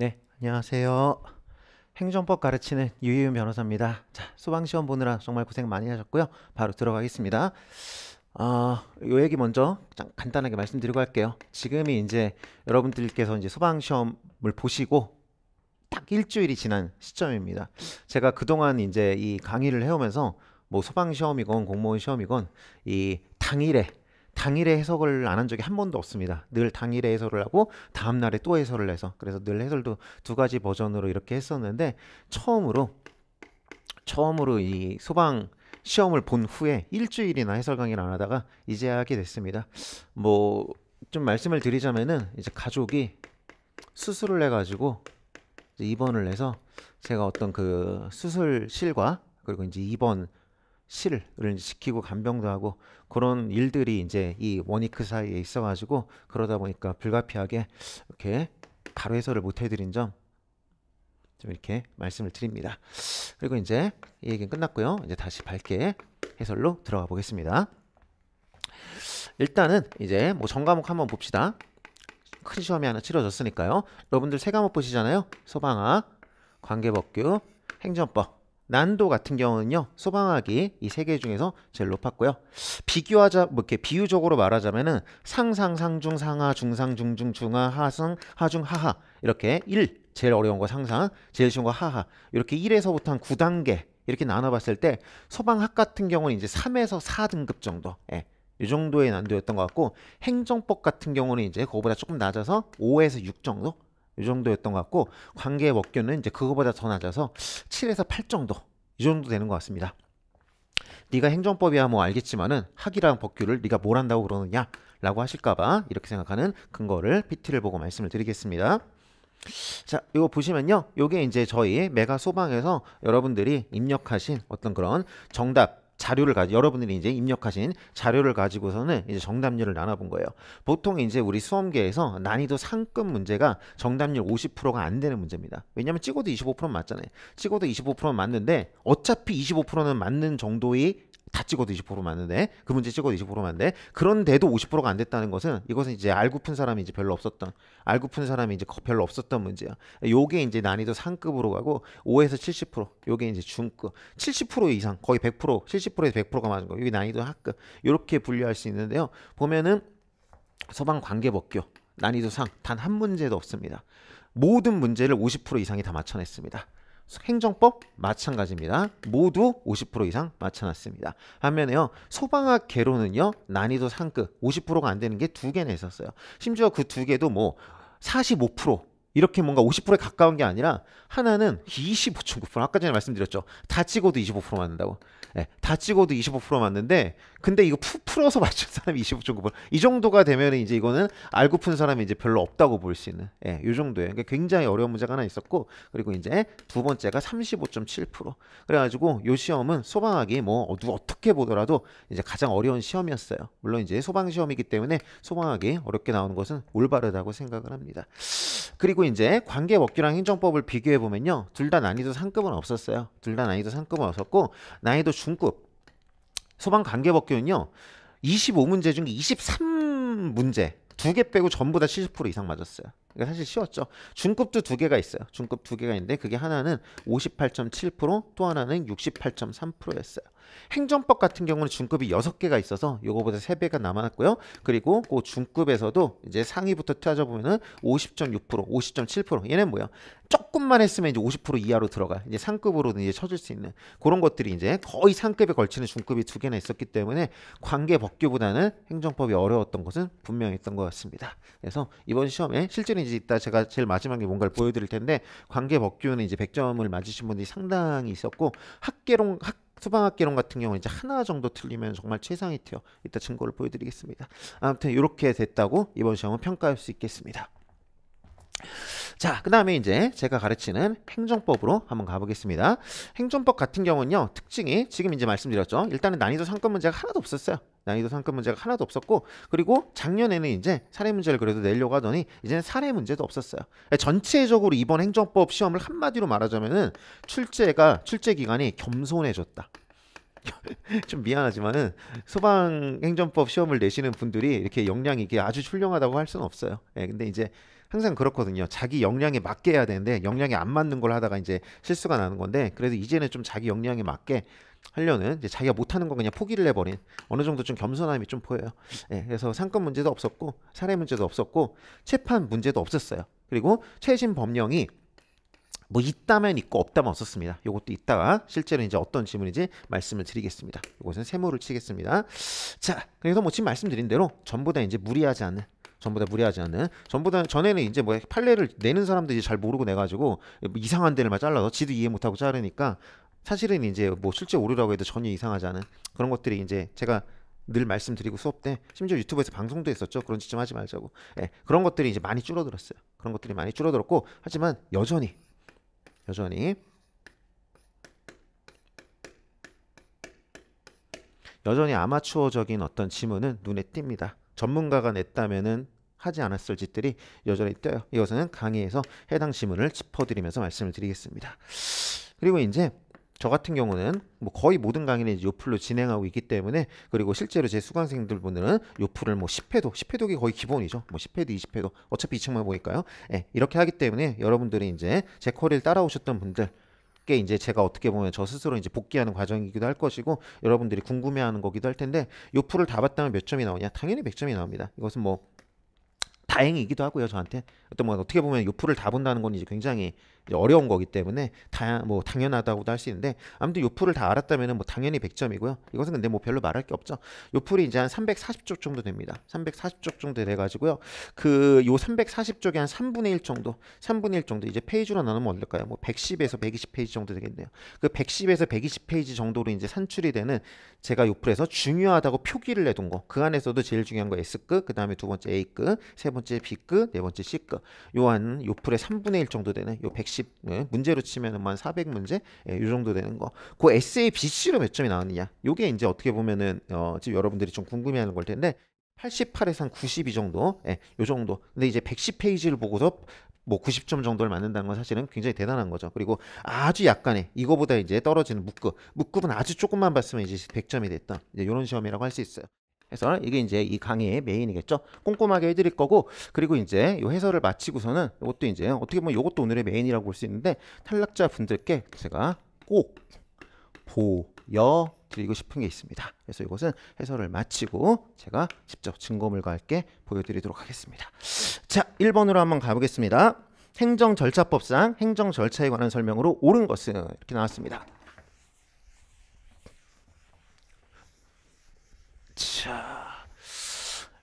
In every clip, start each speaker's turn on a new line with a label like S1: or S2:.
S1: 네, 안녕하세요. 행정법 가르치는 유희윤 변호사입니다. 자, 소방시험 보느라 정말 고생 많이 하셨고요. 바로 들어가겠습니다. 아, 어, 요 얘기 먼저 간단하게 말씀드리고 할게요. 지금이 이제 여러분들께서 이제 수방시험을 보시고 딱 일주일이 지난 시점입니다. 제가 그동안 이제 이 강의를 해오면서 뭐 소방시험이건 공무원 시험이건 이 당일에 당일에 해석을 안 한 적이 한 번도 없습니다. 늘 당일에 해설을 하고 다음 날에 또 해설을 해서 그래서 늘 해설도 두 가지 버전으로 이렇게 했었는데 처음으로 처음으로 이 소방 시험을 본 후에 일주일이나 해설 강의를 안 하다가 이제 하게 됐습니다. 뭐 좀 말씀을 드리자면은 이제 가족이 수술을 해가지고 입원을 해서 제가 어떤 그 수술실과 그리고 이제 입원 실을 지키고 간병도 하고 그런 일들이 이제 이 원이크 그 사이에 있어가지고 그러다 보니까 불가피하게 이렇게 바로 해설을 못 해드린 점 좀 이렇게 말씀을 드립니다. 그리고 이제 이 얘기는 끝났고요. 이제 다시 밝게 해설로 들어가 보겠습니다. 일단은 이제 뭐 전과목 한번 봅시다. 큰 시험이 하나 치러졌으니까요. 여러분들 세 과목 보시잖아요. 소방학, 관계법규, 행정법. 난도 같은 경우는요 소방학이 이 세 개 중에서 제일 높았고요 비교하자 뭐 이렇게 비유적으로 말하자면은 상상 상중 상하 중상 중중 중하 하승 하중 하하 이렇게 1 제일 어려운 거 상상 제일 쉬운 거 하하 이렇게 1에서부터 한 9단계 이렇게 나눠봤을 때 소방학 같은 경우는 이제 3에서 4등급 정도 예. 이 정도의 난도였던 것 같고 행정법 같은 경우는 이제 그거보다 조금 낮아서 5에서 6 정도 이 정도였던 것 같고 관계의 먹교는 이제 그거보다 더 낮아서 7에서 8 정도 이 정도 되는 것 같습니다. 네가 행정법이야 뭐 알겠지만은 학이랑 법규를 네가 뭘 한다고 그러느냐 라고 하실까봐 이렇게 생각하는 근거를 PT를 보고 말씀을 드리겠습니다. 자, 이거 보시면요. 이게 이제 저희 메가 소방에서 여러분들이 입력하신 어떤 그런 정답 자료를 가지 고 여러분들이 이제 입력하신 자료를 가지고서는 이제 정답률을 나눠본 거예요. 보통 이제 우리 수험계에서 난이도 상급 문제가 정답률 50%가 안 되는 문제입니다. 왜냐면 찍어도 25% 맞잖아요. 찍어도 25% 맞는데 어차피 25%는 맞는 정도의 다 찍어도 20% 맞는데 그 문제 찍어도 20% 맞는데 그런데도 50%가 안 됐다는 것은 이것은 이제 알고 푼 사람이 이제 별로 없었던 알고 푼 사람이 이제 별로 없었던 문제야. 요게 이제 난이도 상급으로 가고 5에서 70% 요게 이제 중급 70% 이상 거의 100% 70%에서 100%가 맞은 거. 요게 난이도 하급 요렇게 분류할 수 있는데요. 보면은 서방 관계 법규 난이도 상 단 한 문제도 없습니다. 모든 문제를 50% 이상이 다 맞춰냈습니다. 행정법 마찬가지입니다. 모두 50% 이상 맞춰놨습니다. 반면에요. 소방학 개로는요. 난이도 상급 50%가 안 되는 게 두 개나 있었어요. 심지어 그 두 개도 뭐 45% 이렇게 뭔가 50%에 가까운 게 아니라 하나는 25.9% 아까 전에 말씀드렸죠. 다 찍어도 25% 맞는다고. 네, 다 찍어도 25% 맞는데 근데 이거 푸 풀어서 맞춘 사람이 25.9%. 이 정도가 되면 이제 이거는 알고 푼 사람이 이제 별로 없다고 볼 수 있는. 예, 요 정도예요. 그러니까 굉장히 어려운 문제가 하나 있었고 그리고 이제 두 번째가 35.7%. 그래 가지고 요 시험은 소방학이 뭐누 어떻게 보더라도 이제 가장 어려운 시험이었어요. 물론 이제 소방 시험이기 때문에 소방학이 어렵게 나오는 것은 올바르다고 생각을 합니다. 그리고 이제 관계 법규랑 행정법을 비교해 보면요. 둘 다 난이도 상급은 없었어요. 둘 다 난이도 상급은 없었고 난이도 중급 소방 관계 법규는요. 25문제 중 23문제 두 개 빼고 전부 다 70% 이상 맞았어요. 그러니까 사실 쉬웠죠. 중급도 두 개가 있어요. 중급 두 개가 있는데 그게 하나는 58.7%또 하나는 68.3%였어요. 행정법 같은 경우는 중급이 6개가 있어서 요거보다 3배가 남아났고요 그리고 그 중급에서도 이제 상위부터 찾아보면은 50.6%, 50.7% 얘는 뭐야? 조금만 했으면 이제 50% 이하로 들어가. 이제 상급으로는 이제 쳐줄 수 있는 그런 것들이 이제 거의 상급에 걸치는 중급이 두 개나 있었기 때문에 관계 법규보다는 행정법이 어려웠던 것은 분명했던 것 같습니다. 그래서 이번 시험에 실제로 이제 이따 제가 제일 마지막에 뭔가를 보여드릴 텐데 관계 법규는 이제 100점을 맞으신 분들이 상당히 있었고 학계론 학 수방학개론 같은 경우 이제 하나 정도 틀리면 정말 최상위 티어. 이따 증거를 보여드리겠습니다. 아무튼 이렇게 됐다고 이번 시험은 평가할 수 있겠습니다. 자, 그 다음에 이제 제가 가르치는 행정법으로 한번 가보겠습니다. 행정법 같은 경우는요, 특징이 지금 이제 말씀드렸죠. 일단은 난이도 상권 문제가 하나도 없었어요. 난이도 상급 문제가 하나도 없었고 그리고 작년에는 이제 사례 문제를 그래도 내려고 하더니 이제는 사례 문제도 없었어요. 전체적으로 이번 행정법 시험을 한마디로 말하자면은 출제가 출제 기간이 겸손해졌다. 좀 미안하지만은 소방행정법 시험을 내시는 분들이 이렇게 역량이 이게 아주 훌륭하다고 할 수는 없어요. 예, 근데 이제 항상 그렇거든요. 자기 역량에 맞게 해야 되는데 역량에 안 맞는 걸 하다가 이제 실수가 나는 건데 그래도 이제는 좀 자기 역량에 맞게 하려는 이제 자기가 못하는 건 그냥 포기를 해버린 어느 정도 좀 겸손함이 좀 보여요. 예, 그래서 상권 문제도 없었고 사례 문제도 없었고 재판 문제도 없었어요. 그리고 최신 법령이 뭐 있다면 있고 없다면 없었습니다. 이것도 있다가 실제로 이제 어떤 질문인지 말씀을 드리겠습니다. 이것은 세모를 치겠습니다. 자, 그래서 뭐 지금 말씀드린 대로 전부 다 이제 무리하지 않는 전부 다 무리하지 않는 전부 다 전에는 이제 뭐 판례를 내는 사람들이 잘 모르고 내 가지고 뭐 이상한 데를 막 잘라서 지도 이해 못하고 자르니까 사실은 이제 뭐 실제 오류라고 해도 전혀 이상하지 않은 그런 것들이 이제 제가 늘 말씀드리고 수업 때 심지어 유튜브에서 방송도 했었죠. 그런 지점하지 말자고. 예, 그런 것들이 이제 많이 줄어들었어요. 그런 것들이 많이 줄어들었고 하지만 여전히 여전히 여전히 아마추어적인 어떤 지문은 눈에 띕니다. 전문가가 냈다면은 하지 않았을 짓들이 여전히 떠요. 이것은 강의에서 해당 지문을 짚어드리면서 말씀을 드리겠습니다. 그리고 이제 저 같은 경우는 뭐 거의 모든 강의는 요플로 진행하고 있기 때문에 그리고 실제로 제 수강생들 분들은 요플을뭐 10회도 10회도기 거의 기본이죠. 뭐 10회도 20회도 어차피 2책만 보니까요. 예, 이렇게 하기 때문에 여러분들이 이제 제 커리를 따라오셨던 분들 게 이제 제가 어떻게 보면 저 스스로 이제 복귀하는 과정이기도 할 것이고 여러분들이 궁금해하는 거기도 할 텐데 요풀을 다 봤다면 몇 점이 나오냐? 당연히 100점이 나옵니다. 이것은 뭐 다행이기도 하고요 저한테 어떤 뭐 어떻게 보면 요풀을 다 본다는 건 이제 굉장히 어려운 거기 때문에 다뭐 당연하다고도 할 수 있는데 아무튼 요 풀을 다 알았다면 뭐 당연히 100점이고요. 이것은 근데 뭐 별로 말할 게 없죠. 요 풀이 이제 한 340쪽 정도 됩니다. 340쪽 정도 돼가지고요. 그 요 340쪽이 한 3분의 1 정도, 3분의 1 정도 이제 페이지로 나누면 어떨까요? 뭐 110에서 120페이지 정도 되겠네요. 그 110에서 120페이지 정도로 이제 산출이 되는 제가 요 풀에서 중요하다고 표기를 해둔 거. 그 안에서도 제일 중요한 거 S급, 그 다음에 두 번째 A급, 세 번째 B급, 네 번째 C급. 요한 요 풀의 3분의 1 정도 되는 요 110. 4 0 예, 문제로 치면은 뭐 400문제 예, 이 정도 되는 거. 그 s a BC로 몇 점이 나왔느냐? 요게 이제 어떻게 보면은 어, 지금 여러분들이 좀 궁금해하는 걸 텐데 88에서 한92 정도, 예, 요 정도. 근데 이제 110페이지를 보고서 뭐 90점 정도를 맞는다는 건 사실은 굉장히 대단한 거죠. 그리고 아주 약간의 이거보다 이제 떨어지는 묶급, 묶급은 아주 조금만 봤으면 이제 100점이 됐다. 이제 이런 시험이라고 할 수 있어요. 그서 이게 이제 이 강의의 메인이겠죠. 꼼꼼하게 해드릴 거고 그리고 이제 이 해설을 마치고서는 이것도 이제 어떻게 보면 이것도 오늘의 메인이라고 볼 수 있는데 탈락자 분들께 제가 꼭 보여 드리고 싶은 게 있습니다. 그래서 이것은 해설을 마치고 제가 직접 증거물과 함께 보여드리도록 하겠습니다. 자, 1번으로 한번 가보겠습니다. 행정절차법상 행정절차에 관한 설명으로 옳은 것은 이렇게 나왔습니다. 자.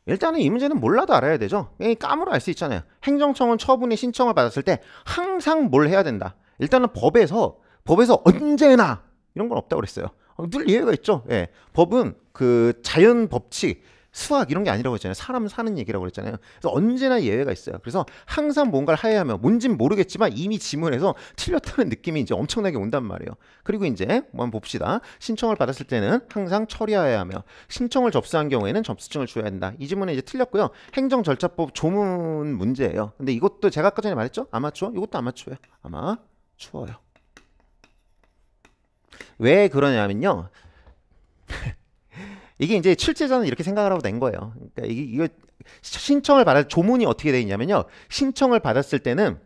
S1: 일단은 이 문제는 몰라도 알아야 되죠. 까무러 알수 있잖아요. 행정청은 처분의 신청을 받았을 때 항상 뭘 해야 된다. 일단은 법에서 법에서 언제나 이런 건 없다고 그랬어요. 어, 늘 이해가 있죠. 예. 법은 그 자연 법칙, 수학 이런 게 아니라고 했잖아요. 사람 사는 얘기라고 그랬잖아요. 그래서 언제나 예외가 있어요. 그래서 항상 뭔가를 하야하면 뭔진 모르겠지만 이미 지문에서 틀렸다는 느낌이 이제 엄청나게 온단 말이에요. 그리고 이제 뭐 한번 봅시다. 신청을 받았을 때는 항상 처리하여야 하며 신청을 접수한 경우에는 접수증을 줘야 한다. 이 지문은 이제 틀렸고요. 행정 절차법 조문 문제예요. 근데 이것도 제가 아까 전에 말했죠? 아마추어? 이것도 아마추어예요. 아마 추워요. 왜 그러냐면요. 이게 이제 실제자는 이렇게 생각을하고낸 거예요. 그러니까 이게, 이거 신청을 받아 조문이 어떻게 되 있냐면요. 신청을 받았을 때는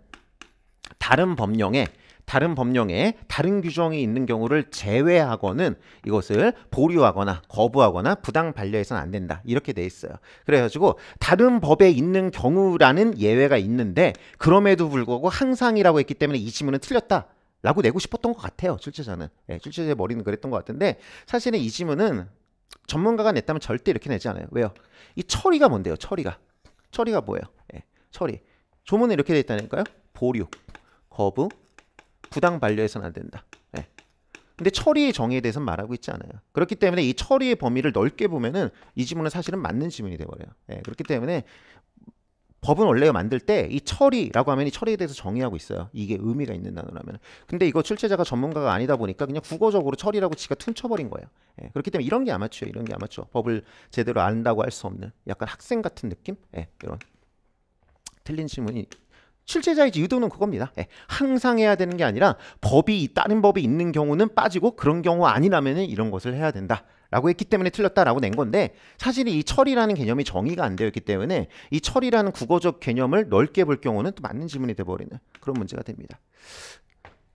S1: 다른 법령에 다른 법령에 다른 규정이 있는 경우를 제외하고는 이것을 보류하거나 거부하거나 부당 반려해서는 안 된다 이렇게 돼 있어요 그래가지고 다른 법에 있는 경우라는 예외가 있는데 그럼에도 불구하고 항상이라고 했기 때문에 이 지문은 틀렸다 라고 내고 싶었던 것 같아요 출제자는 예, 출제자의 머리는 그랬던 것 같은데 사실은 이 지문은 전문가가 냈다면 절대 이렇게 내지 않아요. 왜요? 이 처리가 뭔데요? 처리가. 처리가 뭐예요? 예, 처리. 조문에 이렇게 돼 있다니까요. 보류, 거부, 부당 반려해서는 안 된다. 예. 근데 처리의 정의에 대해서 는 말하고 있지 않아요. 그렇기 때문에 이 처리의 범위를 넓게 보면은 이 지문은 사실은 맞는 지문이 돼버려요. 예, 그렇기 때문에 법은 원래 만들 때 이 처리라고 하면 이 처리에 대해서 정의하고 있어요. 이게 의미가 있는 단어라면. 근데 이거 출제자가 전문가가 아니다 보니까 그냥 국어적으로 처리라고 지가 퉁쳐버린 거예요. 예, 그렇기 때문에 이런 게 아마추어, 이런 게 아마추어. 법을 제대로 안다고 할 수 없는 약간 학생 같은 느낌? 예, 이런 틀린 질문이 출제자의 의도는 그겁니다. 예, 항상 해야 되는 게 아니라 법이 다른 법이 있는 경우는 빠지고 그런 경우 아니라면 이런 것을 해야 된다. 라고 했기 때문에 틀렸다라고 낸 건데 사실 이 철이라는 개념이 정의가 안 되어 있기 때문에 이 철이라는 국어적 개념을 넓게 볼 경우는 또 맞는 지문이 돼버리는 그런 문제가 됩니다.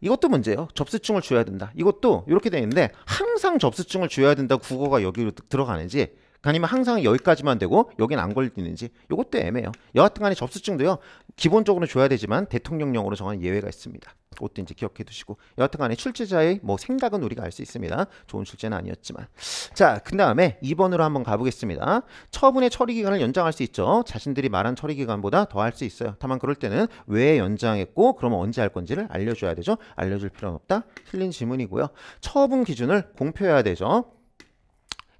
S1: 이것도 문제예요. 접수증을 줘야 된다. 이것도 이렇게 되는데 항상 접수증을 줘야 된다 국어가 여기로 들어가는지 아니면 항상 여기까지만 되고 여긴 안 걸리는지 이것도 애매해요. 여하튼간에 접수증도요 기본적으로 줘야 되지만 대통령령으로 정한 예외가 있습니다. 그것도 이제 기억해 두시고 여하튼간에 출제자의 뭐 생각은 우리가 알 수 있습니다. 좋은 출제는 아니었지만 자그 다음에 2번으로 한번 가보겠습니다. 처분의 처리 기간을 연장할 수 있죠. 자신들이 말한 처리 기간보다 더 할 수 있어요. 다만 그럴 때는 왜 연장했고 그러면 언제 할 건지를 알려줘야 되죠. 알려줄 필요는 없다. 틀린 질문이고요. 처분 기준을 공표해야 되죠.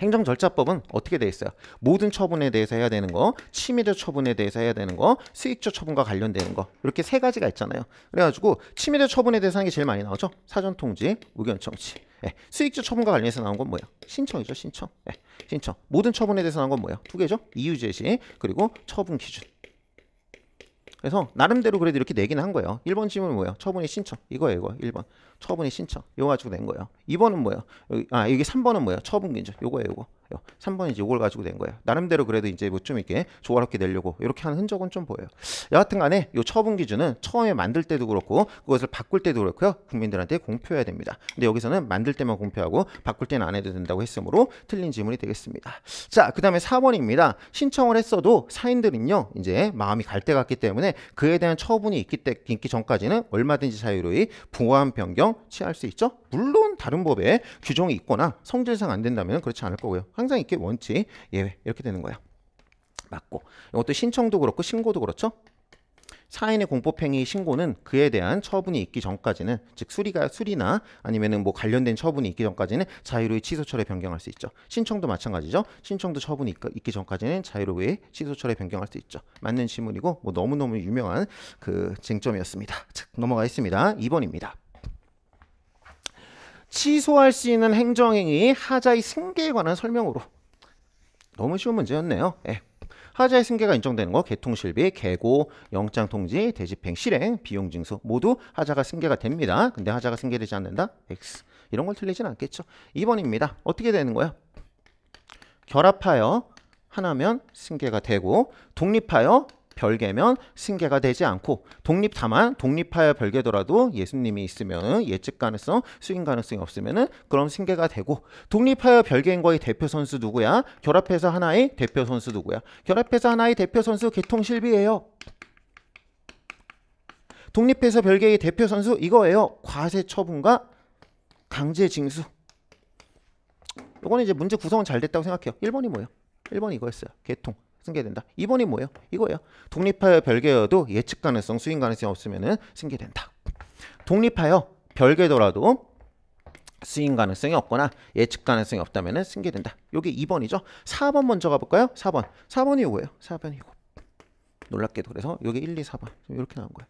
S1: 행정절차법은 어떻게 되어 있어요? 모든 처분에 대해서 해야 되는 거, 침해죄 처분에 대해서 해야 되는 거, 수익죄 처분과 관련되는 거 이렇게 세 가지가 있잖아요. 그래가지고 침해죄 처분에 대해서 하는 게 제일 많이 나오죠. 사전통지, 의견청취. 예. 수익죄 처분과 관련해서 나온 건 뭐예요? 신청이죠, 신청. 예. 신청. 모든 처분에 대해서 나온 건 뭐예요? 두 개죠. 이유 제시 그리고 처분 기준. 그래서 나름대로 그래도 이렇게 내기는 한 거예요. 1번 질문은 뭐예요? 처분이 신청. 이거예요, 이거. 1번. 처분이 신청. 이거 가지고 낸 거예요. 2번은 뭐예요? 아, 이게 3번은 뭐예요? 처분 기준. 요거예요, 요거. 3번이지 이걸 가지고 낸 거예요. 나름대로 그래도 이제 뭐좀 이렇게 조화롭게 내려고 이렇게 하는 흔적은 좀 보여요. 여하튼 간에 요 처분 기준은 처음에 만들 때도 그렇고 그것을 바꿀 때도 그렇고요. 국민들한테 공표해야 됩니다. 근데 여기서는 만들 때만 공표하고 바꿀 때는 안 해도 된다고 했으므로 틀린 질문이 되겠습니다. 자, 그다음에 4번입니다. 신청을 했어도 사인들은요. 이제 마음이 갈 때 같기 때문에 그에 대한 처분이 있기 때 있기 전까지는 얼마든지 자유로이 보완 변경 대령 취할 수 있죠. 물론 다른 법에 규정이 있거나 성질상 안 된다면 그렇지 않을 거고요. 항상 이렇게 원칙, 예외 이렇게 되는 거예요. 맞고 이것도 신청도 그렇고 신고도 그렇죠. 사인의 공법행위 신고는 그에 대한 처분이 있기 전까지는 즉 수리가 수리나 아니면은 뭐 관련된 처분이 있기 전까지는 자유로이 취소처에 변경할 수 있죠. 신청도 마찬가지죠. 신청도 처분이 있기 전까지는 자유로이 취소처에 변경할 수 있죠. 맞는 지문이고 뭐 너무너무 유명한 그 쟁점이었습니다. 즉 넘어가 있습니다. 2번입니다. 취소할 수 있는 행정행위 하자의 승계에 관한 설명으로 너무 쉬운 문제였네요. 예. 하자의 승계가 인정되는 거 개통실비, 개고, 영장통지, 대집행, 실행, 비용징수 모두 하자가 승계가 됩니다. 근데 하자가 승계되지 않는다? X 이런 걸 틀리진 않겠죠. 2번입니다. 어떻게 되는 거야? 결합하여 하나면 승계가 되고 독립하여 별개면 승계가 되지 않고 독립 다만 독립하여 별개더라도 예수님이 있으면 예측 가능성, 수인 가능성이 없으면 그럼 승계가 되고 독립하여 별개인 거의 대표 선수 누구야? 결합해서 하나의 대표 선수 누구야? 결합해서 하나의 대표 선수 개통 실비예요. 독립해서 별개의 대표 선수 이거예요. 과세 처분과 강제 징수. 요거는 이제 문제 구성은 잘 됐다고 생각해요. 1번이 뭐예요? 1번이 이거였어요. 개통. 승계된다. 2번이 뭐예요? 이거예요. 독립하여 별개여도 예측 가능성, 수인 가능성이 없으면 승계된다. 독립하여 별개더라도 수인 가능성이 없거나 예측 가능성이 없다면 승계된다. 요게 2번이죠. 4번 먼저 가볼까요? 4번. 4번이 뭐예요? 4번이고. 놀랍게도 그래서 요게 1, 2, 4번. 이렇게 나온 거예요.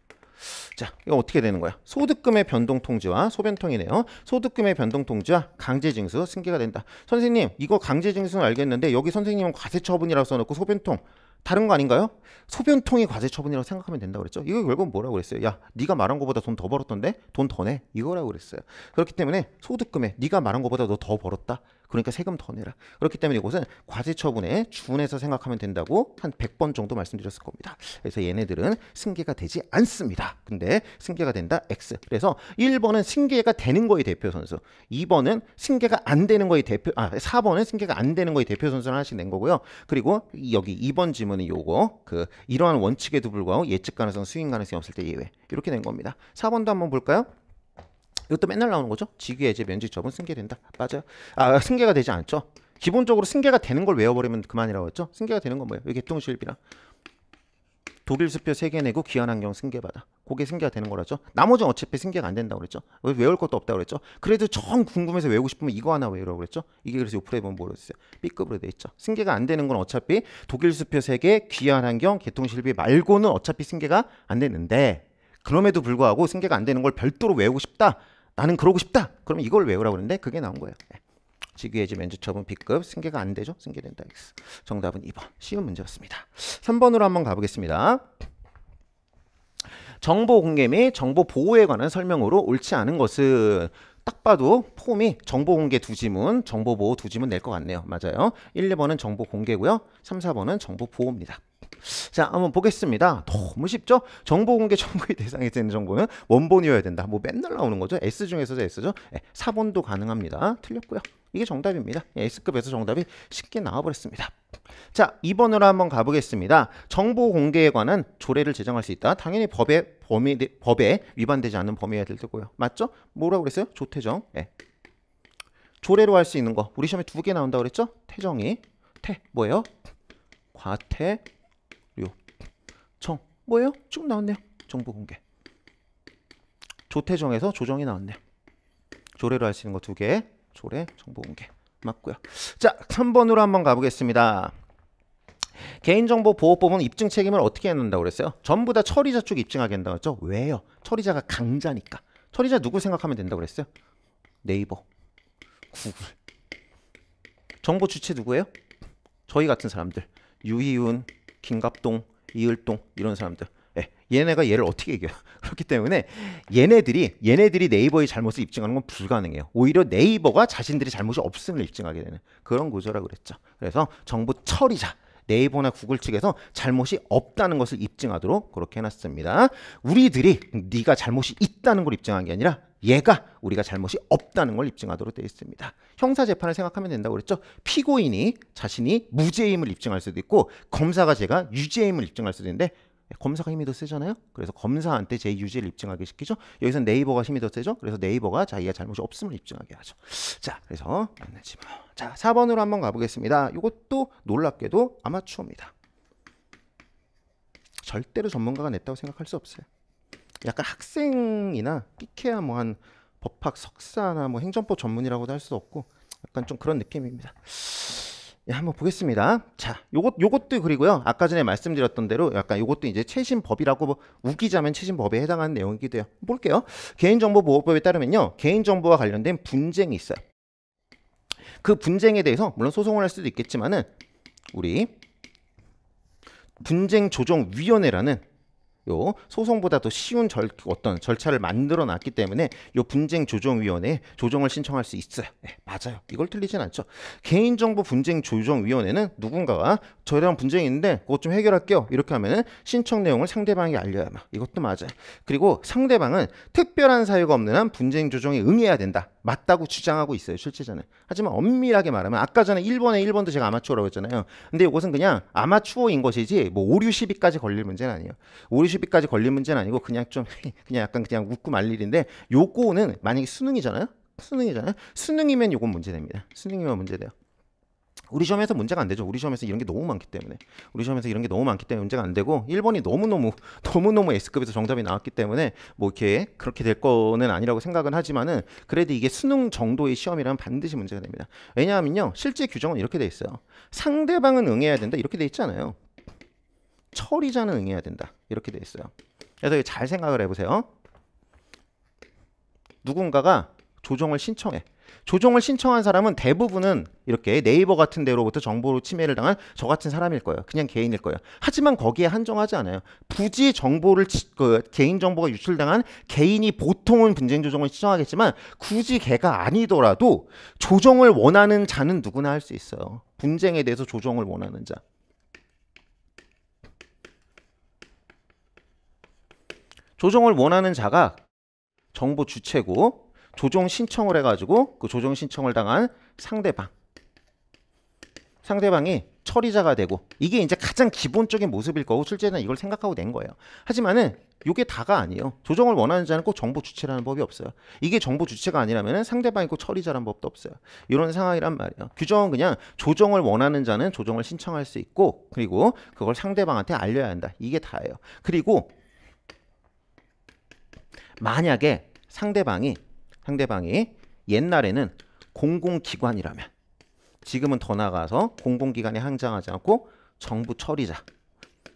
S1: 자, 이거 어떻게 되는 거야? 소득금의 변동 통지와 소변통이네요. 소득금의 변동 통지와 강제징수 승계가 된다. 선생님, 이거 강제징수는 알겠는데 여기 선생님은 과세처분이라고 써놓고 소변통 다른 거 아닌가요? 소변통이 과세처분이라고 생각하면 된다 그랬죠. 이거 결국 뭐라고 그랬어요? 야, 네가 말한 거보다 돈 더 벌었던데 돈 더 내. 이거라고 그랬어요. 그렇기 때문에 소득금에 네가 말한 거보다 너 더 벌었다. 그러니까 세금 더 내라. 그렇기 때문에 이것은 과세처분에 준해서 생각하면 된다고 한 100번 정도 말씀드렸을 겁니다. 그래서 얘네들은 승계가 되지 않습니다. 근데 승계가 된다 X. 그래서 1번은 승계가 되는 거의 대표 선수, 2번은 승계가 안 되는 거의 대표 아 4번은 승계가 안 되는 거의 대표 선수를 하시씩낸 거고요. 그리고 여기 2번 지문은 요거 그 이러한 원칙에도 불구하고 예측 가능성, 수익 가능성이 없을 때 예외. 이렇게 된 겁니다. 4번도 한번 볼까요? 이것도 맨날 나오는 거죠. 직위의 예제 면직 접은 승계된다. 맞아요. 아 승계가 되지 않죠. 기본적으로 승계가 되는 걸 외워버리면 그만이라고 했죠. 승계가 되는 건 뭐예요? 개통실비랑 독일수표 3개 내고 귀한환경 승계받아. 그게 승계가 되는 거라죠. 나머지는 어차피 승계가 안 된다고 그랬죠. 왜 외울 것도 없다고 그랬죠. 그래도 정 궁금해서 외우고 싶으면 이거 하나 외우라고 그랬죠. 이게 그래서 요프로 보면 뭐라고 했어요? B급으로 돼 있죠. 승계가 안 되는 건 어차피 독일수표 3개, 귀한환경, 개통실비 말고는 어차피 승계가 안 되는데 그럼에도 불구하고 승계가 안 되는 걸 별도로 외우고 싶다. 나는 그러고 싶다. 그러면 이걸 외우라고 그러는데 그게 나온 거예요. 지위해지 예. 면제처분 B급 승계가 안 되죠. 승계된다. X. 정답은 2번. 쉬운 문제였습니다. 3번으로 한번 가보겠습니다. 정보 공개 및 정보 보호에 관한 설명으로 옳지 않은 것은 딱 봐도 폼이 정보 공개 두 지문, 정보 보호 두 지문 낼 것 같네요. 맞아요. 1, 2번은 정보 공개고요. 3, 4번은 정보 보호입니다. 자, 한번 보겠습니다. 너무 쉽죠? 정보 공개 정구의 대상이 되는 정보는 원본이어야 된다. 뭐 맨날 나오는 거죠. S 중에서도 S죠. 네, 예, 4번도 가능합니다. 틀렸고요. 이게 정답입니다. 예, S급에서 정답이 쉽게 나와버렸습니다. 자, 2번으로 한번 가보겠습니다. 정보 공개에 관한 조례를 제정할 수 있다. 당연히 법에 범위 법에 위반되지 않는 범위여될 거고요. 맞죠? 뭐라고 그랬어요? 조태정. 네. 조례로 할 수 있는 거. 우리 시험에 두 개 나온다고 그랬죠? 태정이. 태 뭐예요? 과태료. 정 뭐예요? 지 나왔네요. 정보 공개. 조태정에서 조정이 나왔네요. 조례로 할 수 있는 거 두 개. 조례, 정보 공개. 맞고요. 자, 3번으로 한번 가보겠습니다. 개인정보보호법은 입증 책임을 어떻게 해놓는다고 그랬어요? 전부 다 처리자 쪽 입증하게 한다고 했죠? 왜요? 처리자가 강자니까. 처리자 누구 생각하면 된다고 그랬어요? 네이버, 구글. 정보 주체 누구예요? 저희 같은 사람들. 유희윤, 김갑동, 이을동 이런 사람들. 예, 얘네가 얘를 어떻게 이겨요? 그렇기 때문에 얘네들이 얘네들이 네이버의 잘못을 입증하는 건 불가능해요. 오히려 네이버가 자신들이 잘못이 없음을 입증하게 되는 그런 구조라고 그랬죠. 그래서 정부 처리자 네이버나 구글 측에서 잘못이 없다는 것을 입증하도록 그렇게 해놨습니다. 우리들이 네가 잘못이 있다는 걸 입증한 게 아니라 얘가 우리가 잘못이 없다는 걸 입증하도록 되어 있습니다. 형사 재판을 생각하면 된다고 그랬죠. 피고인이 자신이 무죄임을 입증할 수도 있고 검사가 제가 유죄임을 입증할 수도 있는데 예, 검사가 힘이 더 세잖아요. 그래서 검사한테 제유지를 입증하게 시키죠. 여기서 네이버가 힘이 더 세죠. 그래서 네이버가 자기가 잘못이 없음을 입증하게 하죠. 자, 그래서 만나지 마. 자, 4번으로 한번 가보겠습니다. 이것도 놀랍게도 아마추어입니다. 절대로 전문가가 냈다고 생각할 수 없어요. 약간 학생이나 끼케야 뭐 한 법학 석사나 뭐 행정법 전문이라고도 할 수 없고 약간 좀 그런 느낌입니다. 예, 한번 보겠습니다. 자, 요것 요것도 그리고요. 아까 전에 말씀드렸던 대로 약간 요것도 이제 최신 법이라고 우기자면 최신 법에 해당하는 내용이기도 해요. 볼게요. 개인정보보호법에 따르면요. 개인정보와 관련된 분쟁이 있어요. 그 분쟁에 대해서 물론 소송을 할 수도 있겠지만은 우리 분쟁조정위원회라는 요 소송보다 도 쉬운 절, 어떤 절차를 만들어 놨기 때문에 요 분쟁 조정 위원회에 조정을 신청할 수 있어요. 네, 맞아요. 이걸 틀리진 않죠. 개인정보 분쟁 조정 위원회는 누군가가 저렴 분쟁이 있는데 그것 좀 해결할게요. 이렇게 하면은 신청 내용을 상대방이 알려야 만 이것도 맞아요. 그리고 상대방은 특별한 사유가 없는 한 분쟁 조정에 응해야 된다. 맞다고 주장하고 있어요 실제전에 하지만 엄밀하게 말하면 아까 전에 1번에 1번도 제가 아마추어라고 했잖아요 근데 이것은 그냥 아마추어인 것이지 뭐 오류 시비까지 걸릴 문제는 아니에요 오류 시비까지 걸릴 문제는 아니고 그냥 좀 그냥 약간 그냥 웃고 말 일인데 요거는 만약에 수능이잖아요 수능이잖아요 수능이면 요건 문제됩니다 수능이면 문제돼요 우리 시험에서 문제가 안 되죠. 우리 시험에서 이런 게 너무 많기 때문에. 우리 시험에서 이런 게 너무 많기 때문에 문제가 안 되고 1번이 너무너무 너무너무 S급에서 정답이 나왔기 때문에 뭐 이렇게 그렇게 될 거는 아니라고 생각은 하지만은 그래도 이게 수능 정도의 시험이라면 반드시 문제가 됩니다. 왜냐하면요. 실제 규정은 이렇게 돼 있어요. 상대방은 응해야 된다. 이렇게 돼 있잖아요. 처리자는 응해야 된다. 이렇게 돼 있어요. 그래서 잘 생각을 해 보세요. 누군가가 조정을 신청해. 조정을 신청한 사람은 대부분은 이렇게 네이버 같은 데로부터 정보로 침해를 당한 저 같은 사람일 거예요. 그냥 개인일 거예요. 하지만 거기에 한정하지 않아요. 굳이 정보를 그 개인 정보가 유출당한 개인이 보통은 분쟁 조정을 신청하겠지만 굳이 개가 아니더라도 조정을 원하는 자는 누구나 할 수 있어요. 분쟁에 대해서 조정을 원하는 자. 조정을 원하는 자가 정보 주체고 조정 신청을 해가지고 그 조정 신청을 당한 상대방 상대방이 처리자가 되고 이게 이제 가장 기본적인 모습일 거고 실제는 이걸 생각하고 낸 거예요. 하지만은 이게 다가 아니에요. 조정을 원하는 자는 꼭 정보 주체라는 법이 없어요. 이게 정보 주체가 아니라면 상대방이 꼭 처리자라는 법도 없어요. 이런 상황이란 말이에요. 규정은 그냥 조정을 원하는 자는 조정을 신청할 수 있고 그리고 그걸 상대방한테 알려야 한다. 이게 다예요. 그리고 만약에 상대방이 상대방이 옛날에는 공공기관이라면 지금은 더 나아가서 공공기관에 항장하지 않고 정부 처리자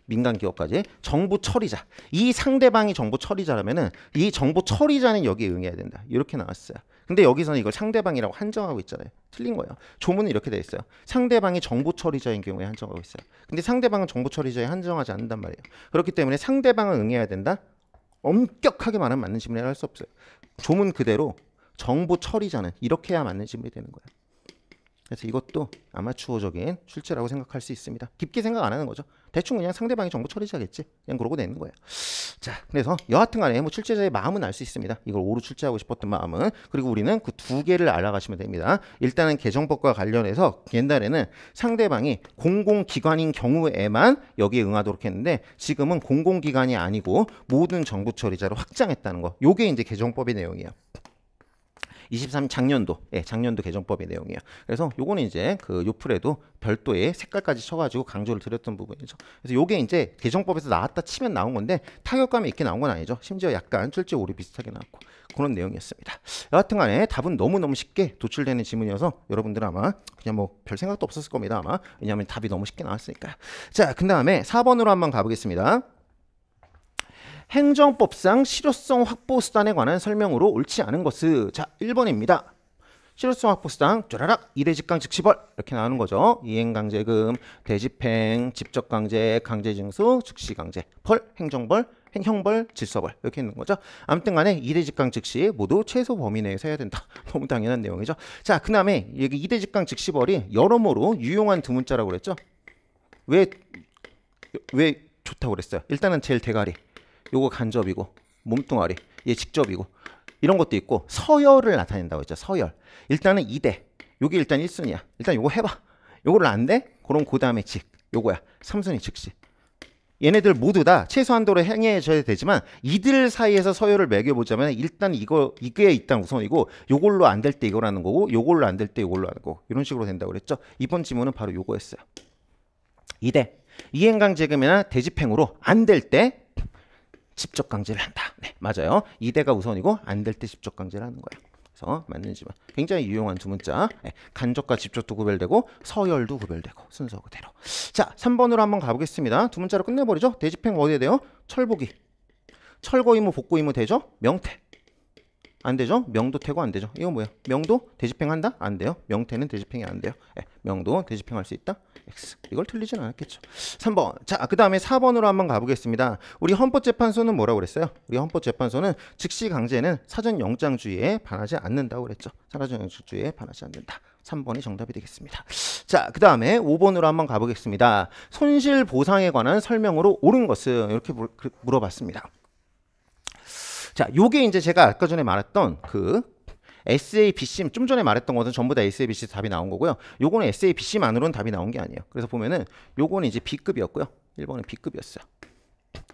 S1: 민간 기업까지 정부 처리자 이 상대방이 정부 처리자라면이 정부 처리자는 여기에 응해야 된다 이렇게 나왔어요 근데 여기서는 이걸 상대방이라고 한정하고 있잖아요 틀린 거예요 조문은 이렇게 돼 있어요 상대방이 정부 처리자인 경우에 한정하고 있어요 근데 상대방은 정부 처리자에 한정하지 않는단 말이에요 그렇기 때문에 상대방은 응해야 된다 엄격하게 말하면 맞는 질문을 할수 없어요 조문 그대로 정보 처리자는 이렇게 해야 맞는 직무이 되는 거예요. 그래서 이것도 아마추어적인 출제라고 생각할 수 있습니다. 깊게 생각 안 하는 거죠. 대충 그냥 상대방이 정보 처리자겠지. 그냥 그러고 내는 거예요. 자, 그래서 여하튼 간에 뭐 출제자의 마음은 알 수 있습니다. 이걸 오로 출제하고 싶었던 마음은. 그리고 우리는 그 두 개를 알아가시면 됩니다. 일단은 개정법과 관련해서 옛날에는 상대방이 공공기관인 경우에만 여기에 응하도록 했는데 지금은 공공기관이 아니고 모든 정보 처리자로 확장했다는 거. 요게 이제 개정법의 내용이에요. 23 작년도, 예, 작년도 개정법의 내용이에요. 그래서 요거는 이제 그 요플에도 별도의 색깔까지 쳐가지고 강조를 드렸던 부분이죠. 그래서 요게 이제 개정법에서 나왔다 치면 나온 건데 타격감이 있게 나온 건 아니죠. 심지어 약간 출제 오류 비슷하게 나왔고 그런 내용이었습니다. 여하튼간에 답은 너무너무 쉽게 도출되는 지문이어서 여러분들 아마 그냥 뭐 별 생각도 없었을 겁니다 아마 왜냐하면 답이 너무 쉽게 나왔으니까. 자 그 다음에 4번으로 한번 가보겠습니다. 행정법상 실효성 확보 수단에 관한 설명으로 옳지 않은 것은 자 1번입니다. 실효성 확보 수단 쪼라락 일회직강 즉시벌 이렇게 나오는 거죠. 이행강제금, 대집행, 직접강제, 강제징수, 즉시강제, 벌, 행정벌, 행 형벌, 질서벌 이렇게 있는 거죠. 아무튼 간에 이대직강 즉시 모두 최소 범위 내에서 해야 된다. 너무 당연한 내용이죠. 자, 그 다음에 여기 이대직강 즉시벌이 여러모로 유용한 두 문자라고 그랬죠. 왜, 왜 좋다고 그랬어요? 일단은 제일 대가리. 요거 간접이고 몸뚱아리 얘 직접이고 이런 것도 있고 서열을 나타낸다고 했죠. 서열. 일단은 2대. 요게 일단 1순위야. 일단 요거 해봐. 요거를 안 돼? 그럼 그 다음에 직. 요거야. 3순위 즉시. 얘네들 모두 다 최소한도로 행해져야 되지만 이들 사이에서 서열을 매겨보자면 일단 이거 이게 일단 우선이고 요걸로 안 될 때 이거라는 거고 요걸로 안 될 때 요걸로 하는 거고 이런 식으로 된다고 그랬죠. 이번 지문은 바로 요거였어요. 2대 이행강제금이나 대집행으로 안될때 1적 강제를 한다. 네, 맞아요. 2대가 우선이고 안 될때1적 강제를 하는 거예요. 그래서 맞는지만 굉장히 유용한 두 문자. 네, 간접과 집적도 구별되고 서열도 구별되고 순서 그대로. 자, 3번으로 한번 가보겠습니다. 두 문자로 끝내버리죠. 대집행 어디에 대요? 철보기. 철거 의무, 복구 의무 되죠? 명태. 안 되죠? 명도 태고 안 되죠. 이거 뭐야? 명도 대집행한다? 안 돼요. 명태는 대집행이 안 돼요. 예, 명도 대집행할 수 있다. X. 이걸 틀리진 않았겠죠. 3번. 자, 그 다음에 4번으로 한번 가보겠습니다. 우리 헌법재판소는 뭐라고 그랬어요? 우리 헌법재판소는 즉시 강제는 사전영장주의에 반하지 않는다고 그랬죠. 사전영장주의에 반하지 않는다. 3번이 정답이 되겠습니다. 자, 그 다음에 5번으로 한번 가보겠습니다. 손실보상에 관한 설명으로 옳은 것은 이렇게 그, 물어봤습니다. 자, 요게 이제 제가 아까 전에 말했던 그 SABC 좀 전에 말했던 것은 전부 다 SABC 답이 나온 거고요. 요거는 SABC만으로는 답이 나온 게 아니에요. 그래서 보면은 요거는 이제 B급이었고요. 1번은 B급이었어요.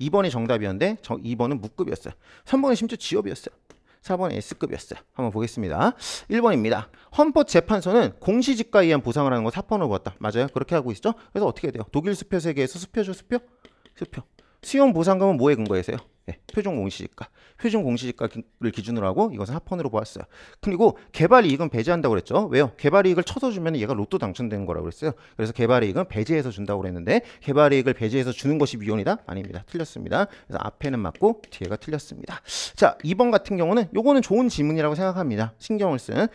S1: 2번이 정답이었는데 저 2번은 무급이었어요. 3번은 심지어 지업이었어요. 4번 S급이었어요. 한번 보겠습니다. 1번입니다. 헌법재판소는 공시지가에 의한 보상을 하는 거 4번으로 보았다. 맞아요. 그렇게 하고 있죠. 그래서 어떻게 돼요? 독일 수표 세계에서 수표죠, 수표? 수표. 수용 보상금은 뭐에 근거해서요? 네, 표준 공시지가. 표준 공시지가를 기준으로 하고 이것은 합헌으로 보았어요. 그리고 개발 이익은 배제한다고 그랬죠. 왜요? 개발 이익을 쳐서 주면 얘가 로또 당첨되는 거라고 그랬어요. 그래서 개발 이익은 배제해서 준다고 그랬는데 개발 이익을 배제해서 주는 것이 위헌이다 아닙니다. 틀렸습니다. 그래서 앞에는 맞고 뒤에가 틀렸습니다. 자, 2번 같은 경우는 요거는 좋은 지문이라고 생각합니다. 신경을 쓴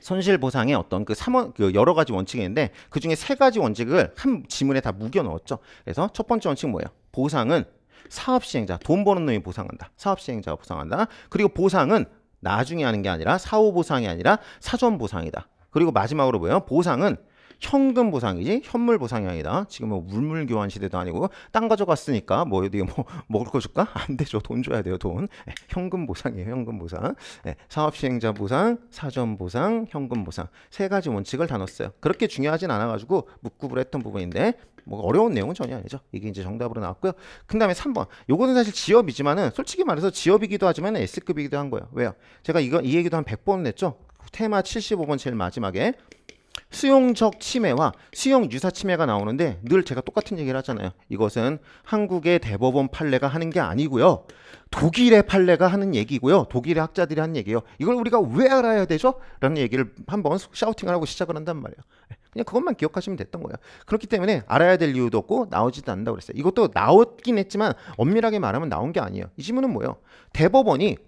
S1: 손실 보상의 어떤 그 3원 그 여러 가지 원칙이 있는데 그 중에 세 가지 원칙을 한 지문에 다 묶여 넣었죠. 그래서 첫 번째 원칙 뭐예요? 보상은 사업 시행자, 돈 버는 놈이 보상한다. 사업 시행자가 보상한다. 그리고 보상은 나중에 하는 게 아니라 사후 보상이 아니라 사전 보상이다. 그리고 마지막으로 뭐예요? 보상은 현금 보상이지 현물 보상이아니다 지금 뭐 물물 교환 시대도 아니고 땅 가져갔으니까 뭐 어디 뭐 먹을 거 줄까? 안 되죠. 돈 줘야 돼요. 돈. 예, 현금 보상이에요. 현금 보상. 예, 사업 시행자 보상, 사전 보상, 현금 보상 세 가지 원칙을 다 넣었어요. 그렇게 중요하진 않아가지고 묵구을 했던 부분인데 뭐 어려운 내용은 전혀 아니죠. 이게 이제 정답으로 나왔고요. 그다음에 3번. 요거는 사실 지업이지만은 솔직히 말해서 지업이기도 하지만 S급이기도 한 거예요. 왜요? 제가 이거 이 얘기도 한 100번 냈죠. 테마 75번 제일 마지막에 수용적 침해와 수용 유사 침해가 나오는데 늘 제가 똑같은 얘기를 하잖아요. 이것은 한국의 대법원 판례가 하는 게 아니고요. 독일의 판례가 하는 얘기고요. 독일의 학자들이 하는 얘기예요. 이걸 우리가 왜 알아야 되죠? 라는 얘기를 한번 샤우팅을 하고 시작을 한단 말이에요. 그냥 그것만 기억하시면 됐던 거예요. 그렇기 때문에 알아야 될 이유도 없고 나오지도 않는다고 그랬어요. 이것도 나왔긴 했지만 엄밀하게 말하면 나온 게 아니에요. 이 질문은 뭐예요? 대법원이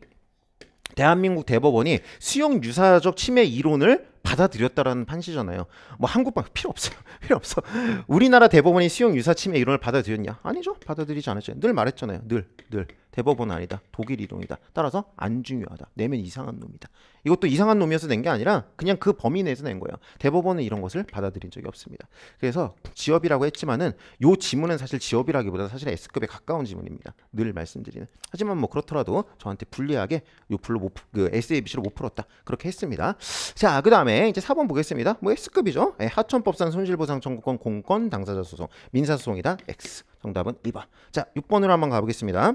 S1: 대한민국 대법원이 수용 유사적 침해 이론을 받아들였다라는 판시잖아요. 뭐 한국방 필요 없어요. 필요 없어. 우리나라 대법원이 수용 유사 침해 이론을 받아들였냐? 아니죠. 받아들이지 않았죠. 늘 말했잖아요. 늘 늘 대법원은 아니다. 독일 이론이다. 따라서 안 중요하다. 내면 이상한 놈이다. 이것도 이상한 놈이어서 낸 게 아니라 그냥 그 범위 내에서 낸 거예요. 대법원은 이런 것을 받아들인 적이 없습니다. 그래서 지업이라고 했지만은 요 지문은 사실 지업이라기보다 사실 S급에 가까운 지문입니다. 늘 말씀드리는. 하지만 뭐 그렇더라도 저한테 불리하게 요 풀로 못, 그 SABC로 못 풀었다. 그렇게 했습니다. 자, 그다음에 다 이제 4번 보겠습니다. 뭐 X급이죠. 예, 하천법상 손실보상 청구권 공권 당사자 소송 민사 소송이다. X. 정답은 2번. 자, 6번으로 한번 가보겠습니다.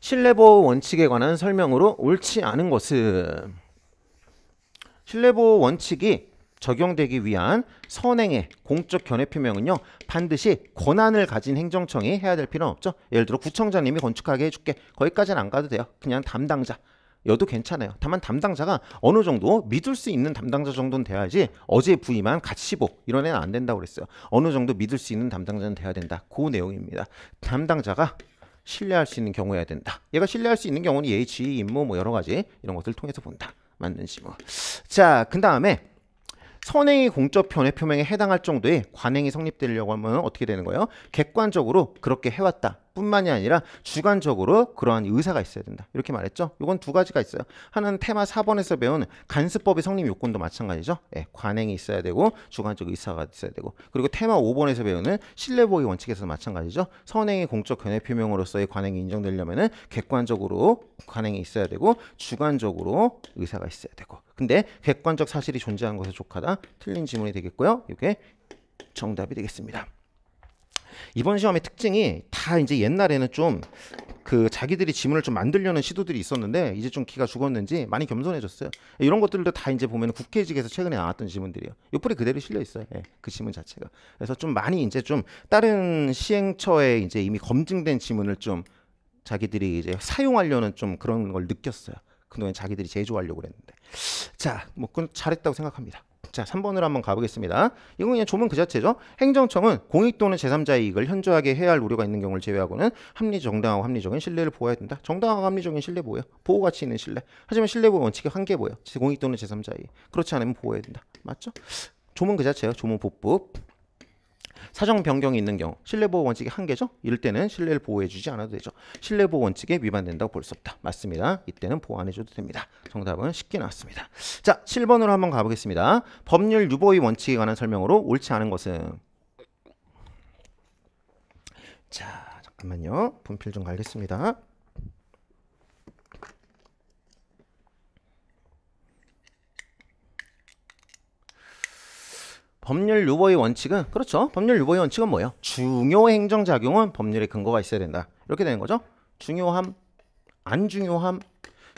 S1: 신뢰보호 원칙에 관한 설명으로 옳지 않은 것은 신뢰보호 원칙이 적용되기 위한 선행의 공적 견해 표명은요 반드시 권한을 가진 행정청이 해야 될 필요는 없죠 예를 들어 구청장님이 건축하게 해줄게 거기까지는 안 가도 돼요 그냥 담당자 여도 괜찮아요. 다만 담당자가 어느 정도 믿을 수 있는 담당자 정도는 돼야지 어제 부임한 가치보 이런 애는 안 된다고 그랬어요. 어느 정도 믿을 수 있는 담당자는 돼야 된다. 그 내용입니다. 담당자가 신뢰할 수 있는 경우여야 된다. 얘가 신뢰할 수 있는 경우는 예의, 지 임무 뭐 여러 가지 이런 것들을 통해서 본다. 맞는지 뭐. 자, 그 다음에 선행이 공적 편의 표명에 해당할 정도의 관행이 성립되려고 하면 어떻게 되는 거예요? 객관적으로 그렇게 해왔다. 뿐만이 아니라 주관적으로 그러한 의사가 있어야 된다. 이렇게 말했죠. 이건 두 가지가 있어요. 하나는 테마 4번에서 배운 간수법의 성립 요건도 마찬가지죠. 예, 관행이 있어야 되고 주관적 의사가 있어야 되고 그리고 테마 5번에서 배우는 신뢰보기 원칙에서 마찬가지죠. 선행의 공적 견해 표명으로서의 관행이 인정되려면은 객관적으로 관행이 있어야 되고 주관적으로 의사가 있어야 되고 근데 객관적 사실이 존재하는 것에 족하다. 틀린 지문이 되겠고요. 이게 정답이 되겠습니다. 이번 시험의 특징이 다 이제 옛날에는 좀 그 자기들이 지문을 좀 만들려는 시도들이 있었는데 이제 좀 기가 죽었는지 많이 겸손해졌어요. 이런 것들도 다 이제 보면 국회직에서 최근에 나왔던 지문들이에요. 요풀이 그대로 실려 있어요. 예, 그 지문 자체가. 그래서 좀 많이 이제 좀 다른 시행처에 이제 이미 검증된 지문을 좀 자기들이 이제 사용하려는 좀 그런 걸 느꼈어요. 그동안 자기들이 제조하려고 그랬는데. 자, 뭐 그건 잘했다고 생각합니다. 자, 3번을 한번 가보겠습니다. 이건 그냥 조문 그 자체죠. 행정청은 공익 또는 제3자의 이익을 현저하게 해야 할 우려가 있는 경우를 제외하고는 합리 정당하고 합리적인 신뢰를 보호해야 된다. 정당하고 합리적인 신뢰 뭐예요? 보호 가치 있는 신뢰. 하지만 신뢰보호 원칙의 한계 뭐예 공익 또는 제3자의 그렇지 않으면 보호해야 된다. 맞죠? 조문 그자체요 조문 복법. 사정 변경이 있는 경우 신뢰보호 원칙이 한계죠. 이럴 때는 신뢰를 보호해주지 않아도 되죠. 신뢰보호 원칙에 위반된다고 볼 수 없다. 맞습니다. 이때는 보호 안 해줘도 됩니다. 정답은 쉽게 나왔습니다. 자, 7번으로 한번 가보겠습니다. 법률 유보의 원칙에 관한 설명으로 옳지 않은 것은 자, 잠깐만요. 분필 좀 갈겠습니다. 법률 유보의 원칙은 그렇죠. 법률 유보의 원칙은 뭐예요? 중요 행정 작용은 법률의 근거가 있어야 된다. 이렇게 되는 거죠. 중요함, 안 중요함.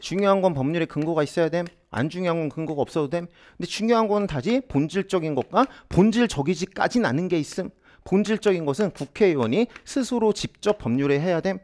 S1: 중요한 건 법률의 근거가 있어야 됨. 안 중요한 건 근거가 없어도 됨. 근데 중요한 건 다시 본질적인 것과 본질적이지까지 나는 게 있음. 본질적인 것은 국회의원이 스스로 직접 법률에 해야 됨.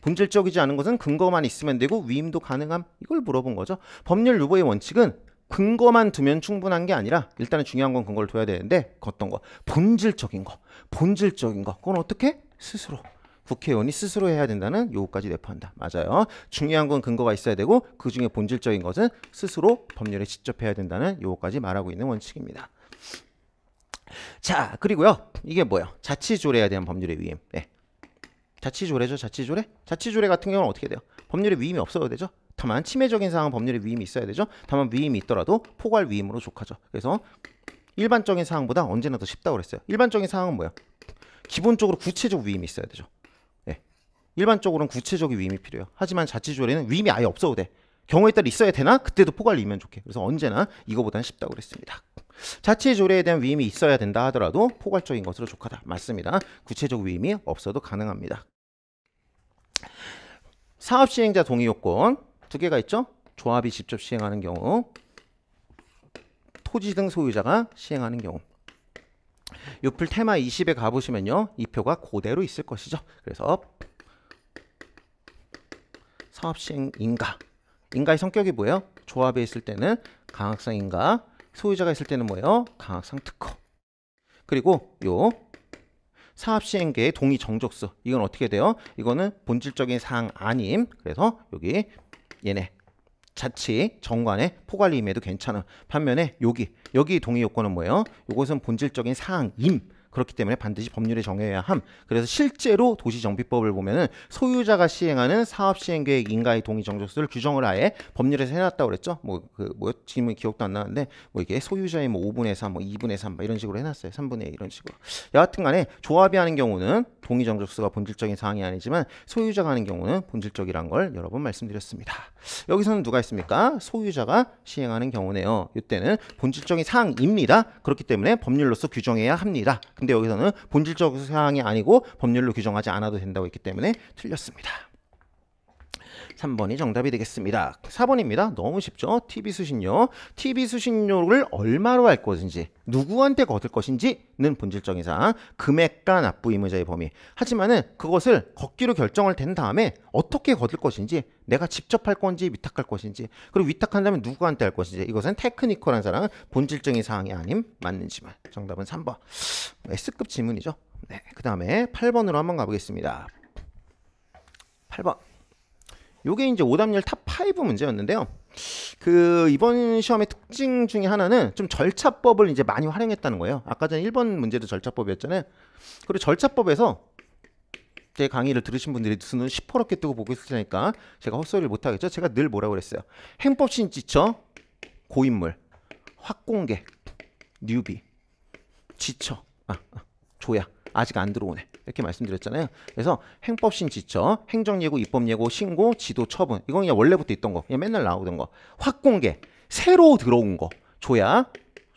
S1: 본질적이지 않은 것은 근거만 있으면 되고 위임도 가능함. 이걸 물어본 거죠. 법률 유보의 원칙은 근거만 두면 충분한 게 아니라 일단은 중요한 건 근거를 둬야 되는데 어떤 거 본질적인 거 본질적인 거 그건 어떻게 스스로 국회의원이 스스로 해야 된다는 요구까지 내포한다. 맞아요. 중요한 건 근거가 있어야 되고 그중에 본질적인 것은 스스로 법률에 직접해야 된다는 요구까지 말하고 있는 원칙입니다. 자, 그리고요. 이게 뭐예요? 자치조례에 대한 법률의 위임. 네. 자치조례죠. 자치조례. 자치조례 같은 경우는 어떻게 돼요? 법률의 위임이 없어도 되죠. 다만 침해적인 사항은 법률의 위임이 있어야 되죠. 다만 위임이 있더라도 포괄 위임으로 족하죠. 그래서 일반적인 사항보다 언제나 더 쉽다고 그랬어요. 일반적인 사항은 뭐야? 기본적으로 구체적 위임이 있어야 되죠. 예. 일반적으로는 구체적인 위임이 필요해요. 하지만 자치조례는 위임이 아예 없어도 돼. 경우에 따라 있어야 되나? 그때도 포괄 위임면 좋게. 그래서 언제나 이거보다는 쉽다고 그랬습니다. 자치조례에 대한 위임이 있어야 된다 하더라도 포괄적인 것으로 족하다. 맞습니다. 구체적 위임이 없어도 가능합니다. 사업시행자 동의요건 두 개가 있죠? 조합이 직접 시행하는 경우 토지 등 소유자가 시행하는 경우 요플 테마 20에 가보시면요 이 표가 그대로 있을 것이죠 그래서 사업시행 인가 인가의 성격이 뭐예요? 조합에 있을 때는 강학상 인가 소유자가 있을 때는 뭐예요? 강학상 특허 그리고 요 사업시행계의 동의 정적수 이건 어떻게 돼요? 이거는 본질적인 사항 아님 그래서 여기 얘네 자칫 정관에 포괄임에도 괜찮은 반면에 여기 여기 동의 요건은 뭐예요? 이것은 본질적인 사항임 그렇기 때문에 반드시 법률에 정해야 함. 그래서 실제로 도시정비법을 보면은 소유자가 시행하는 사업시행계획 인가의 동의 정족수를 규정을 아예 법률에서 해놨다고 그랬죠. 뭐 그뭐 지금 은 기억도 안 나는데 뭐 이게 소유자의 뭐 5분의 3, 뭐 2분의 3, 뭐 이런 식으로 해놨어요. 3분의 1 이런 식으로. 여하튼간에 조합이 하는 경우는 동의 정족수가 본질적인 사항이 아니지만 소유자가 하는 경우는 본질적이란 걸 여러 번 말씀드렸습니다. 여기서는 누가 있습니까? 소유자가 시행하는 경우네요. 이때는 본질적인 사항입니다. 그렇기 때문에 법률로서 규정해야 합니다. 근데 여기서는 본질적 사항이 아니고 법률로 규정하지 않아도 된다고 했기 때문에 틀렸습니다. 3번이 정답이 되겠습니다. 4번입니다. 너무 쉽죠? TV 수신료. TV 수신료를 얼마로 할 것인지, 누구한테 거둘 것인지는 본질적인 사항, 금액과 납부 의무자의 범위. 하지만은 그것을 걷기로 결정을 된 다음에 어떻게 거둘 것인지, 내가 직접 할 건지 위탁할 것인지, 그리고 위탁한다면 누구한테 할 것인지 이것은 테크니컬한 사항, 본질적인 사항이 아님 맞는지만 정답은 3번. S급 지문이죠. 네, 그 다음에 8번으로 한번 가보겠습니다. 8번. 요게 이제 오답률 탑5 문제였는데요. 그 이번 시험의 특징 중에 하나는 좀 절차법을 이제 많이 활용했다는 거예요. 아까 전에 1번 문제도 절차법이었잖아요. 그리고 절차법에서 제 강의를 들으신 분들이 수을 시퍼렇게 뜨고 보고 있을 테니까 제가 헛소리를 못 하겠죠. 제가 늘 뭐라고 그랬어요. 행법 신지쳐 고인물 확공개 뉴비 지쳐 아, 아, 조약 아직 안 들어오네. 이렇게 말씀드렸잖아요. 그래서 행법신 지처, 행정예고, 입법예고, 신고, 지도, 처분. 이건 그냥 원래부터 있던 거. 그냥 맨날 나오던 거. 확공개. 새로 들어온 거. 조야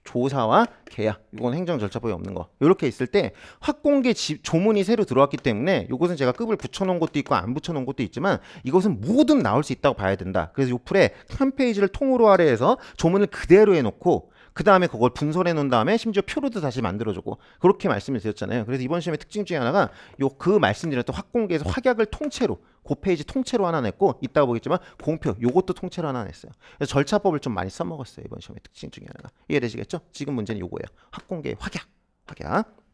S1: 조사와 계약 이건 행정 절차법이 없는 거 이렇게 있을 때 확공개 지, 조문이 새로 들어왔기 때문에 이것은 제가 급을 붙여놓은 것도 있고 안 붙여놓은 것도 있지만 이것은 모든 나올 수 있다고 봐야 된다 그래서 요 풀에 한 페이지를 통으로 아래에서 조문을 그대로 해놓고 그 다음에 그걸 분설해 놓은 다음에 심지어 표로도 다시 만들어주고 그렇게 말씀을 드렸잖아요. 그래서 이번 시험의 특징 중에 하나가 요 그 말씀드렸던 확공계에서 어. 확약을 통째로 그 페이지 통째로 하나 냈고 이따가 보겠지만 공표 요것도 통째로 하나 냈어요. 그래서 절차법을 좀 많이 써먹었어요 이번 시험의 특징 중에 하나가 이해되시겠죠? 지금 문제는 요거예요. 확공개 확약 확약.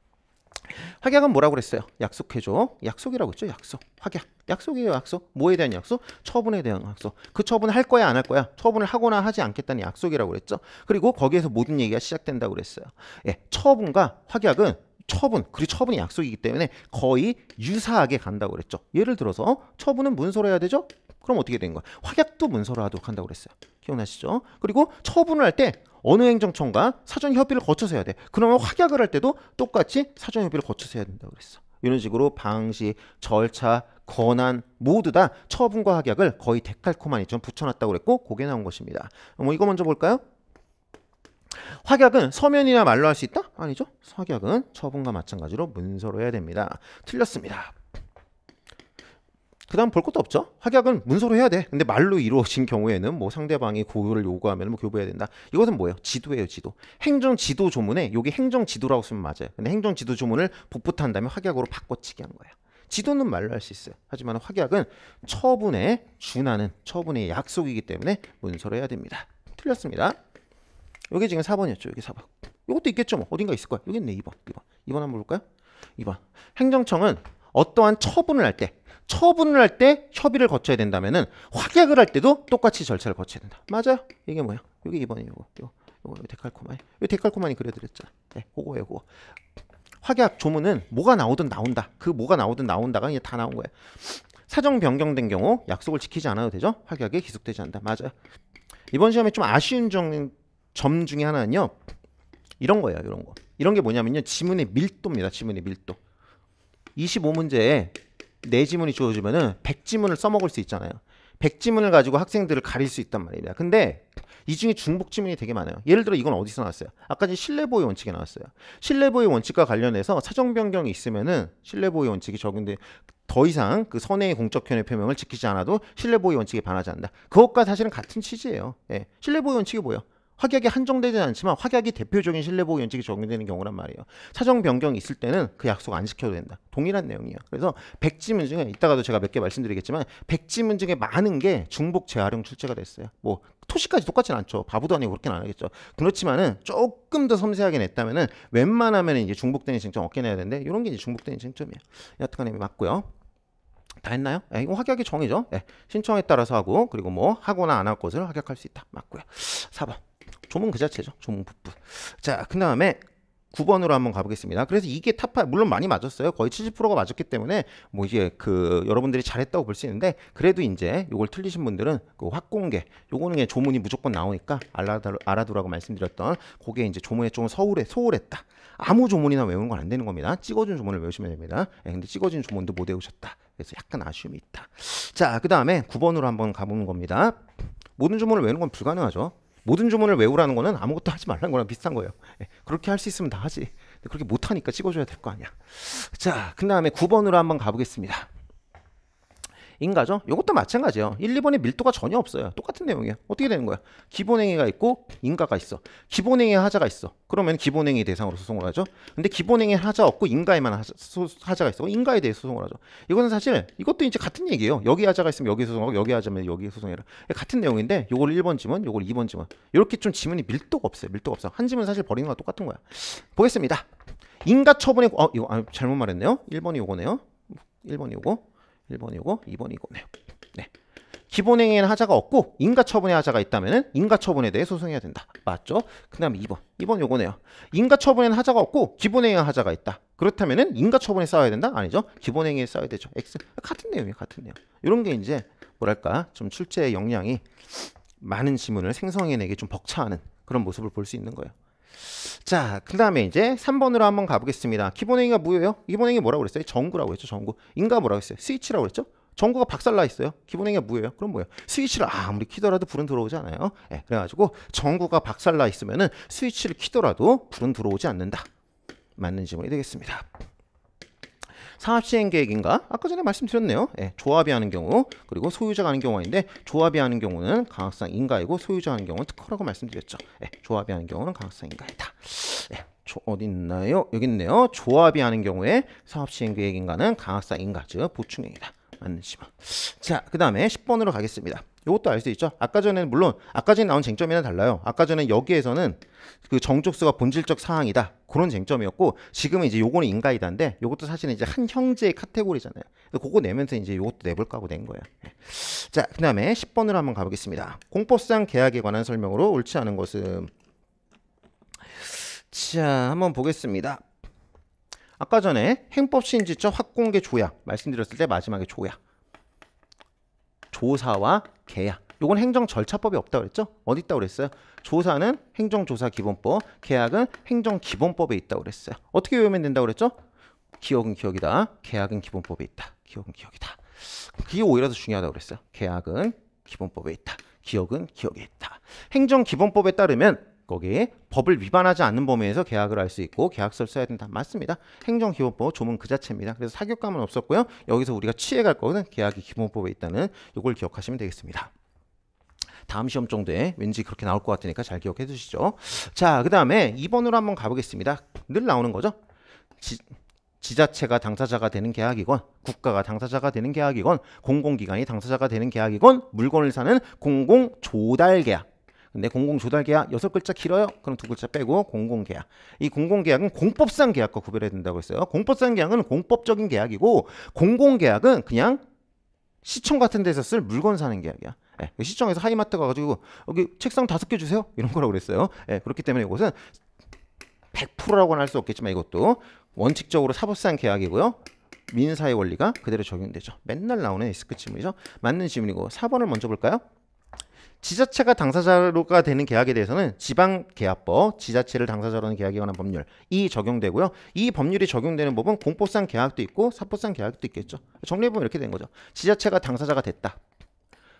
S1: 확약은 뭐라고 그랬어요? 약속해줘. 약속이라고 했죠. 약속. 확약. 약속이에요. 약속. 뭐에 대한 약속? 처분에 대한 약속. 그 처분을 할 거야 안 할 거야? 처분을 하거나 하지 않겠다는 약속이라고 그랬죠. 그리고 거기에서 모든 얘기가 시작된다고 그랬어요. 예, 처분과 확약은 처분 그리고 처분이 약속이기 때문에 거의 유사하게 간다고 그랬죠. 예를 들어서 어? 처분은 문서로 해야 되죠? 그럼 어떻게 되는 거야? 확약도 문서로 하도록 한다고 그랬어요. 기억나시죠? 그리고 처분을 할 때 어느 행정청과 사전 협의를 거쳐서 해야 돼. 그러면 확약을 할 때도 똑같이 사전 협의를 거쳐서 해야 된다고 그랬어. 이런 식으로 방식, 절차, 권한 모두 다 처분과 확약을 거의 데칼코마니처럼 붙여놨다고 그랬고 고게 나온 것입니다. 뭐 이거 먼저 볼까요? 확약은 서면이나 말로 할 수 있다? 아니죠. 확약은 처분과 마찬가지로 문서로 해야 됩니다. 틀렸습니다. 그다음 볼 것도 없죠. 확약은 문서로 해야 돼. 근데 말로 이루어진 경우에는 뭐 상대방이 고유를 요구하면 뭐 교부해야 된다. 이것은 뭐예요? 지도예요, 지도. 행정 지도 조문에 여기 행정 지도라고 쓰면 맞아요. 근데 행정 지도 조문을 복붙한 다음에 확약으로 바꿔치기 한 거예요. 지도는 말로 할 수 있어요. 하지만 확약은 처분에 준하는 처분의 약속이기 때문에 문서로 해야 됩니다. 틀렸습니다. 여기 지금 4번이었죠. 여기 4번. 이것도 있겠죠. 뭐 어딘가 있을 거야. 여기 있네. 2번. 2번. 2번 한번 볼까요? 2번. 행정청은 어떠한 처분을 할때 처분을 할 때 협의를 거쳐야 된다면은 확약을 할 때도 똑같이 절차를 거쳐야 된다. 맞아요? 이게 뭐야? 이게 이번에 이요 이거 이거 이거 데칼코마니 이 데칼코마니 그려드렸잖아. 네, 그거예요, 예, 그거. 확약 조문은 뭐가 나오든 나온다. 그 뭐가 나오든 나온다가 이제 다 나온 거야. 사정 변경된 경우 약속을 지키지 않아도 되죠. 확약에 기속되지 않는다. 맞아요. 이번 시험에 좀 아쉬운 점, 점 중에 하나는요. 이런 거예요. 이런 거. 이런 게 뭐냐면요. 지문의 밀도입니다. 지문의 밀도. 25문제에 네 지문이 주어지면은 백 지문을 써먹을 수 있잖아요. 백 지문을 가지고 학생들을 가릴 수 있단 말입니다. 근데 이 중에 중복 지문이 되게 많아요. 예를 들어 이건 어디서 나왔어요? 아까 전신뢰보의 원칙에 나왔어요. 신뢰보의 원칙과 관련해서 사정 변경이 있으면은 신뢰보의 원칙이 적용돼 더 이상 그 선의의 공적 현해 표명을 지키지 않아도 신뢰보의 원칙에 반하지 않는다. 그것과 사실은 같은 취지예요. 예. 신뢰보의 원칙이 뭐예요? 확약이 한정되진 않지만 확약이 대표적인 실내보호연칙이 적용되는 경우란 말이에요. 사정 변경이 있을 때는 그 약속 안 지켜도 된다. 동일한 내용이에요. 그래서 백지 문증에 이따가도 제가 몇 개 말씀드리겠지만 백지 문증에 많은 게 중복 재활용 출제가 됐어요. 뭐 토시까지 똑같진 않죠. 바보도 아니고 그렇게는 안 하겠죠. 그렇지만은 조금 더 섬세하게 냈다면은 웬만하면 이제 중복되는 쟁점 어깨 내야 되는데 이런 게 이제 중복되는 쟁점이에요. 여튼간에 맞고요. 다 했나요? 예, 이거 확약의 정의죠 예, 신청에 따라서 하고 그리고 뭐 하거나 안 할 것을 확약할 수 있다. 맞고요. 4번. 조문 그 자체죠. 조문 부부 자, 그 다음에 9번으로 한번 가보겠습니다. 그래서 이게 타파 물론 많이 맞았어요. 거의 70%가 맞았기 때문에 뭐 이게 그 여러분들이 잘했다고 볼 수 있는데 그래도 이제 이걸 틀리신 분들은 그 확공개 요거는 그냥 조문이 무조건 나오니까 알아두, 알아두라고 말씀드렸던 그게 이제 조문에 좀 서울에 소홀했다. 아무 조문이나 외우는 건 안 되는 겁니다. 찍어준 조문을 외우시면 됩니다. 예, 근데 찍어진 조문도 못 외우셨다. 그래서 약간 아쉬움이 있다. 자, 그 다음에 9번으로 한번 가보는 겁니다. 모든 조문을 외우는 건 불가능하죠. 모든 주문을 외우라는 거는 아무것도 하지 말라는 거랑 비슷한 거예요. 예, 그렇게 할 수 있으면 다 하지. 그렇게 못하니까 찍어줘야 될 거 아니야. 자, 그 다음에 9번으로 한번 가보겠습니다. 인가죠? 이것도 마찬가지예요. 1, 2번의 밀도가 전혀 없어요. 똑같은 내용이에요. 어떻게 되는 거야? 기본행위가 있고 인가가 있어. 기본행위 하자가 있어. 그러면 기본행위 대상으로 소송을 하죠. 근데 기본행위 하자 없고 인가에만 하자, 소, 하자가 있어. 인가에 대해 소송을 하죠. 이거는 사실 이것도 이제 같은 얘기예요. 여기 하자가 있으면 여기 소송하고 여기 하자면 여기 소송해라. 같은 내용인데 이걸 1번 지문, 이걸 2번 지문. 이렇게 좀 지문이 밀도가 없어요. 밀도가 없어. 한 지문 사실 버리는 거랑 똑같은 거야. 보겠습니다. 인가 처분의 어 이거 아, 잘못 말했네요. 1번이 요거네요. 1번이 요거. 1번이고 2번이고네요. 네. 기본행위에는 하자가 없고 인가처분에 하자가 있다면 인가처분에 대해 소송해야 된다. 맞죠? 그 다음에 2번. 2번 요거네요. 인가처분에는 하자가 없고 기본행위에 하자가 있다. 그렇다면 은 인가처분에 싸워야 된다? 아니죠. 기본행위에 싸워야 되죠. X. 같은 내용이에요. 같은 내용. 이런 게 이제 뭐랄까 좀 출제의 역량이 많은 지문을 생성해내기 좀 벅차하는 그런 모습을 볼 수 있는 거예요. 자, 그 다음에 이제 3번으로 한번 가보겠습니다. 기본행위가 뭐예요? 기본행위 뭐라고 그랬어요? 전구라고 했죠, 전구. 인가 뭐라고 했어요? 스위치라고 그랬죠? 전구가 박살나 있어요. 기본행위가 뭐예요? 그럼 뭐예요? 스위치를 아무리 키더라도 불은 들어오지 않아요. 네, 그래가지고 전구가 박살나 있으면은 스위치를 키더라도 불은 들어오지 않는다. 맞는 지문이 되겠습니다. 사업시행 계획인가? 아까 전에 말씀드렸네요. 예, 조합이 하는 경우 그리고 소유자가 하는 경우인데 조합이 하는 경우는 강학상 인가이고 소유자 하는 경우는 특허라고 말씀드렸죠. 예, 조합이 하는 경우는 강학상 인가이다. 예, 어디 있나요? 여기 있네요. 조합이 하는 경우에 사업시행 계획인가는 강학상 인가 즉 보충행이다. 맞는 지만 자, 그 다음에 10번으로 가겠습니다. 이것도 알 수 있죠. 아까 전에는 물론 아까 전에 나온 쟁점이랑 달라요. 아까 전에 여기에서는 그 정족수가 본질적 사항이다 그런 쟁점이었고 지금은 이제 요거는 인가이다인데 요것도 사실은 이제 한 형제의 카테고리잖아요. 그거 내면서 이제 요것도 내볼까 하고 낸 거예요. 네. 자 그다음에 10번으로 한번 가보겠습니다. 공법상 계약에 관한 설명으로 옳지 않은 것은 자 한번 보겠습니다. 아까 전에 행법신지적 확공개 조약 말씀드렸을 때 마지막에 조약 조사와 계약. 요건 행정 절차법이 없다고 그랬죠? 어디 있다 그랬어요? 조사는 행정조사 기본법, 계약은 행정 기본법에 있다고 그랬어요. 어떻게 외우면 된다고 그랬죠? 기억은 기억이다. 계약은 기본법에 있다. 기억은 기억이다. 그게 오히려 더 중요하다고 그랬어요. 계약은 기본법에 있다. 기억은 기억에 있다. 행정 기본법에 따르면 거기에 법을 위반하지 않는 범위에서 계약을 할 수 있고 계약서를 써야 된다. 맞습니다. 행정기본법 조문 그 자체입니다. 그래서 사격감은 없었고요. 여기서 우리가 취해갈 거는 계약이 기본법에 있다는 이걸 기억하시면 되겠습니다. 다음 시험 정도에 왠지 그렇게 나올 것 같으니까 잘 기억해 두시죠. 자, 그 다음에 2번으로 한번 가보겠습니다. 늘 나오는 거죠. 지, 지자체가 당사자가 되는 계약이건 국가가 당사자가 되는 계약이건 공공기관이 당사자가 되는 계약이건 물건을 사는 공공조달계약 근데 공공조달계약 여섯 글자 길어요? 그럼 두 글자 빼고 공공계약. 이 공공계약은 공법상 계약과 구별해야 된다고 했어요. 공법상 계약은 공법적인 계약이고 공공계약은 그냥 시청 같은 데서 쓸 물건 사는 계약이야. 예, 그 시청에서 하이마트 가가지고 여기 책상 다섯 개 주세요 이런 거라고 그랬어요. 예, 그렇기 때문에 이것은 100%라고는 할 수 없겠지만 이것도 원칙적으로 사법상 계약이고요. 민사의 원리가 그대로 적용되죠. 맨날 나오는 에스크 질문이죠. 맞는 질문이고 4번을 먼저 볼까요? 지자체가 당사자로가 되는 계약에 대해서는 지방계약법, 지자체를 당사자로는 하 계약에 관한 법률이 적용되고요. 이 법률이 적용되는 법은 공법상 계약도 있고 사법상 계약도 있겠죠. 정리해보면 이렇게 된 거죠. 지자체가 당사자가 됐다.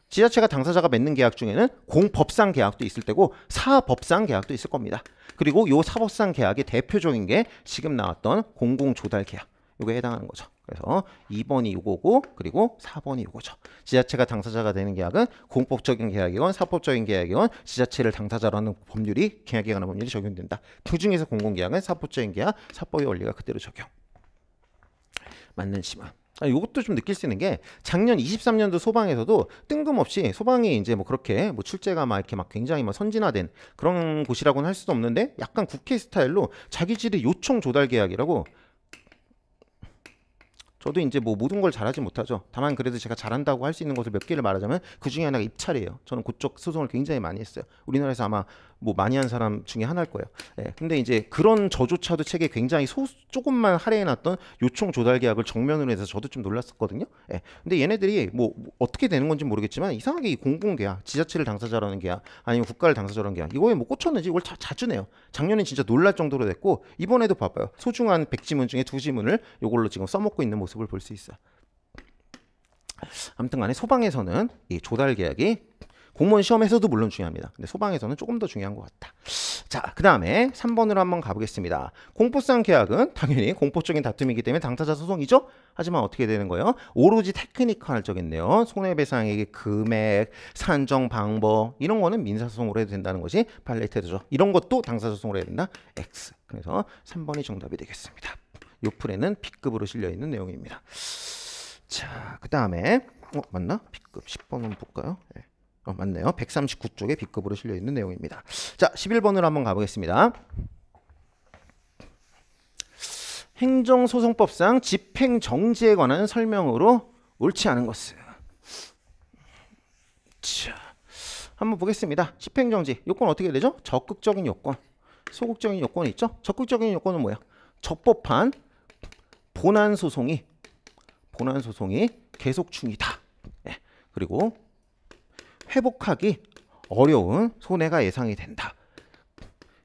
S1: 지자체가 당사자가 맺는 계약 중에는 공법상 계약도 있을 때고 사법상 계약도 있을 겁니다. 그리고 요 사법상 계약의 대표적인 게 지금 나왔던 공공조달 계약. 요게 해당하는 거죠. 그래서 2번이 요거고 그리고 4번이 요거죠. 지자체가 당사자가 되는 계약은 공법적인 계약이건 사법적인 계약이건 지자체를 당사자로 하는 법률이 계약에 관한 법률이 적용된다. 그중에서 공공계약은 사법적인 계약, 사법의 원리가 그대로 적용. 맞는 심화. 아, 이것도 좀 느낄 수 있는 게 작년 23년도 소방에서도 뜬금없이 소방이 이제 뭐 그렇게 뭐 출제가 막 이렇게 막 굉장히 막 선진화된 그런 곳이라고는 할 수도 없는데 약간 국회 스타일로 자기 질의 요청 조달 계약이라고 저도 이제 뭐 모든 걸 잘하지 못하죠. 다만 그래도 제가 잘한다고 할 수 있는 것을 몇 개를 말하자면 그 중에 하나가 입찰이에요. 저는 그쪽 소송을 굉장히 많이 했어요. 우리나라에서 아마 뭐 많이 한 사람 중에 하나일 거예요. 예. 근데 이제 그런 저조차도 책에 굉장히 소 조금만 할애해 놨던 요청 조달 계약을 정면으로 해서 저도 좀 놀랐었거든요. 예. 근데 얘네들이 뭐, 뭐 어떻게 되는 건지 모르겠지만 이상하게 이 공공 계약, 지자체를 당사자라는 계약, 아니면 국가를 당사자라는 계약 이거에 뭐 꽂혔는지 이걸 자, 자주 내요. 작년엔 진짜 놀랄 정도로 됐고 이번에도 봐봐요. 소중한 백지문 중에 두 지문을 이걸로 지금 써먹고 있는 모습을 볼 수 있어. 아무튼 간에 소방에서는 이 조달 계약이 공무원 시험에서도 물론 중요합니다. 근데 소방에서는 조금 더 중요한 것 같다. 자, 그 다음에 3번으로 한번 가보겠습니다. 공포상 계약은 당연히 공포적인 다툼이기 때문에 당사자 소송이죠? 하지만 어떻게 되는 거예요? 오로지 테크니컬적인데요. 손해배상액의 금액, 산정 방법 이런 거는 민사소송으로 해도 된다는 것이 발레테드죠. 이런 것도 당사자 소송으로 해야 된다. X. 그래서 3번이 정답이 되겠습니다. 요풀에는 B급으로 실려있는 내용입니다. 자, 그 다음에 어, 맞나? B급 10번은 볼까요? 네. 어, 맞네요. 139쪽에 B급으로 실려 있는 내용입니다. 자, 11번으로 한번 가보겠습니다. 행정소송법상 집행정지에 관한 설명으로 옳지 않은 것은 자, 한번 보겠습니다. 집행정지 요건 어떻게 되죠? 적극적인 요건, 소극적인 요건이 있죠? 적극적인 요건은 뭐야? 적법한 본안 소송이 본안 소송이 계속 중이다. 예. 그리고 회복하기 어려운 손해가 예상이 된다.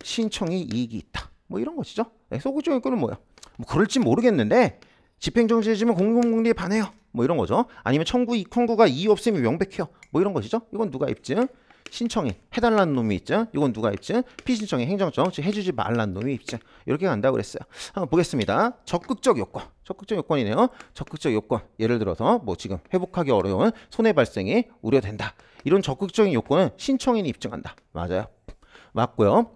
S1: 신청이 이익이 있다. 뭐 이런 것이죠. 예, 소극적인 거는 뭐야? 뭐 그럴지 모르겠는데 집행정지해지면 공공공리에 반해요. 뭐 이런 거죠. 아니면 청구 이청구가 이유 없으면 명백해요. 뭐 이런 것이죠. 이건 누가 입증? 신청이 해달라는 놈이 입증. 이건 누가 입증? 피신청이 행정청 즉 해주지 말라는 놈이 입증. 이렇게 간다고 그랬어요. 한번 보겠습니다. 적극적 요건. 적극적 요건이네요. 적극적 요건. 예를 들어서 뭐 지금 회복하기 어려운 손해 발생이 우려된다. 이런 적극적인 요건은 신청인이 입증한다. 맞아요. 맞고요.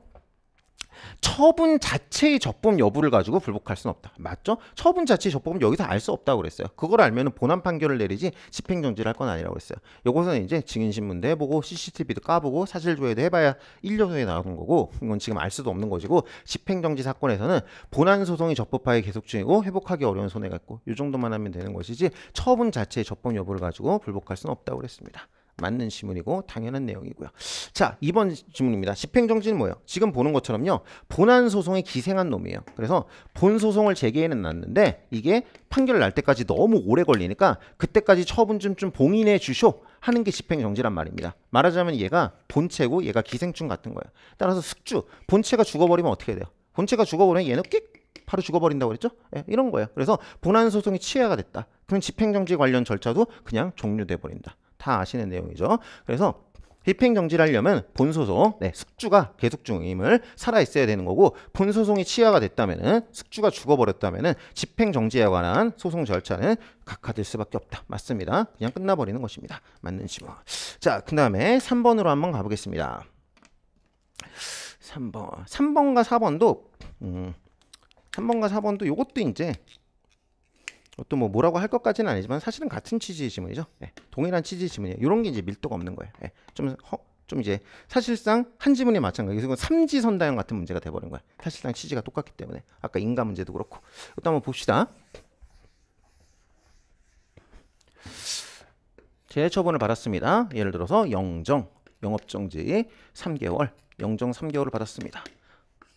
S1: 처분 자체의 적법 여부를 가지고 불복할 수는 없다. 맞죠? 처분 자체의 적법은 여기서 알 수 없다고 그랬어요. 그걸 알면 본안 판결을 내리지 집행정지를 할 건 아니라고 그랬어요. 요것은 이제 증인신문도 해보고 CCTV도 까보고 사실조회도 해봐야 1년 후에 나오는 거고 이건 지금 알 수도 없는 것이고 집행정지 사건에서는 본안 소송이 적법하에 계속 중이고 회복하기 어려운 손해가 있고 이 정도만 하면 되는 것이지 처분 자체의 적법 여부를 가지고 불복할 수는 없다고 그랬습니다. 맞는 신문이고 당연한 내용이고요. 자, 이번 질문입니다. 집행정지는 뭐예요? 지금 보는 것처럼요. 본안 소송에 기생한 놈이에요. 그래서 본 소송을 재개에는놨는데 이게 판결 날 때까지 너무 오래 걸리니까 그때까지 처분 좀 좀 봉인해 주쇼 하는 게 집행정지란 말입니다. 말하자면 얘가 본체고 얘가 기생충 같은 거예요. 따라서 숙주, 본체가 죽어버리면 어떻게 돼요? 본체가 죽어버리면 얘는 끽 바로 죽어버린다고 그랬죠? 네, 이런 거예요. 그래서 본안 소송이 취하가 됐다. 그럼 집행정지 관련 절차도 그냥 종료돼 버린다. 다 아시는 내용이죠. 그래서 집행 정지를 하려면 본소송, 네, 숙주가 계속 중임을 살아 있어야 되는 거고 본소송이 취하가 됐다면은 숙주가 죽어버렸다면은 집행 정지에 관한 소송 절차는 각하될 수밖에 없다. 맞습니다. 그냥 끝나버리는 것입니다. 맞는지 뭐. 자, 그다음에 3번으로 한번 가보겠습니다. 3번, 3번과 4번도 음, 3번과 4번도 이것도 이제 또뭐 뭐라고 할 것까지는 아니지만 사실은 같은 취지의 지문이죠. 예, 동일한 취지의 지문이에요. 이런 게 이제 밀도가 없는 거예요. 예, 좀, 허, 좀 이제 사실상 한 지문이 마찬가지. 그래서 이건 삼지선다형 같은 문제가 돼버린 거예요. 사실상 취지가 똑같기 때문에 아까 인가 문제도 그렇고. 또 한번 봅시다. 제 처분을 받았습니다. 예를 들어서 영정, 영업정지 3개월, 영정 3개월을 받았습니다.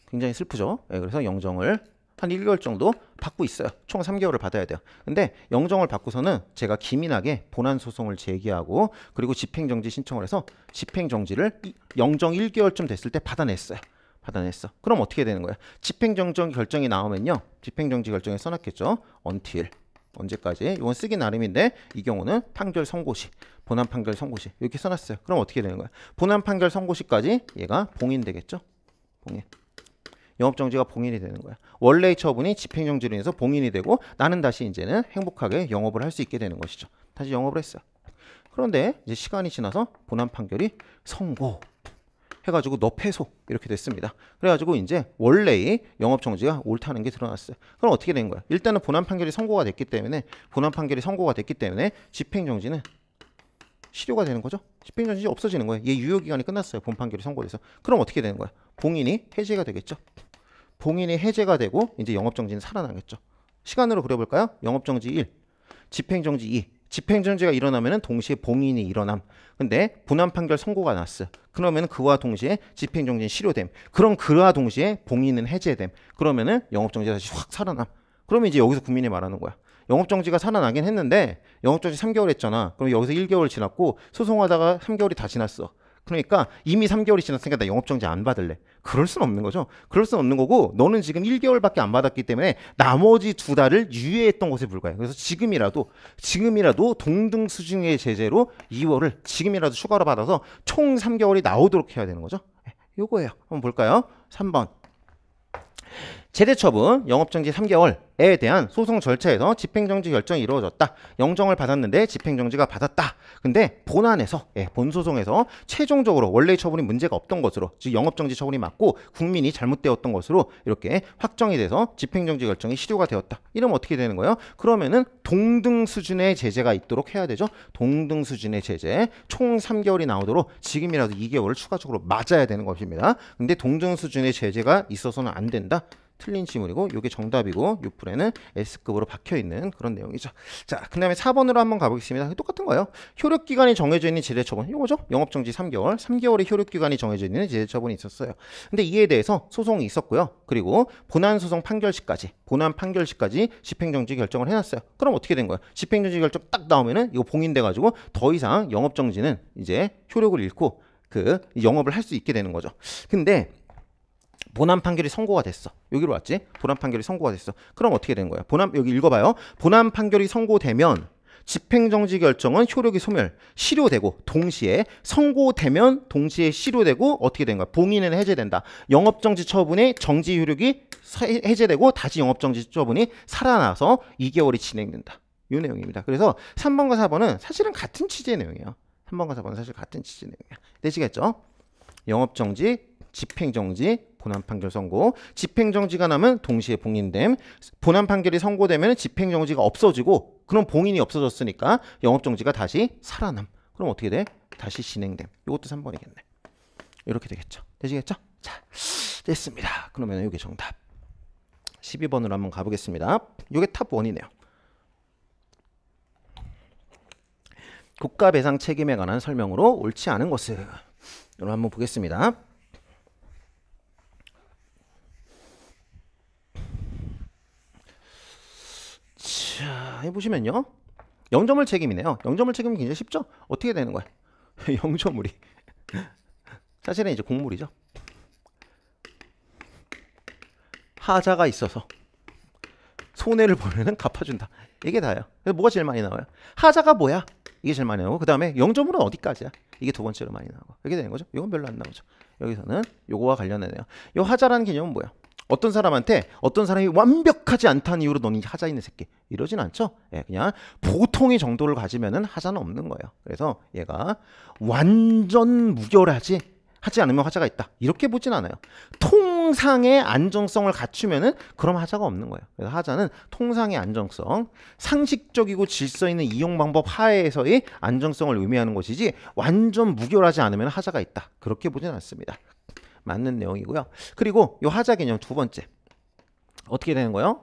S1: 굉장히 슬프죠. 예, 그래서 영정을 한 1개월 정도 받고 있어요. 총 3개월을 받아야 돼요. 근데 영정을 받고서는 제가 기민하게 본안 소송을 제기하고 그리고 집행정지 신청을 해서 집행정지를 영정 1개월쯤 됐을 때 받아냈어요. 받아냈어. 그럼 어떻게 되는 거예요집행정정 결정이 나오면요. 집행정지 결정에 써놨겠죠. until 언제까지? 이건 쓰기 나름인데 이 경우는 판결 선고시, 본안 판결 선고시 이렇게 써놨어요. 그럼 어떻게 되는 거야? 본안 판결 선고시까지 얘가 봉인되겠죠? 봉인. 영업정지가 봉인이 되는 거야. 원래의 처분이 집행정지로 인해서 봉인이 되고 나는 다시 이제는 행복하게 영업을 할 수 있게 되는 것이죠. 다시 영업을 했어요. 그런데 이제 시간이 지나서 본안 판결이 선고 해가지고 너 패소 이렇게 됐습니다. 그래가지고 이제 원래의 영업정지가 옳다는 게 드러났어요. 그럼 어떻게 된 거야? 일단은 본안 판결이 선고가 됐기 때문에 본안 판결이 선고가 됐기 때문에 집행정지는 실효가 되는 거죠. 집행정지 없어지는 거예요. 얘 유효기간이 끝났어요. 본 판결이 선고돼서. 그럼 어떻게 되는 거야? 봉인이 해제가 되겠죠. 봉인이 해제가 되고 이제 영업정지는 살아나겠죠. 시간으로 그려볼까요? 영업정지 1, 집행정지 2. 집행정지가 일어나면 동시에 봉인이 일어남. 근데 분한 판결 선고가 났어. 그러면 그와 동시에 집행정지는 실효됨. 그럼 그와 동시에 봉인은 해제됨. 그러면은 영업정지가 다시 확 살아남. 그러면 이제 여기서 국민이 말하는 거야. 영업정지가 살아나긴 했는데 영업정지 3개월 했잖아. 그럼 여기서 1개월 지났고 소송하다가 3개월이 다 지났어. 그러니까 이미 3개월이 지났으니까 나 영업정지 안 받을래. 그럴 수는 없는 거죠. 그럴 수는 없는 거고 너는 지금 1개월밖에 안 받았기 때문에 나머지 두 달을 유예했던 것에 불과해요. 그래서 지금이라도 지금이라도 동등 수준의 제재로 2월을 지금이라도 추가로 받아서 총 3개월이 나오도록 해야 되는 거죠. 예, 요거예요. 한번 볼까요? 3번. 제대 처분, 영업정지 3개월에 대한 소송 절차에서 집행정지 결정이 이루어졌다. 영정을 받았는데 집행정지가 받았다. 근데 본안에서, 예, 본소송에서 최종적으로 원래 처분이 문제가 없던 것으로, 즉 영업정지 처분이 맞고 국민이 잘못되었던 것으로 이렇게 확정이 돼서 집행정지 결정이 실효가 되었다. 이러면 어떻게 되는 거예요? 그러면은 동등 수준의 제재가 있도록 해야 되죠. 동등 수준의 제재, 총 3개월이 나오도록 지금이라도 2개월을 추가적으로 맞아야 되는 것입니다. 근데 동등 수준의 제재가 있어서는 안 된다. 틀린 지문이고 이게 정답이고 6분에는 S급으로 박혀있는 그런 내용이죠. 자, 그 다음에 4번으로 한번 가보겠습니다. 똑같은 거예요. 효력기간이 정해져 있는 지대처분 이거죠? 영업정지 3개월, 3개월의 효력기간이 정해져 있는 지대처분이 있었어요. 근데 이에 대해서 소송이 있었고요. 그리고 본안소송 판결시까지, 본안 판결시까지 집행정지 결정을 해놨어요. 그럼 어떻게 된 거예요? 집행정지 결정 딱 나오면은 이거 봉인돼가지고 더 이상 영업정지는 이제 효력을 잃고 그 영업을 할 수 있게 되는 거죠. 근데 본안 판결이 선고가 됐어. 여기로 왔지? 본안 판결이 선고가 됐어. 그럼 어떻게 된 거야? 본안 여기 읽어봐요. 본안 판결이 선고되면 집행정지 결정은 효력이 소멸, 실효되고 동시에 선고되면 동시에 실효되고 어떻게 된 거야? 봉인은 해제된다. 영업정지 처분의 정지 효력이 해제되고 다시 영업정지 처분이 살아나서 2개월이 진행된다. 이 내용입니다. 그래서 3번과 4번은 사실은 같은 취지의 내용이에요. 3번과 4번은 사실 같은 취지의 내용이야. 되시겠죠? 영업정지 집행정지 본안 판결 선고 집행정지가 나면 동시에 봉인됨 본안 판결이 선고되면 집행정지가 없어지고 그럼 봉인이 없어졌으니까 영업정지가 다시 살아남 그럼 어떻게 돼? 다시 진행됨 이것도 3번이겠네 이렇게 되겠죠 되시겠죠? 자 됐습니다 그러면 이게 정답 12번으로 한번 가보겠습니다 이게 탑1이네요 국가배상 책임에 관한 설명으로 옳지 않은 것을 한번 보겠습니다 해보시면요. 영점을 책임이네요. 영점을 책임이 굉장히 쉽죠? 어떻게 되는 거야? 영점물이 사실은 이제 곡물이죠. 하자가 있어서 손해를 보면은 갚아준다. 이게 다예요. 그래서 뭐가 제일 많이 나와요? 하자가 뭐야? 이게 제일 많이 나오고 그 다음에 영점물은 어디까지야? 이게 두 번째로 많이 나오고 이게 되는 거죠. 이건 별로 안 나오죠. 여기서는 요거와 관련해요. 요 하자라는 개념은 뭐야? 어떤 사람한테 어떤 사람이 완벽하지 않다는 이유로 너는 하자 있는 새끼 이러진 않죠. 예, 그냥 보통의 정도를 가지면은 하자는 없는 거예요. 그래서 얘가 완전 무결하지 하지 않으면 하자가 있다 이렇게 보진 않아요. 통상의 안정성을 갖추면은 그럼 하자가 없는 거예요. 그래서 하자는 통상의 안정성, 상식적이고 질서 있는 이용 방법 하에서의 안정성을 의미하는 것이지 완전 무결하지 않으면 하자가 있다 그렇게 보진 않습니다. 맞는 내용이고요. 그리고 이 하자 개념 두 번째 어떻게 되는 거예요?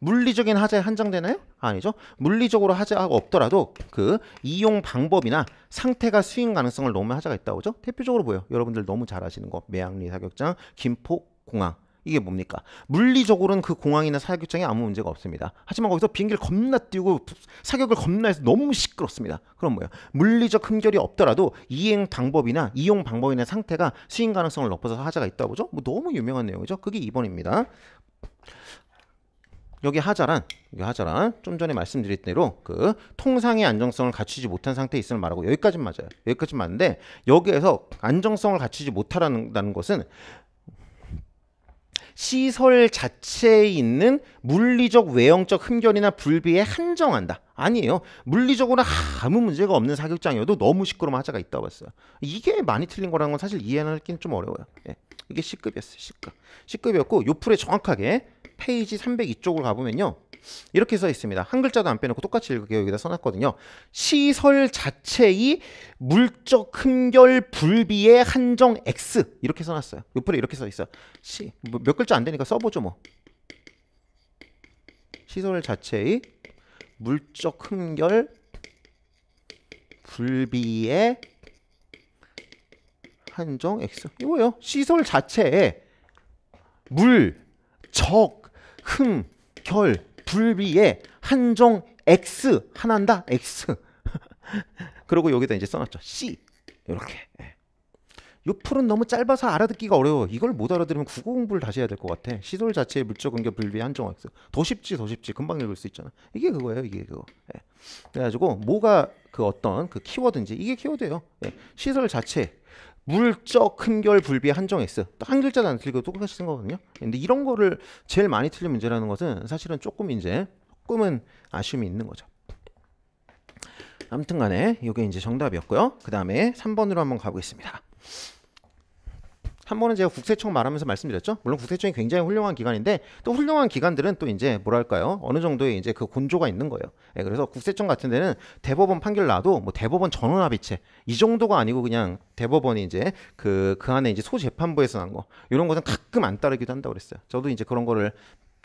S1: 물리적인 하자에 한정되나요? 아니죠. 물리적으로 하자가 없더라도 그 이용 방법이나 상태가 수익 가능성을 넘으면 하자가 있다고 죠 대표적으로 보여. 여러분들 너무 잘 아시는 거. 매양리 사격장, 김포 공항. 이게 뭡니까? 물리적으로는 그 공항이나 사격장에 아무 문제가 없습니다. 하지만 거기서 비행기를 겁나 띄우고 사격을 겁나 해서 너무 시끄럽습니다. 그럼 뭐예요? 물리적 흠결이 없더라도 이행 방법이나 이용 방법이나 상태가 수인 가능성을 높여서 하자가 있다 보죠? 뭐 너무 유명한 내용이죠. 그게 2번입니다. 여기 하자란 여기 하자란 좀 전에 말씀드린 대로 그 통상의 안정성을 갖추지 못한 상태에 있음을 말하고 여기까지 맞아요. 여기까지 맞는데 여기에서 안정성을 갖추지 못하라는 것은 시설 자체에 있는 물리적 외형적 흠결이나 불비에 한정한다. 아니에요. 물리적으로 아무 문제가 없는 사격장이어도 너무 시끄러운 하자가 있다고 했어요. 이게 많이 틀린 거라는 건 사실 이해하기는 좀 어려워요. 예. 이게 C급이었어요. C급. C급이었고 요 풀에 정확하게 페이지 3 0 2쪽을 가보면요. 이렇게 써 있습니다. 한 글자도 안 빼놓고 똑같이 읽게 여기다 써놨거든요. 시설 자체의 물적 흠결 불비의 한정 x 이렇게 써놨어요. 옆으로 이렇게 써 있어. 시, 뭐 몇 글자 안 되니까 써보죠 뭐. 시설 자체의 물적 흠결 불비의 한정 x 이거예요. 시설 자체에 물, 적, 흠, 결 불비에 한정 x 하나다 x 그리고 여기다 이제 써놨죠 c 이렇게 예. 요 풀은 너무 짧아서 알아듣기가 어려워 이걸 못 알아들으면 국어 공부를 다시 해야 될 것 같아 시설 자체의 물적 근결 불비 한정 x 더 쉽지 더 쉽지 금방 읽을 수 있잖아 이게 그거예요 이게 그거 예. 그래가지고 뭐가 그 어떤 그 키워드인지 이게 키워드예요 예. 시설 자체 물적 큰결 불비 한정 했 x 한 글자도 안 틀리고 똑같이 쓴 거거든요 근데 이런 거를 제일 많이 틀린 문제라는 것은 사실은 조금 이제 조금은 아쉬움이 있는 거죠 아무튼 간에 이게 이제 정답이었고요 그 다음에 3번으로 한번 가보겠습니다 한 번은 제가 국세청 말하면서 말씀드렸죠. 물론 국세청이 굉장히 훌륭한 기관인데 또 훌륭한 기관들은 또 이제 뭐랄까요? 어느 정도의 이제 그 곤조가 있는 거예요. 예, 그래서 국세청 같은 데는 대법원 판결 나도 뭐 대법원 전원 합의체 이 정도가 아니고 그냥 대법원이 이제 그그 그 안에 이제 소재판부에서 난 거 이런 것은 가끔 안 따르기도 한다고 그랬어요. 저도 이제 그런 거를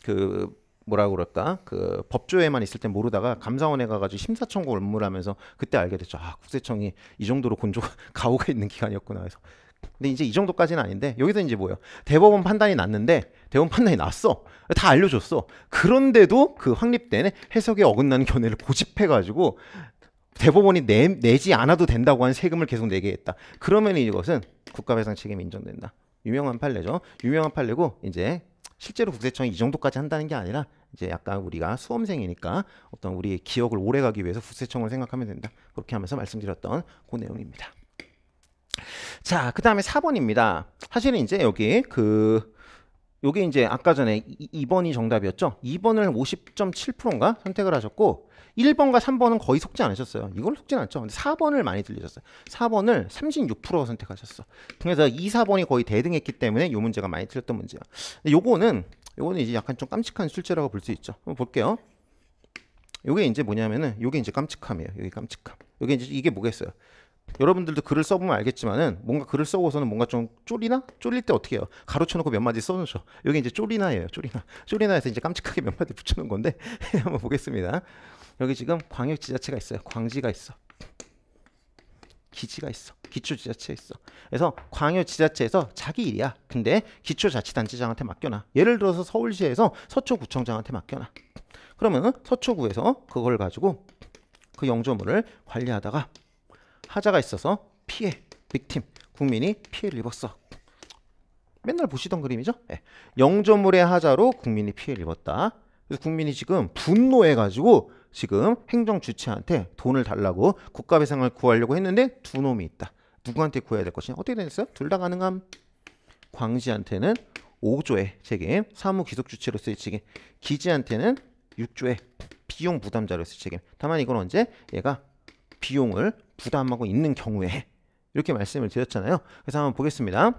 S1: 그 뭐라고 그럴까 그 법조에만 있을 땐 모르다가 감사원에 가가지고 심사청구 업무를 하면서 그때 알게 됐죠 아 국세청이 이 정도로 곤조 가오가 있는 기관이었구나 해서 근데 이제 이 정도까지는 아닌데 여기서 이제 뭐예요? 대법원 판단이 났는데 대법원 판단이 났어. 다 알려줬어. 그런데도 그 확립된 해석에 어긋나는 견해를 고집해가지고 대법원이 내, 내지 않아도 된다고 한 세금을 계속 내게 했다. 그러면 이것은 국가배상 책임이 인정된다. 유명한 판례죠. 유명한 판례고 이제 실제로 국세청이 이 정도까지 한다는 게 아니라 이제 약간 우리가 수험생이니까 어떤 우리의 기억을 오래 가기 위해서 국세청을 생각하면 된다. 그렇게 하면서 말씀드렸던 그 내용입니다. 자, 그 다음에 4번입니다. 사실은 이제 여기 그, 요게 이제 아까 전에 2번이 정답이었죠? 2번을 50.7%인가 선택을 하셨고, 1번과 3번은 거의 속지 않으셨어요. 이걸 속진 않죠. 근데 4번을 많이 들리셨어요. 4번을 36%가 선택하셨어. 그래서 2, 4번이 거의 대등했기 때문에 요 문제가 많이 틀렸던 문제야. 근데 요거는, 요거는 이제 약간 좀 깜찍한 출제라고 볼 수 있죠. 한번 볼게요. 요게 이제 뭐냐면은, 요게 이제 깜찍함이에요. 여기 깜찍함. 요게 이제 이게 뭐겠어요? 여러분들도 글을 써보면 알겠지만은 뭔가 글을 써고서는 뭔가 좀 쫄리나? 쫄릴 때 어떻게 해요? 가로쳐놓고 몇 마디 써놓죠. 여기 이제 쫄리나예요. 쫄리나. 쫄리나에서 이제 깜찍하게 몇 마디 붙여놓은 건데 한번 보겠습니다. 여기 지금 광역지자체가 있어요. 광지가 있어. 기지가 있어. 기초지자체에 있어. 그래서 광역지자체에서 자기 일이야. 근데 기초자치단체장한테 맡겨놔. 예를 들어서 서울시에서 서초구청장한테 맡겨놔. 그러면 서초구에서 그걸 가지고 그 영조물을 관리하다가 하자가 있어서 피해, 빅팀, 국민이 피해를 입었어. 맨날 보시던 그림이죠? 예. 영조물의 하자로 국민이 피해를 입었다. 그래서 국민이 지금 분노해가지고 지금 행정 주체한테 돈을 달라고 국가배상을 구하려고 했는데 두 놈이 있다. 누구한테 구해야 될 것이냐? 어떻게 됐어요? 둘 다 가능함. 광지한테는 5조의 책임, 사무 기속 주체로서의 책임, 기지한테는 6조의 비용 부담자로서의 책임. 다만 이건 언제 얘가 비용을 부담하고 있는 경우에 이렇게 말씀을 드렸잖아요. 그래서 한번 보겠습니다.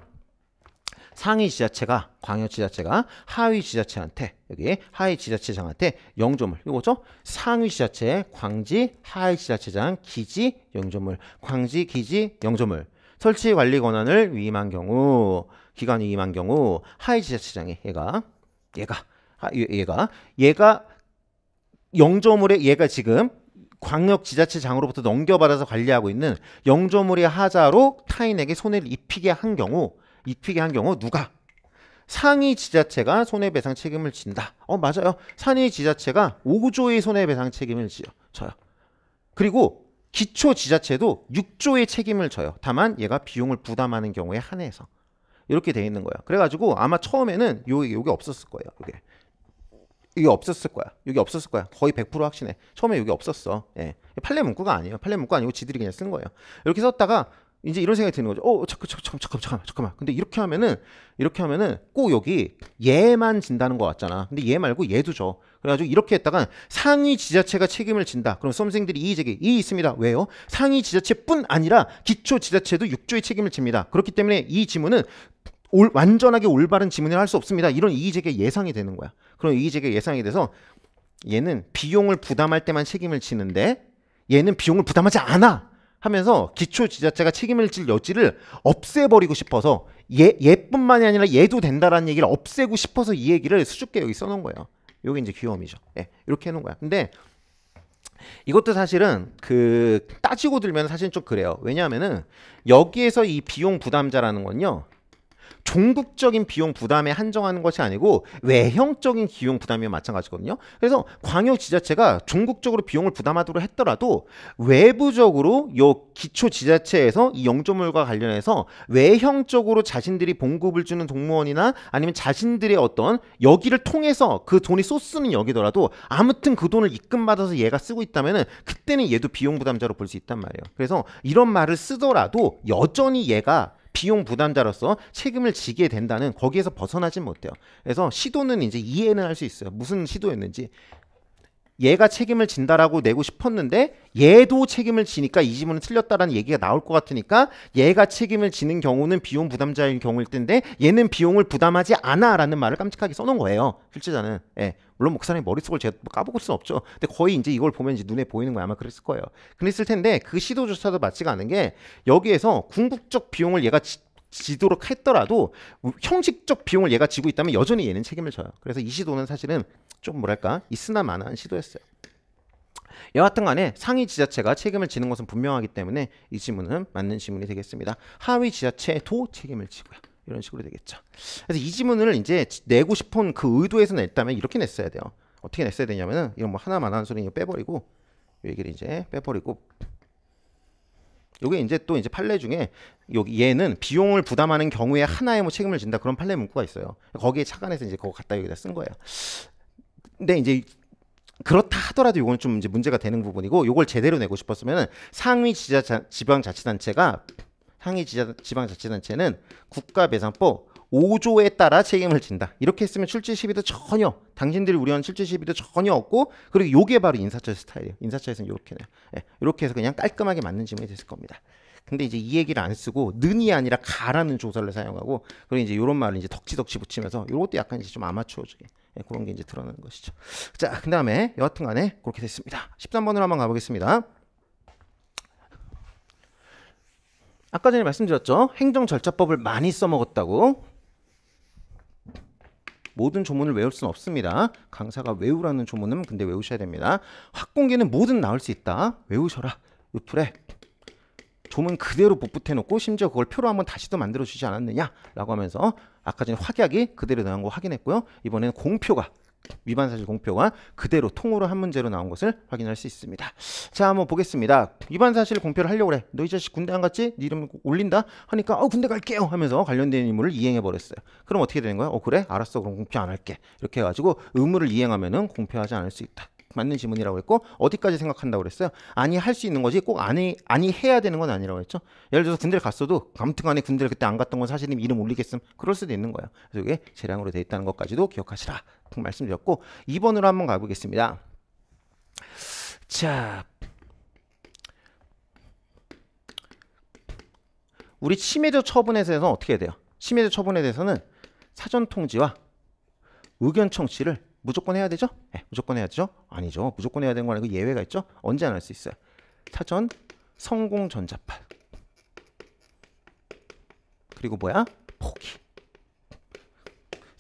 S1: 상위 지자체가 광역 지자체가 하위 지자체한테 여기 하위 지자체장한테 영조물 이거죠 상위 지자체 광지 하위 지자체장 기지 영조물 광지 기지 영조물 설치 관리 권한을 위임한 경우 기관이 임한 경우 하위 지자체장이 얘가 얘가 얘가 얘가 영조물에 얘가 지금 광역 지자체장으로부터 넘겨받아서 관리하고 있는 영조물이 하자로 타인에게 손해를 입히게 한 경우 입히게 한 경우 누가 상위 지자체가 손해배상 책임을 진다. 어 맞아요. 상위 지자체가 5조의 손해배상 책임을 지요. 져요. 그리고 기초 지자체도 6조의 책임을 져요. 다만 얘가 비용을 부담하는 경우에 한해서 이렇게 돼 있는 거예요. 그래가지고 아마 처음에는 요 요게 없었을 거예요. 요게 이게 없었을 거야. 여기 없었을 거야. 거의 100% 확신해. 처음에 여기 없었어. 예. 판례 문구가 아니에요. 판례 문구 아니고 지들이 그냥 쓴 거예요. 이렇게 썼다가 이제 이런 생각이 드는 거죠. 어, 어 잠깐, 잠깐, 잠깐, 잠깐, 잠깐만. 근데 이렇게 하면은, 이렇게 하면은 꼭 여기 얘만 진다는 거 같잖아. 근데 얘 예 말고 얘도 줘. 그래가지고 이렇게 했다가 상위 지자체가 책임을 진다. 그럼 수험생들이 이의제기, 이의 있습니다. 왜요? 상위 지자체뿐 아니라 기초 지자체도 6조의 책임을 집니다. 그렇기 때문에 이 지문은 올, 완전하게 올바른 지문을 할 수 없습니다. 이런 이의제계의 예상이 되는 거야. 그런 이의제계의 예상이 돼서 얘는 비용을 부담할 때만 책임을 지는데 얘는 비용을 부담하지 않아 하면서 기초 지자체가 책임을 질 여지를 없애버리고 싶어서 얘, 얘뿐만이 아니라 얘도 된다라는 얘기를 없애고 싶어서 이 얘기를 수줍게 여기 써놓은 거예요. 요게 이제 귀여움이죠. 예, 이렇게 해놓은 거야. 근데 이것도 사실은 그 따지고 들면 사실 좀 그래요. 왜냐하면은 여기에서 이 비용 부담자라는 건요. 종국적인 비용 부담에 한정하는 것이 아니고 외형적인 비용 부담이 마찬가지거든요. 그래서 광역 지자체가 종국적으로 비용을 부담하도록 했더라도 외부적으로 요 기초 지자체에서 이 영조물과 관련해서 외형적으로 자신들이 봉급을 주는 동무원이나 아니면 자신들의 어떤 여기를 통해서 그 돈이 소스는 여기더라도 아무튼 그 돈을 입금받아서 얘가 쓰고 있다면 그때는 얘도 비용 부담자로 볼 수 있단 말이에요. 그래서 이런 말을 쓰더라도 여전히 얘가 비용 부담자로서 책임을 지게 된다는 거기에서 벗어나진 못해요. 그래서 시도는 이제 이해는 할 수 있어요. 무슨 시도였는지 얘가 책임을 진다라고 내고 싶었는데 얘도 책임을 지니까 이 지문은 틀렸다라는 얘기가 나올 것 같으니까 얘가 책임을 지는 경우는 비용 부담자인 경우일 텐데 얘는 비용을 부담하지 않아라는 말을 깜찍하게 써놓은 거예요 실제자는 예. 물론 목사님 머릿속을 제가 뭐 까먹을 수는 없죠 근데 거의 이제 이걸 보면 이제 눈에 보이는 거야 아마 그랬을 거예요 그랬을 텐데 그 시도조차도 맞지가 않은 게 여기에서 궁극적 비용을 얘가 지도록 했더라도 형식적 비용을 얘가 지고 있다면 여전히 얘는 책임을 져요. 그래서 이 시도는 사실은 좀 뭐랄까 있으나 마나한 시도였어요. 여하튼 간에 상위 지자체가 책임을 지는 것은 분명하기 때문에 이 지문은 맞는 지문이 되겠습니다. 하위 지자체도 책임을 지고요. 이런 식으로 되겠죠. 그래서 이 지문을 이제 내고 싶은 그 의도에서 냈다면 이렇게 냈어야 돼요. 어떻게 냈어야 되냐면은 이런 뭐 하나만 하는 소리 빼버리고 얘기를 이제 빼버리고 요게 이제 또 이제 판례 중에 여기 얘는 비용을 부담하는 경우에 하나의 뭐 책임을 진다 그런 판례 문구가 있어요. 거기에 착안해서 이제 그거 갖다 여기다 쓴 거예요. 근데 이제 그렇다 하더라도 이건 좀 이제 문제가 되는 부분이고 요걸 제대로 내고 싶었으면 상위 지자 지방자치단체가 상위 지자, 지방자치단체는 국가배상법 5조에 따라 책임을 진다. 이렇게 했으면 출제 시비도 전혀 당신들이 우려한 출제 시비도 전혀 없고 그리고 요게 바로 인사처 스타일이에요. 인사처에서는 이렇게 해요. 예, 이렇게 해서 그냥 깔끔하게 맞는 질문이 됐을 겁니다. 근데 이제 이 얘기를 안 쓰고 는이 아니라 가라는 조사를 사용하고 그리고 이제 이런 말을 이제 덕지덕지 붙이면서 이것도 약간 이제 좀 아마추어적인 예, 그런 게 이제 드러나는 것이죠. 자, 그 다음에 여하튼간에 그렇게 됐습니다. 1 3번을 한번 가보겠습니다. 아까 전에 말씀드렸죠. 행정절차법을 많이 써먹었다고. 모든 조문을 외울 수는 없습니다. 강사가 외우라는 조문은 근데 외우셔야 됩니다. 확공기는 뭐든 나올 수 있다. 외우셔라. 요플에 조문 그대로 복붙해놓고 심지어 그걸 표로 한번 다시 또 만들어주지 않았느냐라고 하면서 아까 전에 확약이 그대로 나온 거 확인했고요. 이번에는 공표가 위반 사실 공표가 그대로 통으로 한 문제로 나온 것을 확인할 수 있습니다. 자, 한번 보겠습니다. 위반 사실 공표를 하려고 그래. 너 이 자식 군대 안 갔지? 네 이름 올린다? 하니까 어 군대 갈게요 하면서 관련된 의무를 이행해 버렸어요. 그럼 어떻게 되는 거야? 어 그래? 알았어. 그럼 공표 안 할게. 이렇게 해 가지고 의무를 이행하면은 공표하지 않을 수 있다. 맞는 질문이라고 했고 어디까지 생각한다고 그랬어요? 아니 할 수 있는 거지 꼭 아니 아니 해야 되는 건 아니라고 했죠. 예를 들어서 군대를 갔어도 아무튼간에 군대를 그때 안 갔던 건 사실은 이름 올리겠음 그럴 수도 있는 거예요. 그래서 이게 재량으로 돼 있다는 것까지도 기억하시라 말씀드렸고 2번으로 한번 가보겠습니다. 자. 우리 치매적 처분에 대해서 는 어떻게 해야 돼요? 치매적 처분에 대해서는 사전 통지와 의견 청취를 무조건 해야 되죠? 네, 무조건 해야 되죠? 아니죠. 무조건 해야 되는 건 아니고 예외가 있죠? 언제 안 할 수 있어요? 사전 성공 전자파. 그리고 뭐야? 포기.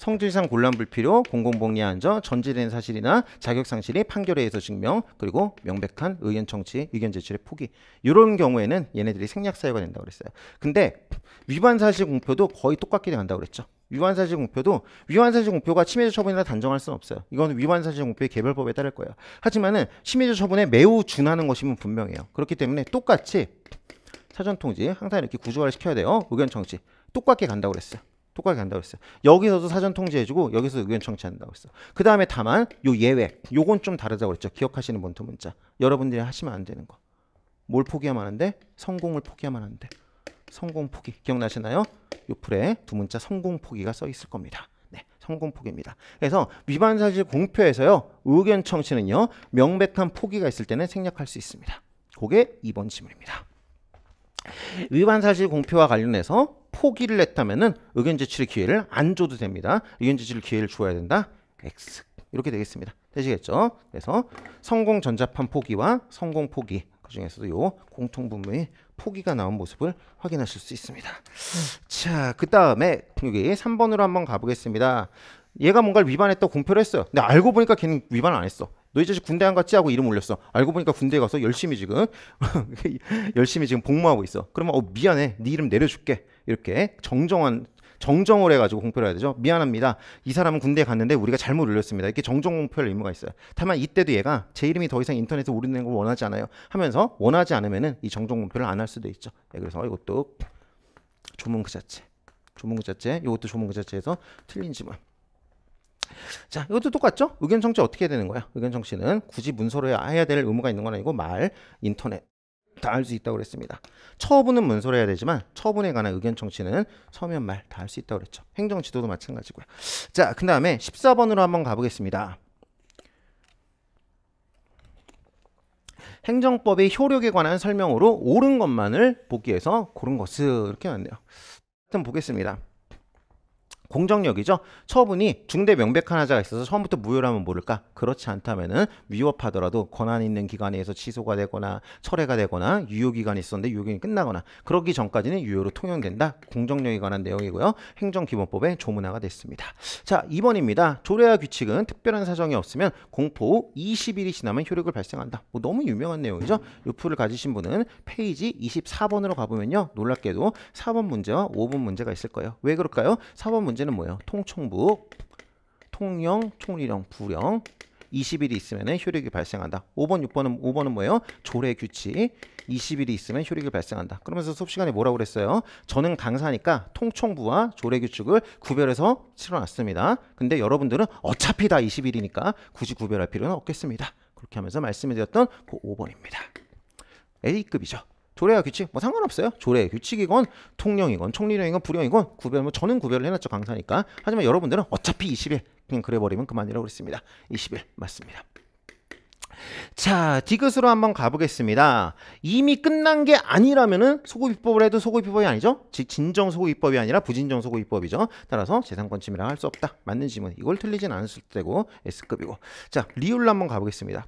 S1: 성질상 곤란 불필요, 공공복리에 앉아 전제된 사실이나 자격상실이 판결에 의해서 증명, 그리고 명백한 의견 청취, 의견 제출의 포기. 이런 경우에는 얘네들이 생략사유가 된다고 그랬어요. 근데 위반 사실 공표도 거의 똑같게 된다고 그랬죠. 위반 사실 공표도 위반 사실 공표가 침해죄 처분이나 단정할 수는 없어요. 이건 위반 사실 공표의 개별법에 따를 거예요. 하지만은 침해죄 처분에 매우 준하는 것이면 분명해요. 그렇기 때문에 똑같이 사전 통지 항상 이렇게 구조화를 시켜야 돼요. 의견 청취 똑같게 간다고 그랬어요. 똑같이 간다고 했어요. 여기서도 사전 통제해주고 여기서 의견 청취한다고 했어. 그 다음에 다만 요 예외, 요건 좀 다르다고 그랬죠. 기억하시는 본토 문자. 여러분들이 하시면 안 되는 거. 뭘 포기하면 안 돼? 성공을 포기하면 안 돼. 성공 포기 기억나시나요? 요 풀에 두 문자 성공 포기가 써 있을 겁니다. 네, 성공 포기입니다. 그래서 위반 사실 공표에서요 의견 청취는요 명백한 포기가 있을 때는 생략할 수 있습니다. 그게 2번 질문입니다 위반 사실 공표와 관련해서 포기를 했다면은 의견 제출의 기회를 안 줘도 됩니다. 의견 제출 기회를 줘야 된다. X 이렇게 되겠습니다. 되시겠죠? 그래서 성공 전자판 포기와 성공 포기 그 중에서도 요 공통 분모의 포기가 나온 모습을 확인하실 수 있습니다. 자, 그 다음에 여기 3번으로 한번 가보겠습니다. 얘가 뭔가를 위반했다고 공표를 했어요. 근데 알고 보니까 걔는 위반 안 했어. 너이 자식 군대 안 갔지 하고 이름 올렸어. 알고 보니까 군대 가서 열심히 지금 열심히 지금 복무하고 있어. 그러면 어 미안해. 네 이름 내려줄게. 이렇게 정정한 정정을 해가지고 공표를 해야 되죠. 미안합니다. 이 사람은 군대에 갔는데 우리가 잘못 올렸습니다. 이렇게 정정 공표할 의무가 있어요. 다만 이때도 얘가 제 이름이 더 이상 인터넷에 오르는 걸 원하지 않아요. 하면서 원하지 않으면은 이 정정 공표를 안 할 수도 있죠. 네, 그래서 이것도 조문 그 자체, 조문 그 자체, 이것도 조문 그 자체에서 틀린 지문. 자, 이것도 똑같죠? 의견 청취 어떻게 해야 되는 거야? 의견 청취는 굳이 문서로 해야 될 의무가 있는 건 아니고 말, 인터넷, 다할수 있다고 그랬습니다. 처분은 문서로 해야 되지만 처분에 관한 의견 청취는 서면 말 다 할 수 있다고 그랬죠. 행정 지도도 마찬가지고요. 자, 그 다음에 14번으로 한번 가보겠습니다. 행정법의 효력에 관한 설명으로 옳은 것만을 보기위해서 고른 것을 이렇게 놨네요 일단 보겠습니다. 공정력이죠. 처분이 중대 명백한 하자가 있어서 처음부터 무효라면 모를까? 그렇지 않다면은 위협하더라도 권한 있는 기관에서 취소가 되거나 철회가 되거나 유효 기간이 있었는데 유효 기간이 끝나거나 그러기 전까지는 유효로 통용된다. 공정력에 관한 내용이고요. 행정기본법의 조문화가 됐습니다. 자, 2번입니다. 조례와 규칙은 특별한 사정이 없으면 공포 후 20일이 지나면 효력을 발생한다. 뭐 너무 유명한 내용이죠. 유표를 가지신 분은 페이지 24번으로 가보면요. 놀랍게도 4번 문제와 5번 문제가 있을 거예요. 왜 그럴까요? 4번 문제 문제는 뭐예요? 통청북 통영, 총리령, 부령 20일이 있으면 효력이 발생한다. 5번, 6번은 5번은 뭐예요? 조례 규칙. 20일이 있으면 효력이 발생한다. 그러면서 수업 시간에 뭐라고 그랬어요? 저는 강사니까 통청부와 조례 규칙을 구별해서 치러놨습니다. 근데 여러분들은 어차피 다 20일이니까 굳이 구별할 필요는 없겠습니다. 그렇게 하면서 말씀드렸던 그 5번입니다. A급이죠. 조례와 규칙 뭐 상관없어요. 조례, 규칙이건 통령이건 총리령이건 부령이건 구별 뭐 저는 구별을 해놨죠 강사니까. 하지만 여러분들은 어차피 20일 그냥 그래버리면 그만이라고 그랬습니다. 20일 맞습니다. 자, 디귿으로 한번 가보겠습니다. 이미 끝난 게 아니라면은 소고기법을 해도 소고기법이 아니죠? 즉 진정 소고기법이 아니라 부진정 소고기법이죠. 따라서 재산권 침해라 할 수 없다. 맞는 질문. 이걸 틀리진 않을 수도 때고 S급이고. 자, 리율로 한번 가보겠습니다.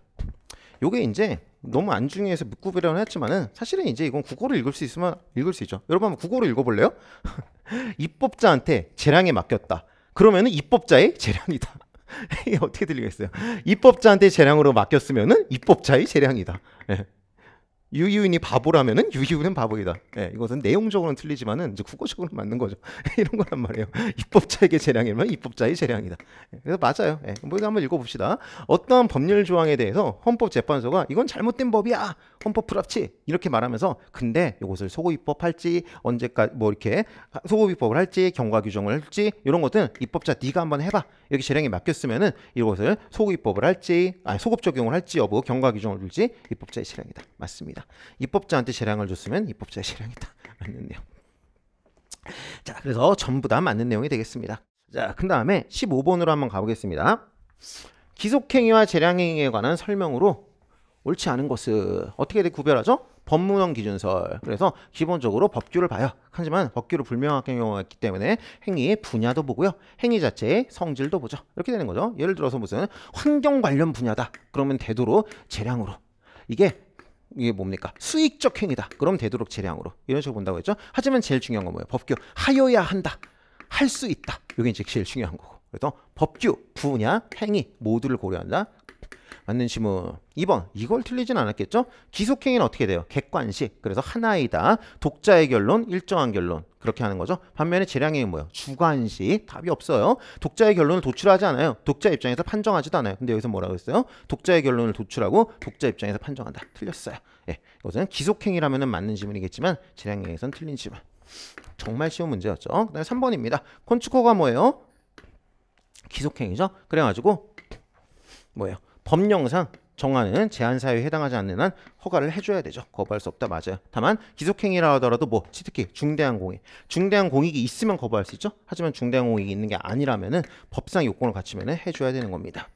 S1: 요게 이제 너무 안중에서 묵구비라고 했지만은 사실은 이제 이건 국어를 읽을 수 있으면 읽을 수 있죠. 여러분 한번 국어를 읽어볼래요? 입법자한테 재량에 맡겼다. 그러면은 입법자의 재량이다. 어떻게 들리겠어요? 입법자한테 재량으로 맡겼으면은 입법자의 재량이다. 예. 유유인이 바보라면은 유유는 바보이다. 예, 이것은 내용적으로는 틀리지만은 이제 국어적으로 맞는 거죠. 이런 거란 말이에요. 입법자에게 재량이면 입법자의 재량이다. 예, 그래서 맞아요. 예, 뭐 한번 읽어봅시다. 어떠한 법률 조항에 대해서 헌법재판소가 이건 잘못된 법이야. 헌법 불합치 이렇게 말하면서 근데 이것을 소고입법 할지 언제까지 뭐 이렇게 소고입법을 할지 경과 규정을 할지 이런 것들은 입법자 네가 한번 해봐. 여기 재량이 맡겼으면은 이것을 소고입법을 할지 아니 소급 적용을 할지 여부 경과 규정을 줄지 입법자의 재량이다. 맞습니다. 있습니다. 입법자한테 재량을 줬으면 입법자의 재량이다. 맞는 내용. 자, 그래서 전부 다 맞는 내용이 되겠습니다. 자, 그 다음에 15번으로 한번 가보겠습니다. 기속행위와 재량행위에 관한 설명으로 옳지 않은 것을 어떻게 구별하죠? 법문헌 기준설. 그래서 기본적으로 법규를 봐요. 하지만 법규를 불명확한 경우가 있기 때문에 행위의 분야도 보고요. 행위 자체의 성질도 보죠. 이렇게 되는 거죠. 예를 들어서 무슨 환경 관련 분야다. 그러면 대도로 재량으로. 이게 이게 뭡니까? 수익적 행위다. 그럼 되도록 재량으로 이런 식으로 본다고 했죠. 하지만 제일 중요한 건 뭐예요? 법규 하여야 한다. 할 수 있다. 이게 이제 제일 중요한 거고. 그래서 법규, 분야, 행위 모두를 고려한다. 맞는지 뭐 2번 이걸 틀리진 않았겠죠? 기속행위는 어떻게 돼요? 객관식 그래서 하나이다 독자의 결론 일정한 결론 그렇게 하는 거죠 반면에 재량행위 뭐예요? 주관식 답이 없어요 독자의 결론을 도출하지 않아요 독자 입장에서 판정하지도 않아요 근데 여기서 뭐라고 했어요? 독자의 결론을 도출하고 독자 입장에서 판정한다 틀렸어요 예, 이것은 기속행위라면 맞는 지문이겠지만 재량행위에선 틀린 지문 정말 쉬운 문제였죠 그 다음에 3번입니다 콘츠코가 뭐예요? 기속행위죠 그래가지고 뭐예요? 법령상 정하는 제한 사유에 해당하지 않는 한 허가를 해줘야 되죠. 거부할 수 없다 맞아요. 다만 기속행위라 하더라도 뭐 특히 중대한 공익, 중대한 공익이 있으면 거부할 수 있죠. 하지만 중대한 공익이 있는 게 아니라면은 법상 요건을 갖추면 해줘야 되는 겁니다.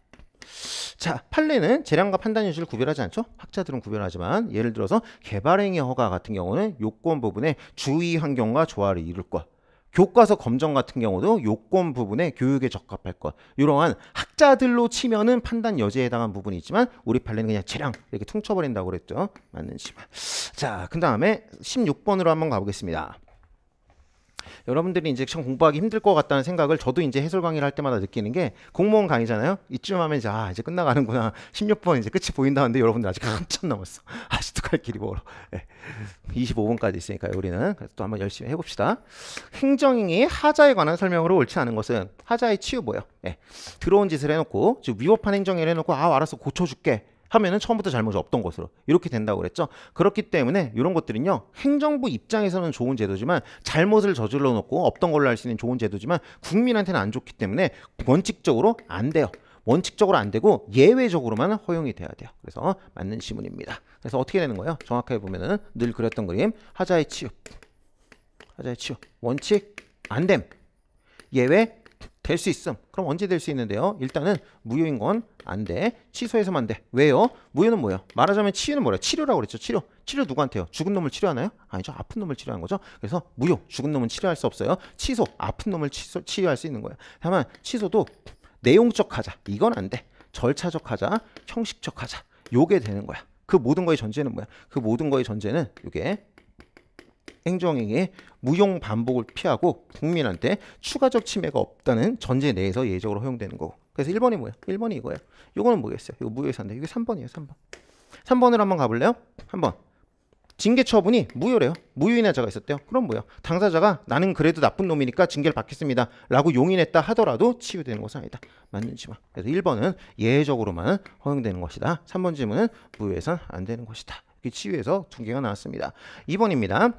S1: 자, 판례는 재량과 판단 현실을 구별하지 않죠. 학자들은 구별하지만 예를 들어서 개발행위 허가 같은 경우는 요건 부분에 주의 환경과 조화를 이룰 것. 교과서 검정 같은 경우도 요건 부분에 교육에 적합할 것 이러한 학자들로 치면은 판단 여지에 해당한 부분이 있지만 우리 판례는 그냥 재량 이렇게 퉁쳐버린다고 그랬죠 맞는 지화 자그 다음에 16번으로 한번 가보겠습니다 여러분들이 이제 참 공부하기 힘들 것 같다는 생각을 저도 이제 해설 강의를 할 때마다 느끼는 게 공무원 강의잖아요. 이쯤 하면 이제 아 이제 끝나가는구나. 16번 이제 끝이 보인다는데 여러분들 아직 한참 남았어. 아직도 갈 길이 멀어. 네. 2 5번까지 있으니까요. 우리는 그래서 또 한번 열심히 해봅시다. 행정이 하자에 관한 설명으로 옳지 않은 것은 하자의 치유뭐예요 네. 들어온 짓을 해놓고 지금 위법한 행정을 해놓고 아 알아서 고쳐줄게. 하면은 처음부터 잘못이 없던 것으로 이렇게 된다고 그랬죠. 그렇기 때문에 이런 것들은요 행정부 입장에서는 좋은 제도지만 잘못을 저질러 놓고 없던 걸로 할 수 있는 좋은 제도지만 국민한테는 안 좋기 때문에 원칙적으로 안 돼요. 원칙적으로 안 되고 예외적으로만 허용이 돼야 돼요. 그래서 맞는 지문입니다. 그래서 어떻게 되는 거예요? 정확하게 보면은 늘 그렸던 그림 하자의 치유, 하자의 치유 원칙 안 됨, 예외 될수 있음. 그럼 언제 될 수 있는데요? 일단은 무효인 건 안 돼. 취소해서만 돼. 왜요? 무효는 뭐예요? 말하자면 치유는 뭐래요? 치료라고 그랬죠. 치료. 치료 누구한테요? 죽은 놈을 치료하나요? 아니죠. 아픈 놈을 치료하는 거죠. 그래서 무효. 죽은 놈은 치료할 수 없어요. 취소. 아픈 놈을 치소, 치유할 수 있는 거예요. 다만 취소도 내용적 하자. 이건 안 돼. 절차적 하자. 형식적 하자. 요게 되는 거야. 그 모든 거의 전제는 뭐야? 그 모든 거의 전제는 요게 행정행위의 무용 반복을 피하고 국민한테 추가적 침해가 없다는 전제 내에서 예외적으로 허용되는 거고. 그래서 1번이 뭐야? 1번이 이거예요. 이거는 뭐겠어요? 이거 무효사인데 이게 3번이에요. 3번. 3번을 한번 가볼래요? 한번. 징계 처분이 무효래요. 무효인한 자가 있었대요. 그럼 뭐야? 당사자가 나는 그래도 나쁜 놈이니까 징계를 받겠습니다. 라고 용인했다 하더라도 치유되는 것은 아니다. 맞는지만. 그래서 1번은 예외적으로만 허용되는 것이다. 3번 질문은 무효에선 안 되는 것이다. 이렇게 치유해서두 개가 나왔습니다. 2번입니다.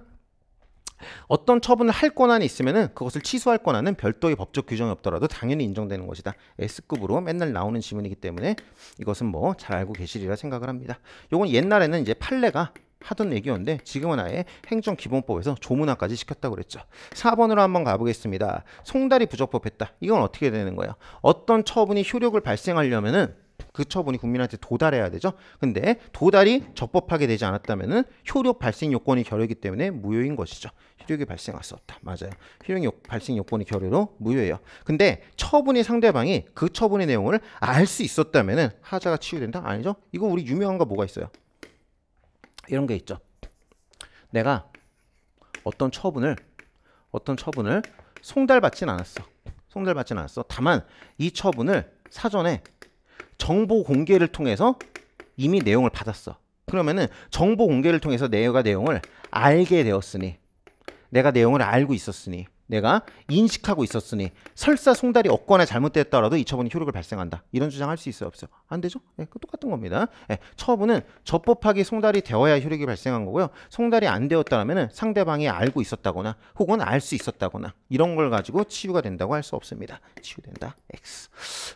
S1: 어떤 처분을 할 권한이 있으면은 그것을 취소할 권한은 별도의 법적 규정이 없더라도 당연히 인정되는 것이다. S급으로 맨날 나오는 지문이기 때문에 이것은 뭐 잘 알고 계시리라 생각을 합니다. 요건 옛날에는 이제 판례가 하던 얘기였는데 지금은 아예 행정기본법에서 조문화까지 시켰다고 그랬죠. 4번으로 한번 가보겠습니다. 송달이 부적법했다. 이건 어떻게 되는 거예요? 어떤 처분이 효력을 발생하려면은 그 처분이 국민한테 도달해야 되죠. 근데 도달이 적법하게 되지 않았다면은 효력 발생 요건이 결여이기 때문에 무효인 것이죠. 효력이 발생할 수 없다. 맞아요. 효력 발생 요건이 결여로 무효예요. 근데 처분이 상대방이 그 처분의 내용을 알 수 있었다면은 하자가 치유된다? 아니죠. 이거 우리 유명한 거 뭐가 있어요? 이런 게 있죠. 내가 어떤 처분을 어떤 처분을 송달받진 않았어. 송달받진 않았어. 다만 이 처분을 사전에 정보 공개를 통해서 이미 내용을 받았어. 그러면은 정보 공개를 통해서 내가 내용을 알게 되었으니 내가 내용을 알고 있었으니 내가 인식하고 있었으니 설사 송달이 없거나 잘못됐더라도 이 처분이 효력을 발생한다. 이런 주장할 수 있어요? 없어요? 안 되죠? 예, 그 똑같은 겁니다. 예, 처분은 적법하게 송달이 되어야 효력이 발생한 거고요. 송달이 안 되었다면 상대방이 알고 있었다거나 혹은 알 수 있었다거나 이런 걸 가지고 치유가 된다고 할 수 없습니다. 치유된다. X.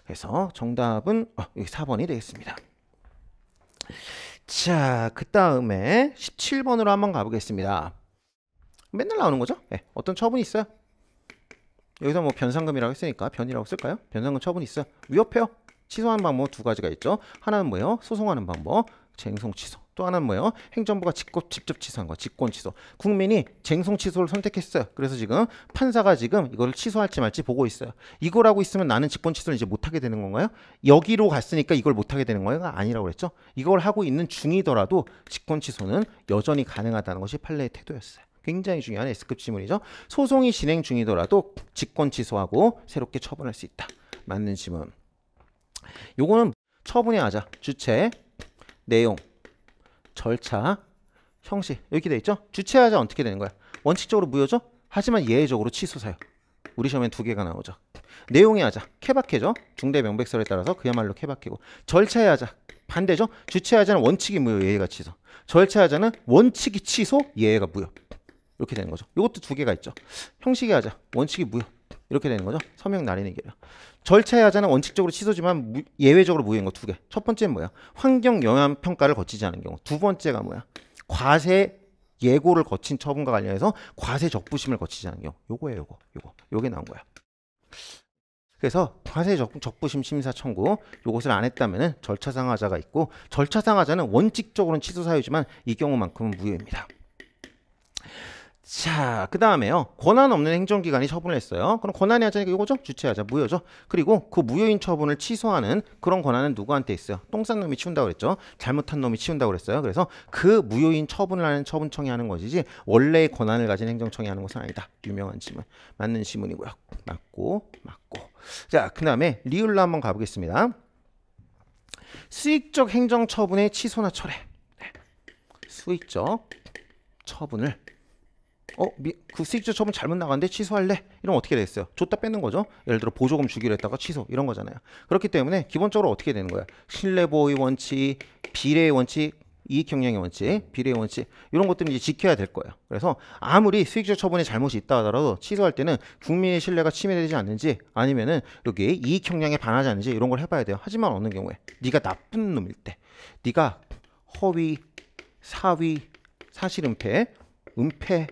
S1: 그래서 정답은 어, 여기 4번이 되겠습니다. 자, 그 다음에 17번으로 한번 가보겠습니다. 맨날 나오는 거죠? 네. 어떤 처분이 있어요. 여기서 뭐 변상금이라고 했으니까 변이라고 쓸까요? 변상금 처분이 있어요. 위협해요. 취소하는 방법 두 가지가 있죠. 하나는 뭐예요? 소송하는 방법. 쟁송 취소. 또 하나는 뭐예요? 행정부가 직권, 직접 취소한 거, 직권 취소. 국민이 쟁송 취소를 선택했어요. 그래서 지금 판사가 지금 이걸 취소할지 말지 보고 있어요. 이거라고 있으면 나는 직권 취소를 이제 못하게 되는 건가요? 여기로 갔으니까 이걸 못하게 되는 거예요? 아니라고 그랬죠. 이걸 하고 있는 중이더라도 직권 취소는 여전히 가능하다는 것이 판례의 태도였어요. 굉장히 중요한 S급 지문이죠. 소송이 진행 중이더라도 직권 취소하고 새롭게 처분할 수 있다. 맞는 지문. 요거는 처분의 하자 주체, 내용, 절차, 형식 이렇게 돼 있죠. 주체 하자 어떻게 되는 거야? 원칙적으로 무효죠. 하지만 예외적으로 취소 사요 우리 시험엔 두 개가 나오죠. 내용의 하자 케바케죠. 중대 명백설에 따라서 그야말로 케바케고 절차에 하자 반대죠. 주체 하자는 원칙이 무효 예외가 취소. 절차 하자는 원칙이 취소 예외가 무효. 이렇게 되는 거죠. 이것도 두 개가 있죠. 형식이 하자, 원칙이 무효. 이렇게 되는 거죠. 서명 날인에게요. 절차의 하자는 원칙적으로 취소지만 무, 예외적으로 무효인 거 두 개. 첫 번째는 뭐야? 환경 영향 평가를 거치지 않은 경우. 두 번째가 뭐야? 과세 예고를 거친 처분과 관련해서 과세 적부심을 거치지 않은 경우. 요거예요, 요거. 요거. 요게 나온 거야. 그래서 과세 적, 부심 심사 청구 요것을 안 했다면은 절차상 하자가 있고 절차상 하자는 원칙적으로는 취소 사유지만 이 경우만큼은 무효입니다. 자, 그 다음에요. 권한 없는 행정기관이 처분을 했어요. 그럼 권한이 하자니까 이거죠? 주체하자, 무효죠? 그리고 그 무효인 처분을 취소하는 그런 권한은 누구한테 있어요? 똥싼 놈이 치운다고 그랬죠? 잘못한 놈이 치운다고 그랬어요. 그래서 그 무효인 처분을 하는 처분청이 하는 것이지 원래의 권한을 가진 행정청이 하는 것은 아니다. 유명한 질문. 맞는 질문이고요. 맞고, 맞고. 자, 그 다음에 리을로 한번 가보겠습니다. 수익적 행정 처분의 취소나 철회. 네. 수익적 처분을 어, 미, 그 수익자 처분 잘못 나갔는데 취소할래? 이러면 어떻게 되겠어요? 줬다 뺏는 거죠. 예를 들어 보조금 주기로 했다가 취소 이런 거잖아요. 그렇기 때문에 기본적으로 어떻게 되는 거야? 신뢰보호의 원칙, 비례의 원칙, 이익형량의 원칙, 비례의 원칙 이런 것들은 이제 지켜야 될 거예요. 그래서 아무리 수익자 처분에 잘못이 있다 하더라도 취소할 때는 국민의 신뢰가 침해되지 않는지 아니면은 여기 이익형량에 반하지 않는지 이런 걸 해봐야 돼요. 하지만 어느 경우에 네가 나쁜 놈일 때, 네가 허위, 사위, 사실은폐, 은폐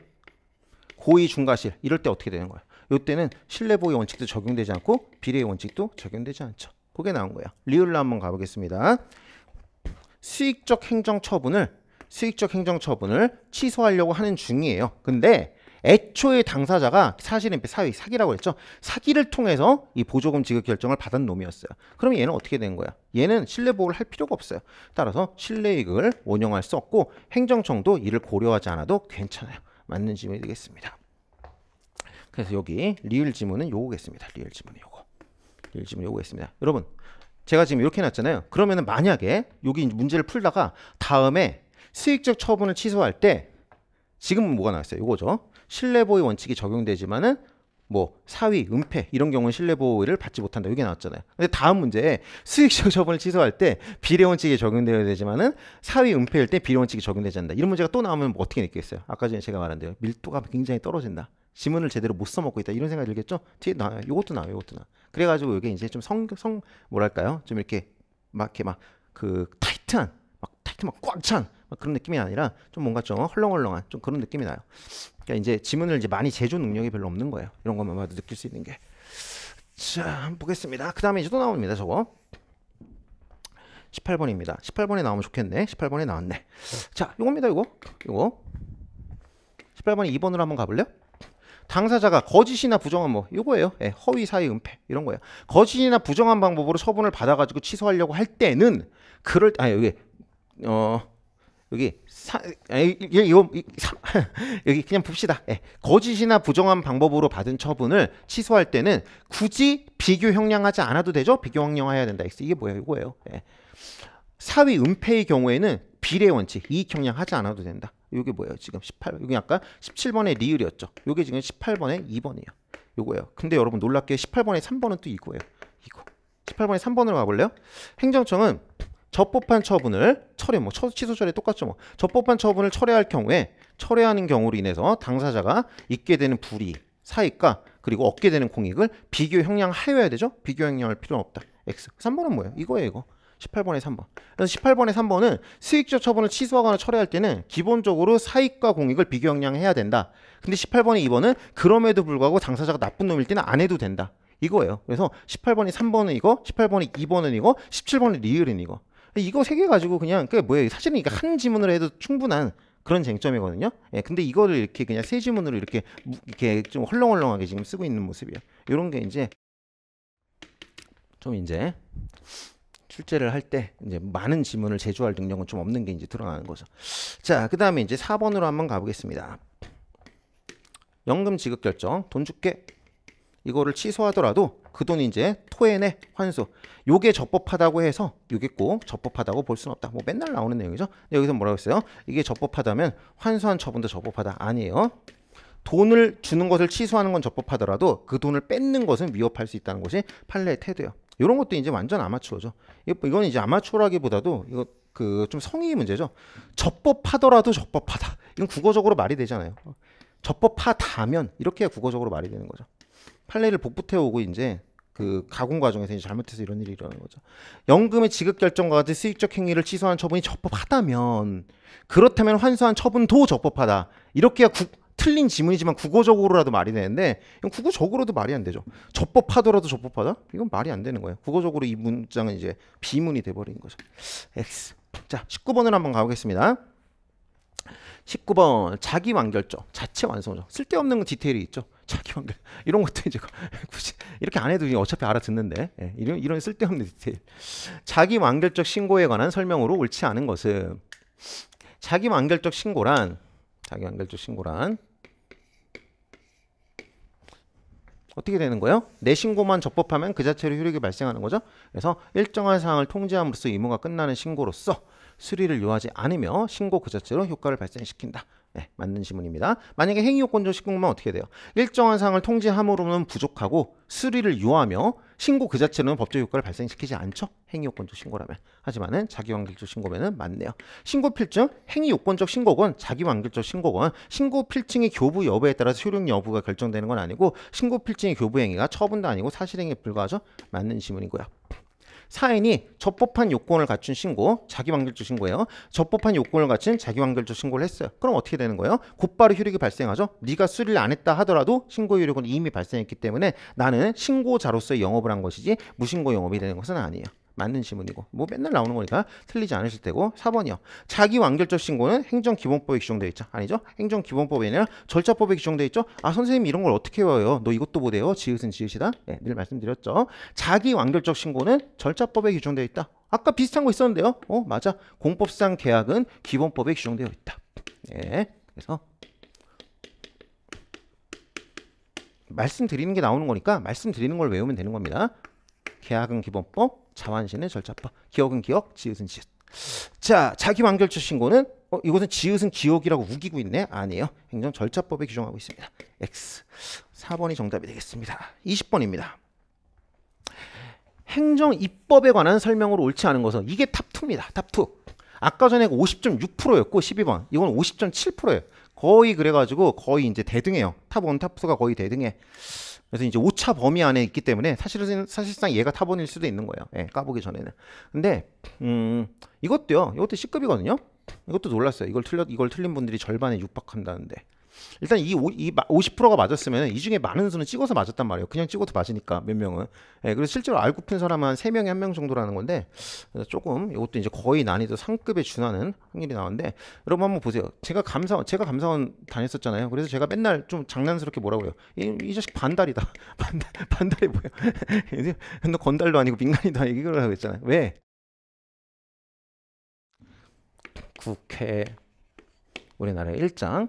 S1: 고의 중과실 이럴 때 어떻게 되는 거예요 이때는 신뢰보의 원칙도 적용되지 않고 비례의 원칙도 적용되지 않죠. 그게 나온 거예요 리을로 한번 가보겠습니다. 수익적 행정 처분을 수익적 행정 처분을 취소하려고 하는 중이에요. 근데 애초에 당사자가 사실은 사위 사기라고 했죠. 사기를 통해서 이 보조금 지급 결정을 받은 놈이었어요. 그럼 얘는 어떻게 된 거야? 얘는 신뢰 보호를 할 필요가 없어요. 따라서 신뢰익을 원용할 수 없고 행정청도 이를 고려하지 않아도 괜찮아요. 맞는 지문이 되겠습니다. 그래서 여기 리을 지문은 요거겠습니다. 리을 지문은 요거. 리을 지문은 요거겠습니다. 여러분 제가 지금 이렇게 놨잖아요 그러면 만약에 여기 문제를 풀다가 다음에 수익적 처분을 취소할 때 지금은 뭐가 나왔어요? 요거죠. 신뢰보의 원칙이 적용되지만은 뭐 사위, 은폐 이런 경우는 신뢰 보호를 받지 못한다. 이게 나왔잖아요. 근데 다음 문제에 수익적 처분을 취소할 때 비례 원칙이 적용되어야 되지만은 사위, 은폐일 때 비례 원칙이 적용되지 않는다. 이런 문제가 또 나오면 뭐 어떻게 느끼겠어요? 아까 전에 제가 말한 대로 밀도가 굉장히 떨어진다. 지문을 제대로 못 써먹고 있다 이런 생각이 들겠죠 뒤에 나와 요것도 나요 와 요것도 나와 그래가지고 이게 이제 좀 성 성 뭐랄까요 좀 이렇게 막 이렇게 막 그 타이트한 막 타이트 막 꽉찬 그런 느낌이 아니라 좀 뭔가 좀 헐렁헐렁한 좀 그런 느낌이 나요 그러니까 이제 지문을 이제 많이 제조 능력이 별로 없는 거예요. 이런 것만 봐도 느낄 수 있는 게. 자, 보겠습니다. 그 다음에 이제 또 나옵니다. 저거. 18번입니다. 18번에 나오면 좋겠네. 18번에 나왔네. 자, 요겁니다. 요거. 요거. 18번에 2번으로 한번 가볼래요? 당사자가 거짓이나 부정한 뭐이거예요 예, 허위 사의 은폐 이런 거예요. 거짓이나 부정한 방법으로 처분을 받아가지고 취소하려고 할 때는 그럴 아 여기 어 여기 사, 아, 이거 여기 그냥 봅시다. 예. 거짓이나 부정한 방법으로 받은 처분을 취소할 때는 굳이 비교 형량하지 않아도 되죠. 비교 형량해야 된다. x 이게 뭐예 이거예요. 예. 사위 은폐의 경우에는 비례 원칙 이익 형량하지 않아도 된다. 이게 뭐예요? 지금 18 이게 아까 17번의 리을이었죠. 이게 지금 18번의 2번이에요. 요거예요. 근데 여러분 놀랍게 18번의 3번은 또 이거예요. 이거. 18번의 3번으로 가볼래요? 행정청은 적법한 처분을 처리 뭐 취소 처리 똑같죠 뭐 적법한 처분을 철회할 경우에 철회하는 경우로 인해서 당사자가 입게 되는 불이익 사익과 그리고 얻게 되는 공익을 비교 형량 하여야 되죠 비교 형량할 필요는 없다 x 3번은 뭐예요 이거예요 이거 18번에 3번 그래서 18번에 3번은 수익적 처분을 취소하거나 철회할 때는 기본적으로 사익과 공익을 비교 형량해야 된다 근데 18번에 2번은 그럼에도 불구하고 당사자가 나쁜 놈일 때는 안 해도 된다 이거예요 그래서 18번이 3번은 이거 18번이 2번은 이거 17번이 리을은 이거 이거 세 개 가지고 그냥 그 뭐예요? 사실은 이게 한 지문으로 해도 충분한 그런 쟁점이거든요. 예, 근데 이거를 이렇게 그냥 세 지문으로 이렇게 이렇게 좀 헐렁헐렁하게 지금 쓰고 있는 모습이에요. 이런 게 이제 좀 이제 출제를 할 때 이제 많은 지문을 제조할 능력은 좀 없는 게 이제 드러나는 거죠. 자, 그다음에 이제 4번으로 한번 가보겠습니다. 연금 지급 결정 돈 줄게 이거를 취소하더라도 그돈 이제 토엔의 환수. 요게 적법하다고 해서 요게 꼭 적법하다고 볼 수는 없다. 뭐 맨날 나오는 내용이죠. 여기서 뭐라고 했어요? 이게 적법하다면 환수한 처분도 적법하다. 아니에요. 돈을 주는 것을 취소하는 건 적법하더라도 그 돈을 뺏는 것은 위협할 수 있다는 것이 판례의 태도예요. 이런 것도 이제 완전 아마추어죠. 이건 이제 아마추어라기보다도 이거 그 좀 성의 문제죠. 적법하더라도 적법하다. 이건 국어적으로 말이 되잖아요. 적법하다면 이렇게 국어적으로 말이 되는 거죠. 판례를 복붙해오고 이제 그 가공 과정에서 이제 잘못해서 이런 일이 일어나는 거죠. 연금의 지급 결정과 같은 수익적 행위를 취소한 처분이 적법하다면 그렇다면 환수한 처분도 적법하다. 이렇게야 구, 틀린 지문이지만 국어적으로라도 말이 되는데 이건 국어적으로도 말이 안 되죠. 적법하더라도 적법하다? 이건 말이 안 되는 거예요. 국어적으로 이 문장은 이제 비문이 돼버린 거죠. X. 자, 19번을 한번 가보겠습니다. 19번 자기 완결적 자체 완성적 쓸데없는 디테일이 있죠 자기 완결 이런 것도 이제 굳이 이렇게 안 해도 어차피 알아듣는데 예, 이런 이런 쓸데없는 디테일 자기 완결적 신고에 관한 설명으로 옳지 않은 것은 자기 완결적 신고란 자기 완결적 신고란 어떻게 되는 거예요? 내 신고만 적법하면 그 자체로 효력이 발생하는 거죠. 그래서 일정한 사항을 통지함으로써 의무가 끝나는 신고로서 수리를 요하지 않으며 신고 그 자체로 효과를 발생시킨다. 네, 맞는 지문입니다. 만약에 행위요건조 신고만 어떻게 돼요? 일정한 사항을 통지함으로는 부족하고 수리를 요하며 신고 그 자체로는 법적 효과를 발생시키지 않죠. 행위요건적 신고라면. 하지만은 자기완결적 신고면은 맞네요. 신고필증, 행위요건적 신고건, 자기완결적 신고건, 신고필증의 교부 여부에 따라서 효력 여부가 결정되는 건 아니고 신고필증의 교부행위가 처분도 아니고 사실행위에 불과하죠. 맞는 지문이고요. 사인이 적법한 요건을 갖춘 신고, 자기완결주 신고예요. 적법한 요건을 갖춘 자기완결주 신고를 했어요. 그럼 어떻게 되는 거예요? 곧바로 효력이 발생하죠. 네가 수리를 안 했다 하더라도 신고 효력은 이미 발생했기 때문에 나는 신고자로서 영업을 한 것이지 무신고 영업이 되는 것은 아니에요. 맞는 지문이고 뭐 맨날 나오는 거니까 틀리지 않으실 테고 4번이요. 자기 완결적 신고는 행정기본법에 규정되어 있죠. 아니죠. 행정기본법이 아니라 절차법에 규정되어 있죠. 아 선생님 이런 걸 어떻게 외워요. 너 이것도 보해요 지읒은 지읒이다. 네, 늘 말씀드렸죠. 자기 완결적 신고는 절차법에 규정되어 있다. 아까 비슷한 거 있었는데요. 어 맞아. 공법상 계약은 기본법에 규정되어 있다. 네, 그래서 말씀드리는 게 나오는 거니까 말씀드리는 걸 외우면 되는 겁니다. 계약은 기본법, 자완신의절차파 기억은 기억 지읒은 지읒 자 자기완결죄 신고는 어, 이것은 지읒은 기억이라고 우기고 있네 아니에요 행정 절차법에 규정하고 있습니다 x 4번이 정답이 되겠습니다 20번입니다 행정 입법에 관한 설명으로 옳지 않은 것은 이게 탑2입니다 탑2 아까 전에 50.6%였고 12번 이건 50.7%예요 거의 그래가지고 거의 이제 대등해요 탑1 탑2가 거의 대등해 그래서 이제 오차 범위 안에 있기 때문에 사실은 사실상 얘가 타본일 수도 있는 거예요. 예, 까보기 전에는. 근데 음, 이것도요. 이것도 C급이거든요. 이것도 놀랐어요. 이걸 틀려 이걸 틀린 분들이 절반에 육박한다는데. 일단 이, 오, 이 50%가 맞았으면 이 중에 많은 수는 찍어서 맞았단 말이에요. 그냥 찍어도 맞으니까 몇 명은. 예, 그래서 실제로 알고 푼 사람은 한 3명에 한명 정도라는 건데 조금 이것도 이제 거의 난이도 상급에 준하는 확률이 나왔는데 여러분 한번 보세요. 제가 감사원 제가 감사원 다녔었잖아요. 그래서 제가 맨날 좀 장난스럽게 뭐라고 해요. 이, 이 자식 반달이다. 반달 반달이 뭐야? 너 건달도 아니고 민간이다. 이걸 하고 있잖아요. 왜? 국회 우리나라 1장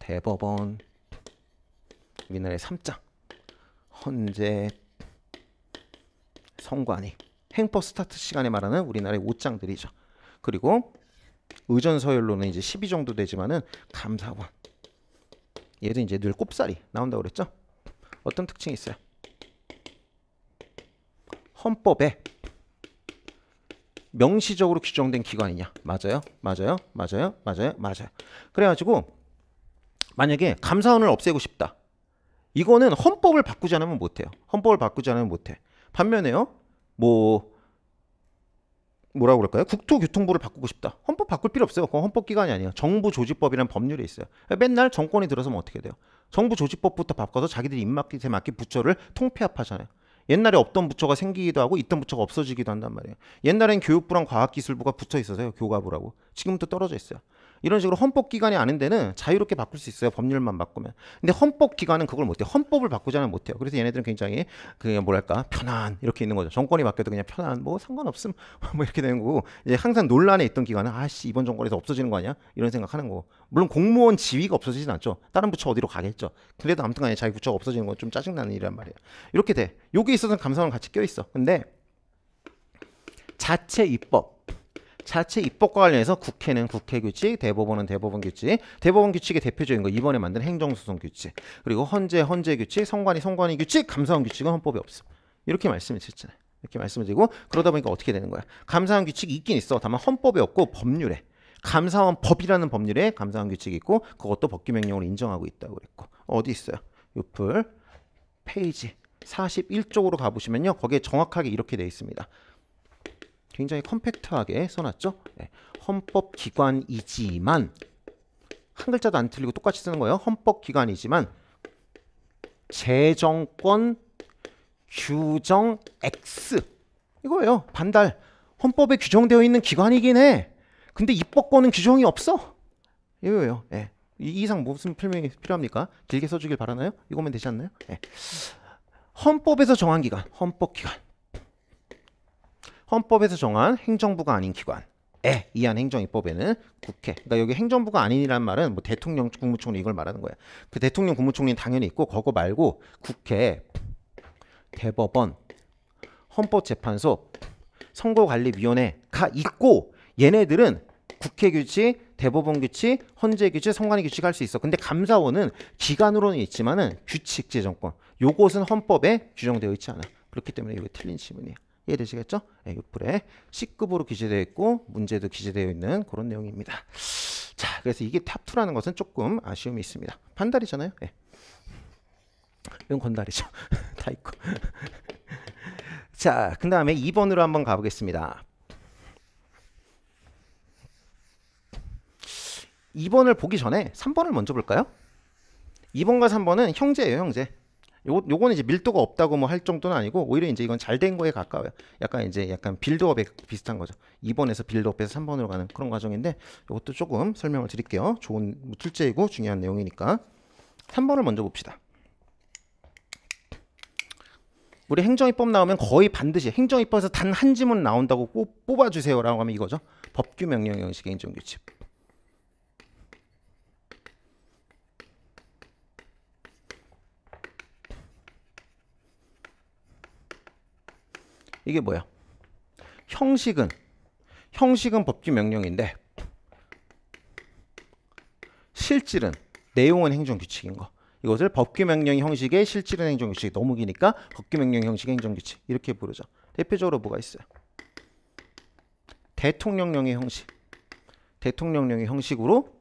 S1: 대법원 우리나라의 3장 헌재 선관위 행법 스타트 시간에 말하는 우리나라의 5장들이죠. 그리고 의전 서열로는 이제 10위 정도 되지만은 감사원 얘도 이제 늘 꼽살이 나온다고 그랬죠. 어떤 특징이 있어요? 헌법에 명시적으로 규정된 기관이냐? 맞아요. 맞아요. 맞아요. 맞아요. 맞아요. 그래 가지고 만약에 감사원을 없애고 싶다. 이거는 헌법을 바꾸지 않으면 못해요. 헌법을 바꾸지 않으면 못해. 반면에요, 뭐 뭐라 고 그럴까요? 국토교통부를 바꾸고 싶다. 헌법 바꿀 필요 없어요. 그건 헌법기관이 아니에요. 정부조직법이란 법률이 있어요. 맨날 정권이 들어서면 어떻게 돼요? 정부조직법부터 바꿔서 자기들이 입맛에 맞게 부처를 통폐합하잖아요. 옛날에 없던 부처가 생기기도 하고 있던 부처가 없어지기도 한단 말이에요. 옛날엔 교육부랑 과학기술부가 붙어 있어서요. 교과부라고. 지금도 떨어져 있어요. 이런 식으로 헌법 기관이 아닌 데는 자유롭게 바꿀 수 있어요. 법률만 바꾸면. 근데 헌법 기관은 그걸 못해요. 헌법을 바꾸지 않으면 못해요. 그래서 얘네들은 굉장히 그냥 뭐랄까 편안 이렇게 있는 거죠. 정권이 바뀌어도 그냥 편안 뭐 상관없음 뭐 이렇게 되는 거고 이제 항상 논란에 있던 기관은 아씨 이번 정권에서 없어지는 거 아니야? 이런 생각하는 거. 물론 공무원 지위가 없어지진 않죠. 다른 부처 어디로 가겠죠. 그래도 아무튼간에 자기 부처가 없어지는 건 좀 짜증나는 일이란 말이에요. 이렇게 돼. 여기 있어서는 감사원 같이 껴 있어. 근데 자체 입법 자체 입법과 관련해서 국회는 국회 규칙, 대법원은 대법원 규칙, 대법원 규칙의 대표적인 거 이번에 만든 행정소송 규칙, 그리고 헌재 헌재 규칙, 선관위 선관위 규칙, 감사원 규칙은 헌법에 없음. 이렇게 말씀을 드렸잖아요. 이렇게 말씀을 드리고 그러다 보니까 어떻게 되는 거야? 감사원 규칙이 있긴 있어. 다만 헌법에 없고 법률에 감사원 법이라는 법률에 감사원 규칙이 있고 그것도 법규 명령으로 인정하고 있다고 그랬고 어디 있어요? 요플 페이지 41쪽으로 가보시면요. 거기에 정확하게 이렇게 돼 있습니다. 굉장히 컴팩트하게 써놨죠. 네. 헌법기관이지만 한 글자도 안 틀리고 똑같이 쓰는 거예요. 헌법기관이지만 재정권 규정 X 이거예요. 반달 헌법에 규정되어 있는 기관이긴 해. 근데 입법권은 규정이 없어. 이거예요. 예. 이 이상 무슨 필명이 필요합니까? 길게 써주길 바라나요? 이거면 되지 않나요? 예. 헌법에서 정한 기관 헌법 기관 헌법에서 정한 행정부가 아닌 기관 에 이한 행정입법에는 국회. 그러니까 여기 행정부가 아니라는 말은 뭐 대통령 국무총리 이걸 말하는 거예요. 그 대통령 국무총리는 당연히 있고 그거 말고 국회, 대법원, 헌법재판소, 선거관리위원회가 있고 얘네들은 국회 규칙, 대법원 규칙, 헌재 규칙, 선관위 규칙 할 수 있어. 근데 감사원은 기관으로는 있지만은 규칙제 정권. 요것은 헌법에 규정되어 있지 않아. 그렇기 때문에 이게 틀린 질문이에요. 이해되시겠죠? 예, 6불에 C급으로 기재되어 있고 문제도 기재되어 있는 그런 내용입니다. 자, 그래서 이게 탑2라는 것은 조금 아쉬움이 있습니다. 반달이잖아요. 예. 이건 건달이죠. 다 있고. 자, 그 다음에 2번으로 한번 가보겠습니다. 2번을 보기 전에 3번을 먼저 볼까요? 2번과 3번은 형제예요, 형제. 요 요거는 이제 밀도가 없다고 뭐 할 정도는 아니고 오히려 이제 이건 잘 된 거에 가까워요. 약간 이제 약간 빌드업에 비슷한 거죠. 2번에서 빌드업에서 3번으로 가는 그런 과정인데 요것도 조금 설명을 드릴게요. 좋은 뭐 둘째이고 중요한 내용이니까 3번을 먼저 봅시다. 우리 행정입법 나오면 거의 반드시 행정입법에서 단 한 지문 나온다고 꼭 뽑아주세요라고 하면 이거죠. 법규명령 형식의 인정규칙. 이게 뭐야? 형식은 형식은 법규 명령인데 실질은 내용은 행정 규칙인 거. 이것을 법규 명령 형식의 실질은 행정 규칙 너무 기니까 법규 명령 형식 행정 규칙 이렇게 부르죠. 대표적으로 뭐가 있어요? 대통령령의 형식. 대통령령의 형식으로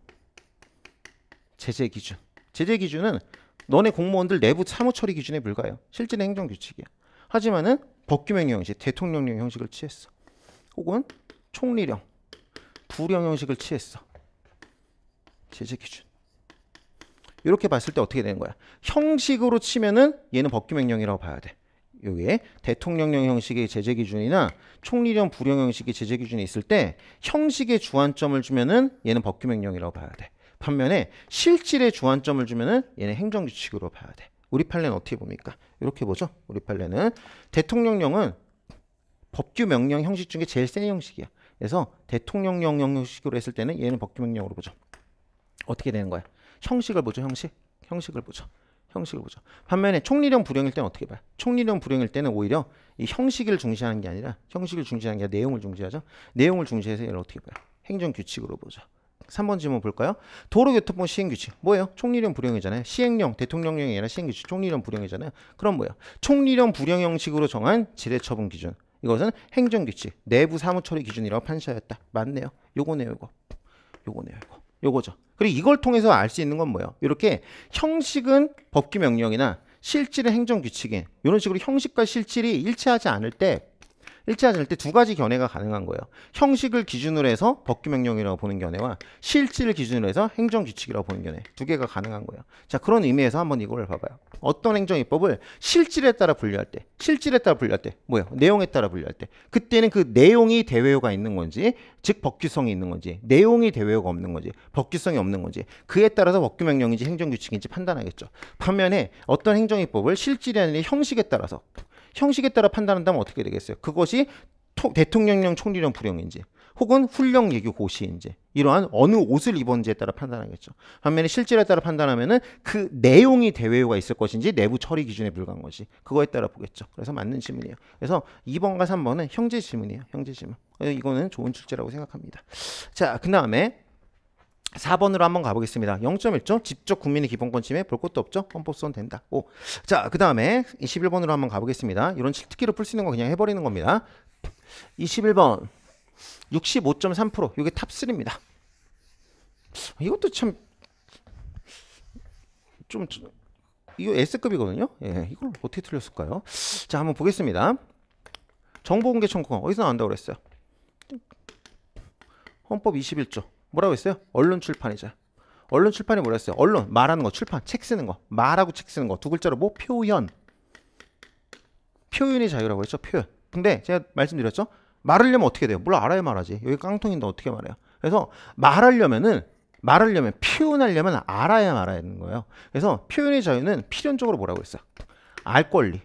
S1: 제재 기준. 제재 기준은 너네 공무원들 내부 사무 처리 기준에 불과해요. 실질의 행정 규칙이야. 하지만은 법규명 형식, 대통령령 형식을 취했어. 혹은 총리령, 부령 형식을 취했어. 제재 기준. 이렇게 봤을 때 어떻게 되는 거야? 형식으로 치면은 얘는 법규명령이라고 봐야 돼. 요게 대통령령 형식의 제재 기준이나 총리령 부령 형식의 제재 기준이 있을 때 형식의 주안점을 주면은 얘는 법규명령이라고 봐야 돼. 반면에 실질의 주안점을 주면은 얘는 행정규칙으로 봐야 돼. 우리 판례는 어떻게 봅니까? 이렇게 보죠. 우리 판례는 대통령령은 법규 명령 형식 중에 제일 센 형식이야. 그래서 대통령령 형식으로 했을 때는 얘는 법규 명령으로 보죠. 어떻게 되는 거야? 형식을 보죠. 형식. 형식을 보죠. 형식을 보죠. 반면에 총리령 불령일 때는 어떻게 봐요? 총리령 불령일 때는 오히려 이 형식을 중시하는 게 아니라 형식을 중시하는 게 아니라 내용을 중시하죠. 내용을 중시해서 얘를 어떻게 봐요? 행정 규칙으로 보죠. 3번 질문 볼까요? 도로교통법 시행규칙. 뭐예요? 총리령 불용이잖아요. 시행령, 대통령령이 아니라 시행규칙, 총리령 불용이잖아요. 그럼 뭐예요? 총리령 불용 형식으로 정한 지뢰처분 기준. 이것은 행정규칙, 내부 사무처리 기준이라고 판시하였다. 맞네요. 요거네요, 요거. 요거네요, 요거. 요거죠. 그리고 이걸 통해서 알 수 있는 건 뭐예요? 이렇게 형식은 법규 명령이나 실질은 행정규칙인 이런 식으로 형식과 실질이 일치하지 않을 때 일치하지 않을 때두 가지 견해가 가능한 거예요. 형식을 기준으로 해서 법규 명령이라고 보는 견해와 실질을 기준으로 해서 행정 규칙이라고 보는 견해 두 개가 가능한 거예요. 자 그런 의미에서 한번 이걸 봐봐요. 어떤 행정입법을 실질에 따라 분류할 때, 실질에 따라 분류할 때, 뭐예요? 내용에 따라 분류할 때, 그때는 그 내용이 대외효가 있는 건지, 즉 법규성이 있는 건지, 내용이 대외효가 없는 건지, 법규성이 없는 건지, 그에 따라서 법규 명령인지 행정 규칙인지 판단하겠죠. 반면에 어떤 행정입법을 실질이 아니 형식에 따라서 형식에 따라 판단한다면 어떻게 되겠어요? 그것이 토, 대통령령 총리령 불용인지 혹은 훈령 예규 고시인지 이러한 어느 옷을 입었는지에 따라 판단하겠죠. 반면에 실질에 따라 판단하면은 그 내용이 대외유가 있을 것인지 내부 처리 기준에 불과한 것이 그거에 따라 보겠죠. 그래서 맞는 질문이에요. 그래서 2번과 3번은 형제 질문이에요. 형제 질문. 이거는 좋은 출제라고 생각합니다. 자, 그 다음에 4번으로 한번 가보겠습니다. 0.1조 직접 국민의 기본권 침해 볼 것도 없죠. 헌법소원 된다. 오. 자, 그 다음에 21번으로 한번 가보겠습니다. 이런 특기로 풀 수 있는 거 그냥 해버리는 겁니다. 21번 65.3% 이게 탑3입니다. 이것도 참 좀 이거 S급이거든요. 예, 이걸 어떻게 틀렸을까요? 자, 한번 보겠습니다. 정보공개 청구권 어디서 나온다고 그랬어요? 헌법 21조 뭐라고 했어요? 언론 출판이죠. 언론 출판이 뭐라 했어요? 언론 말하는 거, 출판 책 쓰는 거, 말하고 책 쓰는 거 두 글자로 뭐 표현. 표현이 자유라고 했죠. 표현. 근데 제가 말씀드렸죠. 말하려면 어떻게 돼요? 뭘 알아야 말하지. 여기 깡통인데 어떻게 말해요? 그래서 말하려면은 말하려면 표현하려면 알아야 말아야 되는 거예요. 그래서 표현의 자유는 필연적으로 뭐라고 했어요? 알 권리.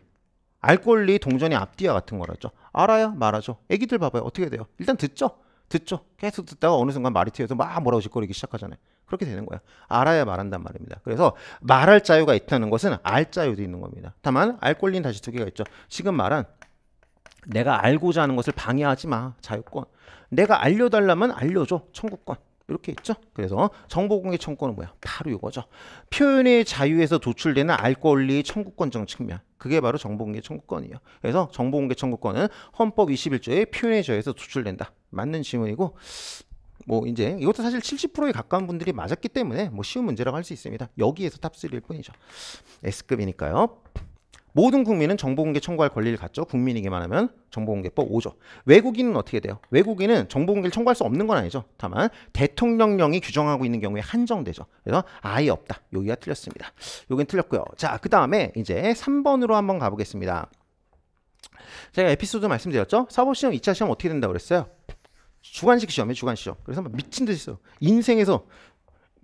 S1: 알 권리 동전의 앞뒤와 같은 거라죠. 알아야 말하죠. 애기들 봐봐요. 어떻게 돼요? 일단 듣죠. 듣죠. 계속 듣다가 어느 순간 말이 트여서막 뭐라고 짓거리기 시작하잖아요. 그렇게 되는 거예요. 알아야 말한단 말입니다. 그래서 말할 자유가 있다는 것은 알 자유도 있는 겁니다. 다만 알 권리는 다시 두 개가 있죠. 지금 말한 내가 알고자 하는 것을 방해하지 마. 자유권. 내가 알려달라면 알려줘. 청구권. 이렇게 있죠. 그래서 정보공개 청구권은 뭐야? 바로 이거죠. 표현의 자유에서 도출되는 알 권리 청구권 정측면. 그게 바로 정보공개 청구권이에요. 그래서 정보공개 청구권은 헌법 21조의 표현의 자유에서 도출된다. 맞는 지문이고 뭐 이제 이것도 사실 70%에 가까운 분들이 맞았기 때문에 뭐 쉬운 문제라고 할 수 있습니다. 여기에서 탑3일 뿐이죠. S급이니까요. 모든 국민은 정보공개 청구할 권리를 갖죠. 국민이기만 하면 정보공개법 5조. 외국인은 어떻게 돼요? 외국인은 정보공개를 청구할 수 없는 건 아니죠. 다만 대통령령이 규정하고 있는 경우에 한정되죠. 그래서 아예 없다. 여기가 틀렸습니다. 여긴 틀렸고요. 자, 그 다음에 이제 3번으로 한번 가보겠습니다. 제가 에피소드 말씀드렸죠? 사법시험 2차 시험 어떻게 된다고 그랬어요? 주관식 시험에 주관시험. 그래서 막 미친 듯이 써. 인생에서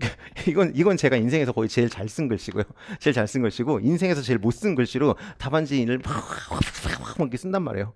S1: 이건 이건 제가 인생에서 거의 제일 잘 쓴 글씨고요. 제일 잘 쓴 글씨고 인생에서 제일 못 쓴 글씨로 답안지인을 막막 이렇게 쓴단 말이에요.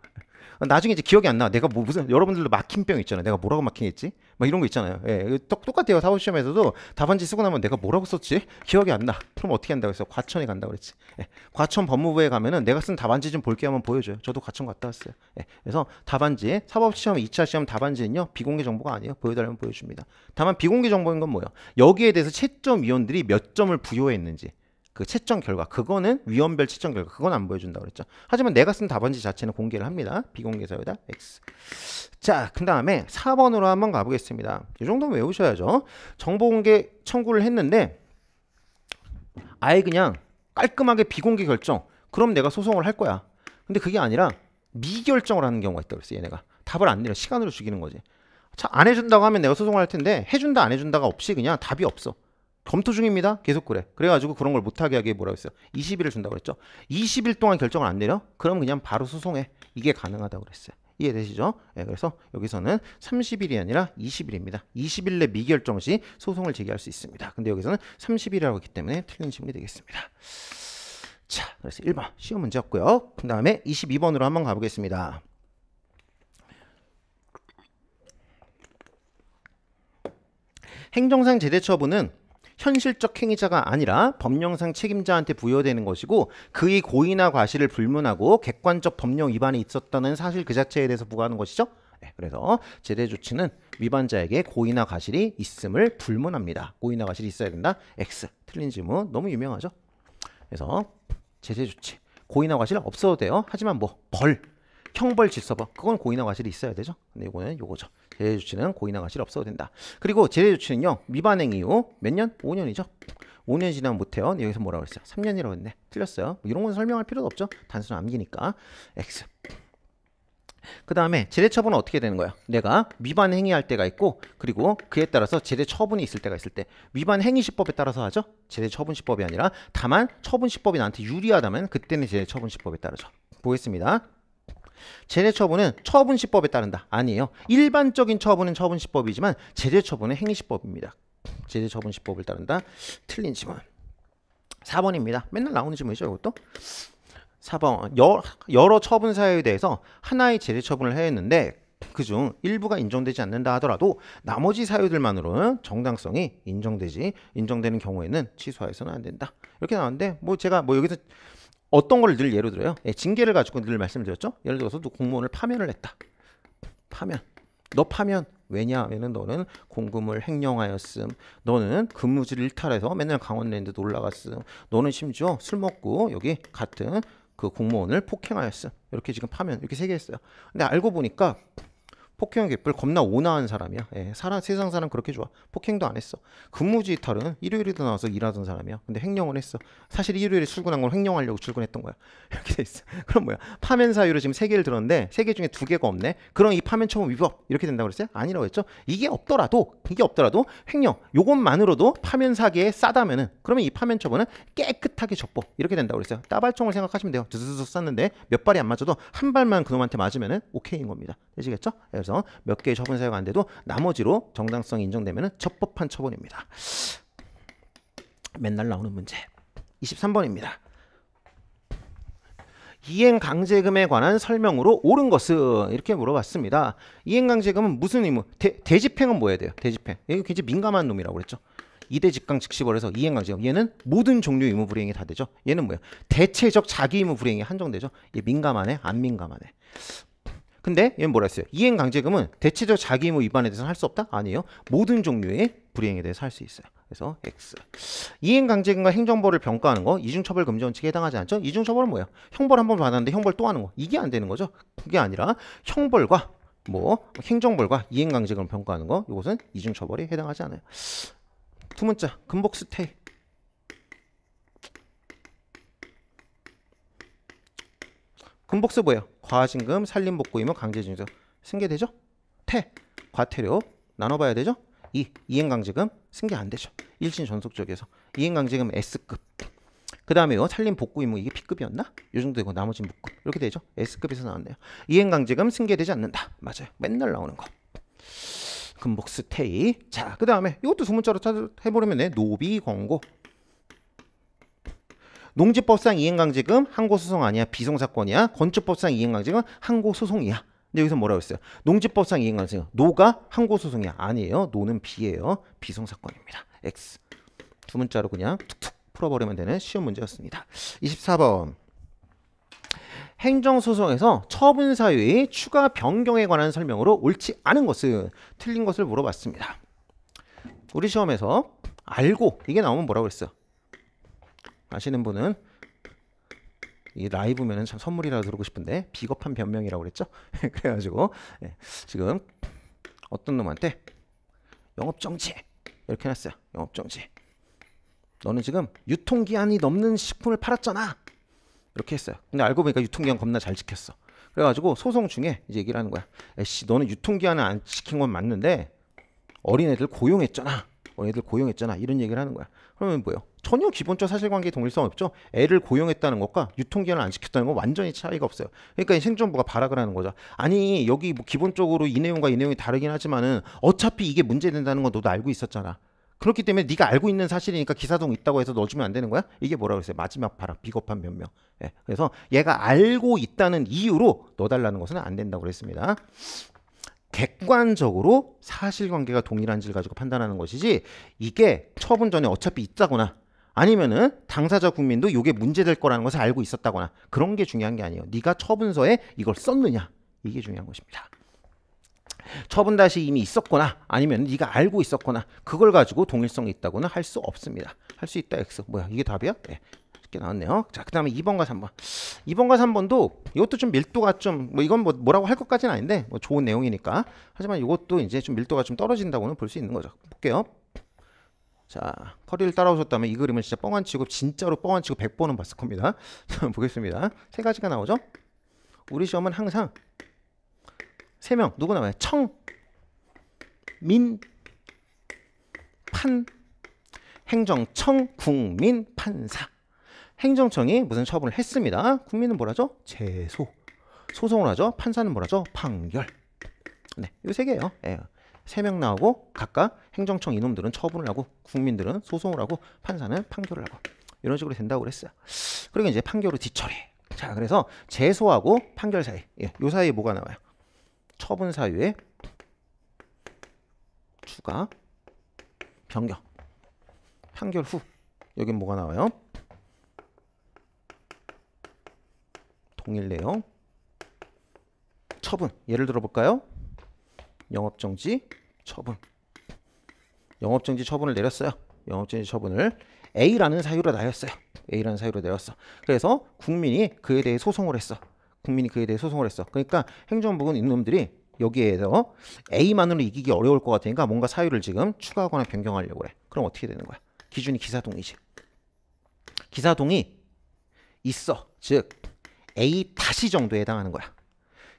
S1: 나중에 이제 기억이 안 나. 내가 뭐 무슨 여러분들도 막힌병 있잖아요. 내가 뭐라고 막힌했지? 막 이런 거 있잖아요. 예, 똑, 같아요 사법 시험에서도 답안지 쓰고 나면 내가 뭐라고 썼지? 기억이 안 나. 그럼 어떻게 한다고 해서 과천에 간다고 그랬지. 예, 과천 법무부에 가면은 내가 쓴 답안지 좀 볼게 한번 보여줘요. 저도 과천 갔다 왔어요. 예, 그래서 답안지 사법 시험 2차 시험 답안지는요 비공개 정보가 아니에요. 보여달라면 보여줍니다. 다만 비공개 정보인 건 뭐예요? 여기에 대해서 채점 위원들이 몇 점을 부여했는지. 그 채점 결과 그거는 위험별 채점 결과 그건 안 보여준다 그랬죠. 하지만 내가 쓴 답안지 자체는 공개를 합니다. 비공개 사유다 X. 자, 그다음에 4번으로 한번 가보겠습니다. 이 정도면 외우셔야죠. 정보 공개 청구를 했는데 아예 그냥 깔끔하게 비공개 결정. 그럼 내가 소송을 할 거야. 근데 그게 아니라 미결정을 하는 경우가 있다고 그랬어 얘네가 답을 안 내려 시간으로 죽이는 거지 자, 안 해준다고 하면 내가 소송을 할 텐데 해준다 안 해준다가 없이 그냥 답이 없어 검토 중입니다. 계속 그래. 그래가지고 그런 걸 못하게 하게 뭐라고 했어요? 20일을 준다고 그랬죠. 20일 동안 결정을 안 내려? 그럼 그냥 바로 소송해. 이게 가능하다고 그랬어요. 이해되시죠? 네, 그래서 여기서는 30일이 아니라 20일입니다. 20일 내 미결정 시 소송을 제기할 수 있습니다. 근데 여기서는 30일이라고 했기 때문에 틀린 질문이 되겠습니다. 자, 그래서 1번 시험 문제였고요. 그 다음에 22번으로 한번 가보겠습니다. 행정상 제대 처분은 현실적 행위자가 아니라 법령상 책임자한테 부여되는 것이고 그의 고의나 과실을 불문하고 객관적 법령 위반이 있었다는 사실 그 자체에 대해서 부과하는 것이죠. 네, 그래서 제대 조치는 위반자에게 고의나 과실이 있음을 불문합니다. 고의나 과실이 있어야 된다. X. 틀린 질문 너무 유명하죠. 그래서 제재 조치. 고의나 과실 없어도 돼요. 하지만 뭐 벌, 형벌 질서법 그건 고의나 과실이 있어야 되죠. 근데 네, 이거는 요거죠. 제재 조치는 고의나 과실 없어도 된다. 그리고 제재 조치는요. 미반행 이후 몇 년? 5년이죠. 5년 지나면 못해요. 여기서 뭐라고 했어요? 3년이라고 했네. 틀렸어요. 뭐 이런 건 설명할 필요도 없죠. 단순 암기니까. X. 그 다음에 제재 처분은 어떻게 되는 거야? 내가 위반 행위할 때가 있고 그리고 그에 따라서 제재 처분이 있을 때가 있을 때 위반 행위시법에 따라서 하죠? 제재 처분시법이 아니라 다만 처분시법이 나한테 유리하다면 그때는 제재 처분시법에 따르죠. 보겠습니다. 제재 처분은 처분 시법에 따른다. 아니에요. 일반적인 처분은 처분 시법이지만 제재 처분은 행위 시법입니다. 제재 처분 시법을 따른다. 틀린 지문. 4번입니다. 맨날 나오는 지문이죠, 이것도. 4번. 여, 여러 처분 사유에 대해서 하나의 제재 처분을 해했는데 그중 일부가 인정되지 않는다 하더라도 나머지 사유들만으로는 정당성이 인정되지 인정되는 경우에는 취소해서는 안 된다 이렇게 나왔는데 뭐 제가 뭐 여기서 어떤 걸 늘 예로 들어요? 예, 징계를 가지고 늘 말씀드렸죠. 예를 들어서 또 공무원을 파면을 했다. 파면. 너 파면 왜냐하면 너는 공금을 횡령하였음 너는 근무지를 일탈해서 맨날 강원랜드 놀러갔음 너는 심지어 술 먹고 여기 같은 그 공무원을 폭행하였음 이렇게 지금 파면 이렇게 세 개 했어요 근데 알고 보니까 폭행 개뿔 겁나 온화한 사람이야. 예, 살아, 세상 사람 그렇게 좋아. 폭행도 안 했어. 근무지 털은 일요일에도 나와서 일하던 사람이야. 근데 횡령은 했어. 사실 일요일에 출근한 걸 횡령하려고 출근했던 거야. 이렇게 돼 있어. 그럼 뭐야? 파면 사유로 지금 세 개를 들었는데 세 개 중에 두 개가 없네. 그럼 이 파면 처분 위법 이렇게 된다고 그랬어요? 아니라고 했죠. 이게 없더라도 이게 없더라도 횡령 요것만으로도 파면 사기에 싸다면은 그러면 이 파면 처분은 깨끗하게 적보 이렇게 된다고 그랬어요. 따발총을 생각하시면 돼요. 드드득 쐈는데 몇 발이 안 맞아도 한 발만 그놈한테 맞으면은 오케이인 겁니다. 되시겠죠? 예, 그래서 해서 몇 개의 처분 사유가 안 돼도 나머지로 정당성이 인정되면 적법한 처분입니다. 맨날 나오는 문제. 23번입니다. 이행강제금에 관한 설명으로 옳은 것은 이렇게 물어봤습니다. 이행강제금은 무슨 의무? 대, 대집행은 뭐야 돼요? 대집행. 이거 굉장히 민감한 놈이라고 그랬죠. 이대 직강 즉시 벌에서 이행강제금 얘는 모든 종류 의무 불이행이 다 되죠. 얘는 뭐야? 대체적 자기 의무 불이행이 한정되죠. 얘 민감하네, 안 민감하네. 근데 얘는 뭐라 했어요? 이행 강제금은 대체적 자기 의무 위반에 대해서는 할 수 없다? 아니에요. 모든 종류의 불이행에 대해서 할 수 있어요. 그래서 X. 이행 강제금과 행정벌을 병가하는 거 이중처벌 금지 원칙에 해당하지 않죠? 이중처벌은 뭐예요? 형벌 한 번 받았는데 형벌 또 하는 거. 이게 안 되는 거죠. 그게 아니라 형벌과 뭐 행정벌과 이행 강제금을 병가하는 거 이것은 이중처벌에 해당하지 않아요. 두 문자 금복 스테이. 금복스 뭐예요? 과징금, 살림복구이면 강제징수 승계되죠? 태, 과태료 나눠봐야 되죠? 이, 이행강제금 승계 안 되죠. 일신 전속적에서 이행강제금 S급. 그 다음에 요 살림복구 이무 이게 B급이었나? 요 정도 되고 나머지 무급 이렇게 되죠. S급에서 나왔네요. 이행강제금 승계되지 않는다. 맞아요. 맨날 나오는 거. 금복스테이. 자, 그 다음에 이것도 소 문자로 찾아 해보려면 네, 노비 광고. 농지법상 이행강제금 항고소송 아니야 비송사건이야 건축법상 이행강제금 항고소송이야 근데 여기서 뭐라고 했어요 농지법상 이행강제금 노가 항고소송이 아니에요 노는 비예요 비송사건입니다 x 두 문자로 그냥 툭툭 풀어버리면 되는 쉬운 문제였습니다 24번 행정소송에서 처분사유의 추가 변경에 관한 설명으로 옳지 않은 것은 틀린 것을 물어봤습니다. 우리 시험에서 알고 이게 나오면 뭐라고 했어요 아시는 분은 이 라이브면은 참 선물이라도 들고 싶은데 비겁한 변명이라고 그랬죠? 그래가지고 예, 지금 어떤 놈한테 영업 정지 이렇게 해놨어요. 영업 정지. 너는 지금 유통기한이 넘는 식품을 팔았잖아. 이렇게 했어요. 근데 알고 보니까 유통기한 겁나 잘 지켰어. 그래가지고 소송 중에 이제 얘기를 하는 거야. 에씨 너는 유통기한을 안 지킨 건 맞는데 어린애들 고용했잖아. 어린애들 고용했잖아. 이런 얘기를 하는 거야. 그러면 뭐요? 전혀 기본적 사실관계 동일성 없죠. 애를 고용했다는 것과 유통기한을 안시켰다는건 완전히 차이가 없어요. 그러니까 행정부가 발악을 하는 거죠. 아니 여기 뭐 기본적으로 이 내용과 이 내용이 다르긴 하지만은 어차피 이게 문제된다는 건 너도 알고 있었잖아. 그렇기 때문에 네가 알고 있는 사실이니까 기사동 있다고 해서 넣어주면 안 되는 거야? 이게 뭐라고 했어요? 마지막 발악 비겁한 변명. 예, 그래서 얘가 알고 있다는 이유로 넣어달라는 것은 안 된다고 그랬습니다. 객관적으로 사실관계가 동일한지를 가지고 판단하는 것이지 이게 처분 전에 어차피 있다거나 아니면은 당사자 국민도 이게 문제될 거라는 것을 알고 있었다거나 그런 게 중요한 게 아니에요. 네가 처분서에 이걸 썼느냐 이게 중요한 것입니다. 처분 다시 이미 있었거나 아니면 네가 알고 있었거나 그걸 가지고 동일성이 있다고는 할 수 없습니다. 할 수 있다 x 뭐야 이게 답이야? 네. 쉽게 나왔네요. 자, 그다음에 2번과 3번. 2번과 3번도 이것도 좀 밀도가 좀 뭐 이건 뭐 뭐라고 할 것까지는 아닌데 뭐 좋은 내용이니까. 하지만 이것도 이제 좀 밀도가 좀 떨어진다고는 볼 수 있는 거죠. 볼게요. 자, 커리를 따라오셨다면 이 그림은 진짜 뻥안 치고 진짜로 뻥안 치고 100번은 봤을 겁니다. 보겠습니다. 세 가지가 나오죠? 우리 시험은 항상 세 명 누구 나와요? 청, 민, 판, 행정청, 국민, 판사. 행정청이 무슨 처분을 했습니다. 국민은 뭐라죠? 제소. 소송을 하죠. 판사는 뭐라죠? 판결. 네, 이세 개예요. 예. 세명 나오고 각각 행정청 이놈들은 처분을 하고 국민들은 소송을 하고 판사는 판결을 하고 이런 식으로 된다고 그랬어요. 그리고 그러니까 이제 판결을 뒤처리. 자, 그래서 재소하고 판결 사이. 예, 요 사이에 뭐가 나와요? 처분 사유에 추가 변경. 판결 후. 여긴 뭐가 나와요? 동일 내용. 처분. 예를 들어 볼까요? 영업정지 처분. 영업정지 처분을 내렸어요. 영업정지 처분을 A라는 사유로 나였어요. A라는 사유로 내렸어. 그래서 국민이 그에 대해 소송을 했어. 국민이 그에 대해 소송을 했어. 그러니까 행정부는 이놈들이 여기에서 A만으로 이기기 어려울 것 같으니까 뭔가 사유를 지금 추가하거나 변경하려고 그래. 그럼 어떻게 되는 거야? 기준이 기사동이지. 기사동이 있어. 즉 A 다시 정도에 해당하는 거야.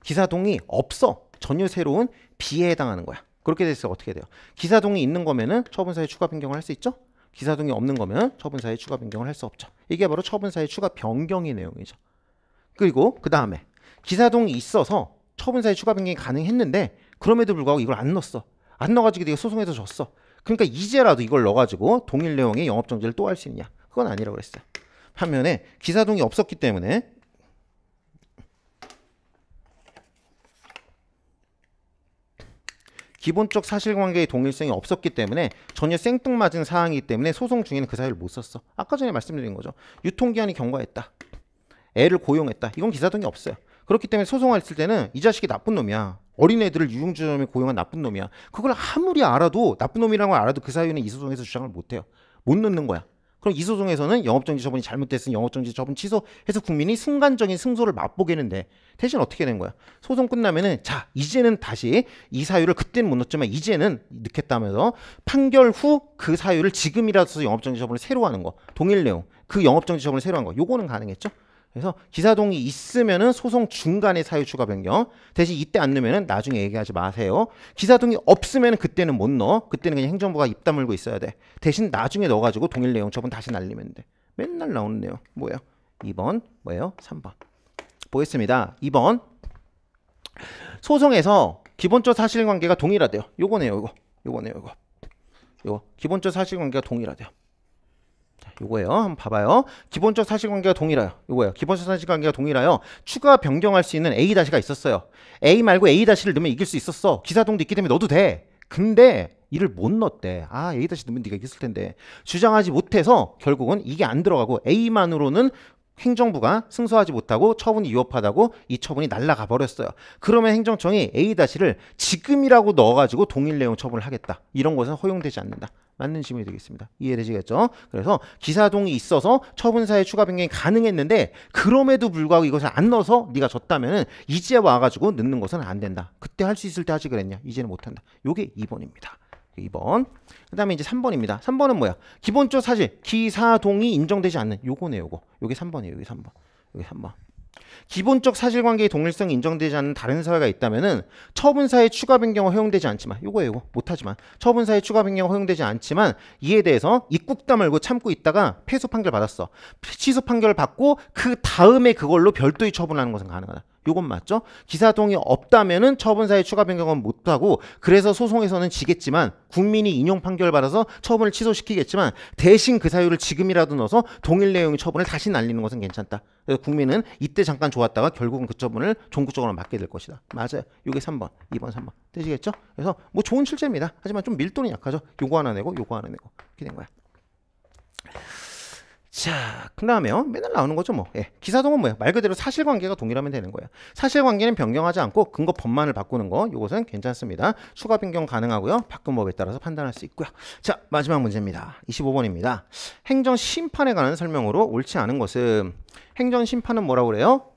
S1: 기사동이 없어. 전혀 새로운 비에 해당하는 거야. 그렇게 됐을 때 어떻게 돼요? 기사동이 있는 거면은 처분사에 추가 변경을 할 수 있죠? 기사동이 없는 거면 처분사에 추가 변경을 할 수 없죠. 이게 바로 처분사의 추가 변경의 내용이죠. 그리고 그 다음에 기사동이 있어서 처분사에 추가 변경이 가능했는데 그럼에도 불구하고 이걸 안 넣었어. 안 넣어가지고 내가 소송에서 졌어. 그러니까 이제라도 이걸 넣어가지고 동일 내용의 영업정지를 또 할 수 있냐? 그건 아니라고 그랬어요. 반면에 기사동이 없었기 때문에 기본적 사실관계의 동일성이 없었기 때문에 전혀 생뚱맞은 사항이기 때문에 소송 중에는 그 사유를 못 썼어. 아까 전에 말씀드린 거죠. 유통기한이 경과했다. 애를 고용했다. 이건 기사등이 없어요. 그렇기 때문에 소송할 때는 이 자식이 나쁜 놈이야. 어린애들을 유흥주점에 고용한 나쁜 놈이야. 그걸 아무리 알아도 나쁜 놈이라고 알아도 그 사유는 이 소송에서 주장을 못해요. 못 넣는 거야. 그럼 이 소송에서는 영업정지 처분이 잘못됐으니 영업정지 처분 취소해서 국민이 순간적인 승소를 맛보겠는데 대신 어떻게 된 거야? 소송 끝나면은 자 이제는 다시 이 사유를 그때는 못 넣었지만 이제는 넣겠다면서 판결 후 그 사유를 지금이라서 영업정지 처분을 새로 하는 거 동일 내용 그 영업정지 처분을 새로 한거 요거는 가능했죠? 그래서 기사동이 있으면은 소송 중간에 사유 추가 변경 대신 이때 안 넣으면은 나중에 얘기하지 마세요 기사동이 없으면은 그때는 못 넣어 그때는 그냥 행정부가 입 다물고 있어야 돼 대신 나중에 넣어가지고 동일 내용 처분 다시 날리면 돼 맨날 나오는 내용 뭐예요 2번 뭐예요 3번 보겠습니다 2번 소송에서 기본적 사실관계가 동일하대요 요거네요 요거 요거네요 요거 요거 기본적 사실관계가 동일하대요 요거예요. 한번 봐봐요. 기본적 사실관계가 동일하여. 요거예요. 기본적 사실관계가 동일하여 추가 변경할 수 있는 A 다시가 있었어요. A 말고 A 다시를 넣으면 이길 수 있었어. 기사동도 있기 때문에 넣어도 돼. 근데 이를 못 넣었대. 아, A 다시 넣으면 네가 이겼을 텐데. 주장하지 못해서 결국은 이게 안 들어가고 A만으로는 행정부가 승소하지 못하고 처분이 위협하다고이 처분이 날라가 버렸어요. 그러면 행정청이 A-를 지금이라고 넣어가지고 동일 내용 처분을 하겠다. 이런 것은 허용되지 않는다. 맞는 질문이 되겠습니다. 이해되시겠죠? 그래서 기사동이 있어서 처분사에 추가 변경이 가능했는데 그럼에도 불구하고 이것을 안 넣어서 네가 졌다면은 이제 와가지고 넣는 것은 안 된다. 그때 할 수 있을 때 하지 그랬냐? 이제는 못한다. 요게 2번입니다. 2번. 그 다음에 이제 3번입니다. 3번은 뭐야? 기본적 사실 기사동이 인정되지 않는 요거네 요 요거. 요게 3번이에요. 요게 3번. 요게 3번. 기본적 사실관계의 동일성이 인정되지 않는 다른 사회가 있다면은 처분사의 추가 변경은 허용되지 않지만 요거예요 이거 못하지만 처분사의 추가 변경은 허용되지 않지만 이에 대해서 입국 다물고 참고 있다가 패소 판결 받았어 취소 판결 을 받고 그 다음에 그걸로 별도의 처분하는 것은 가능하다 요건 맞죠? 기사동의 없다면은 처분사에 추가 변경은 못하고 그래서 소송에서는 지겠지만 국민이 인용 판결 받아서 처분을 취소시키겠지만 대신 그 사유를 지금이라도 넣어서 동일 내용의 처분을 다시 날리는 것은 괜찮다. 그래서 국민은 이때 잠깐 좋았다가 결국은 그 처분을 종국적으로 맞게 될 것이다. 맞아요. 요게 3번, 2번, 3번 되시겠죠? 그래서 뭐 좋은 출제입니다 하지만 좀 밀도는 약하죠. 요거 하나 내고 요거 하나 내고 이렇게 된 거야. 자, 그 다음에요. 어? 맨날 나오는 거죠, 뭐. 예. 기사동은 뭐예요? 말 그대로 사실관계가 동일하면 되는 거예요. 사실관계는 변경하지 않고 근거 법만을 바꾸는 거, 이것은 괜찮습니다. 추가 변경 가능하고요. 바꾼 법에 따라서 판단할 수 있고요. 자, 마지막 문제입니다. 25번입니다. 행정 심판에 관한 설명으로 옳지 않은 것은 행정 심판은 뭐라고 그래요?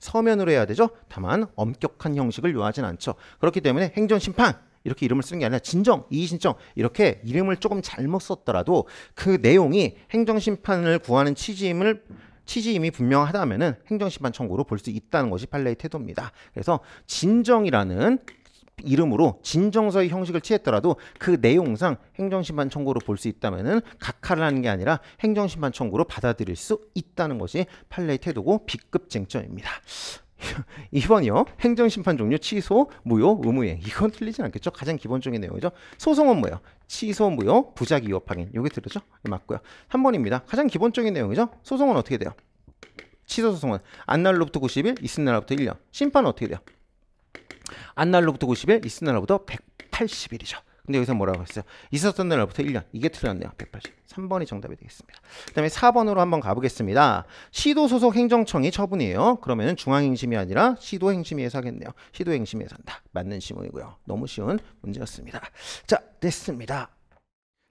S1: 서면으로 해야 되죠. 다만 엄격한 형식을 요하진 않죠. 그렇기 때문에 행정 심판 이렇게 이름을 쓰는 게 아니라 진정, 이의신청 이렇게 이름을 조금 잘못 썼더라도 그 내용이 행정심판을 구하는 취지임을 취지임이 분명하다면은 행정심판 청구로 볼 수 있다는 것이 판례의 태도입니다. 그래서 진정이라는 이름으로 진정서의 형식을 취했더라도 그 내용상 행정심판 청구로 볼 수 있다면은 각하를 하는 게 아니라 행정심판 청구로 받아들일 수 있다는 것이 판례의 태도고 B급 쟁점입니다. 2번이요. 행정심판 종료 취소 무효 의무행 이건 틀리진 않겠죠. 가장 기본적인 내용이죠. 소송 은뭐예요 취소 무효 부작 위협 확인 요게 들었죠. 맞고요. 3번입니다. 가장 기본적인 내용이죠. 소송은 어떻게 돼요? 취소 소송은 안 날로부터 90일, 있은 날로부터 1년. 심판은 어떻게 돼요? 안 날로부터 90일, 있은 날로부터 180일이죠. 근데 여기서 뭐라고 했어요? 있었던 날로부터 1년. 이게 틀렸네요. 180. 3번이 정답이 되겠습니다. 그 다음에 4번으로 한번 가보겠습니다. 시도 소속 행정청이 처분이에요. 그러면 중앙행심이 아니라 시도행심위에서 하겠네요. 시도행심위에서 한다. 맞는 지문이고요. 너무 쉬운 문제였습니다. 자, 됐습니다.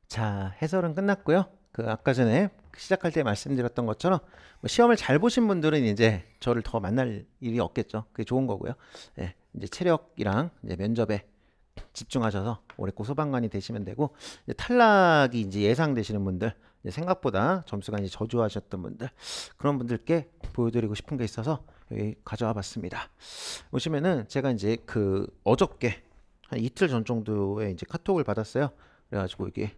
S1: 자, 해설은 끝났고요. 그 아까 전에 시작할 때 말씀드렸던 것처럼 뭐 시험을 잘 보신 분들은 이제 저를 더 만날 일이 없겠죠. 그게 좋은 거고요. 예, 이제 체력이랑 이제 면접에 집중하셔서 올해 꼭 소방관이 되시면 되고 이제 탈락이 이제 예상되시는 분들 생각보다 점수가 이제 저조하셨던 분들 그런 분들께 보여드리고 싶은 게 있어서 여기 가져와 봤습니다. 보시면은 제가 이제 그 어저께 한 이틀 전 정도에 이제 카톡을 받았어요. 그래가지고 이게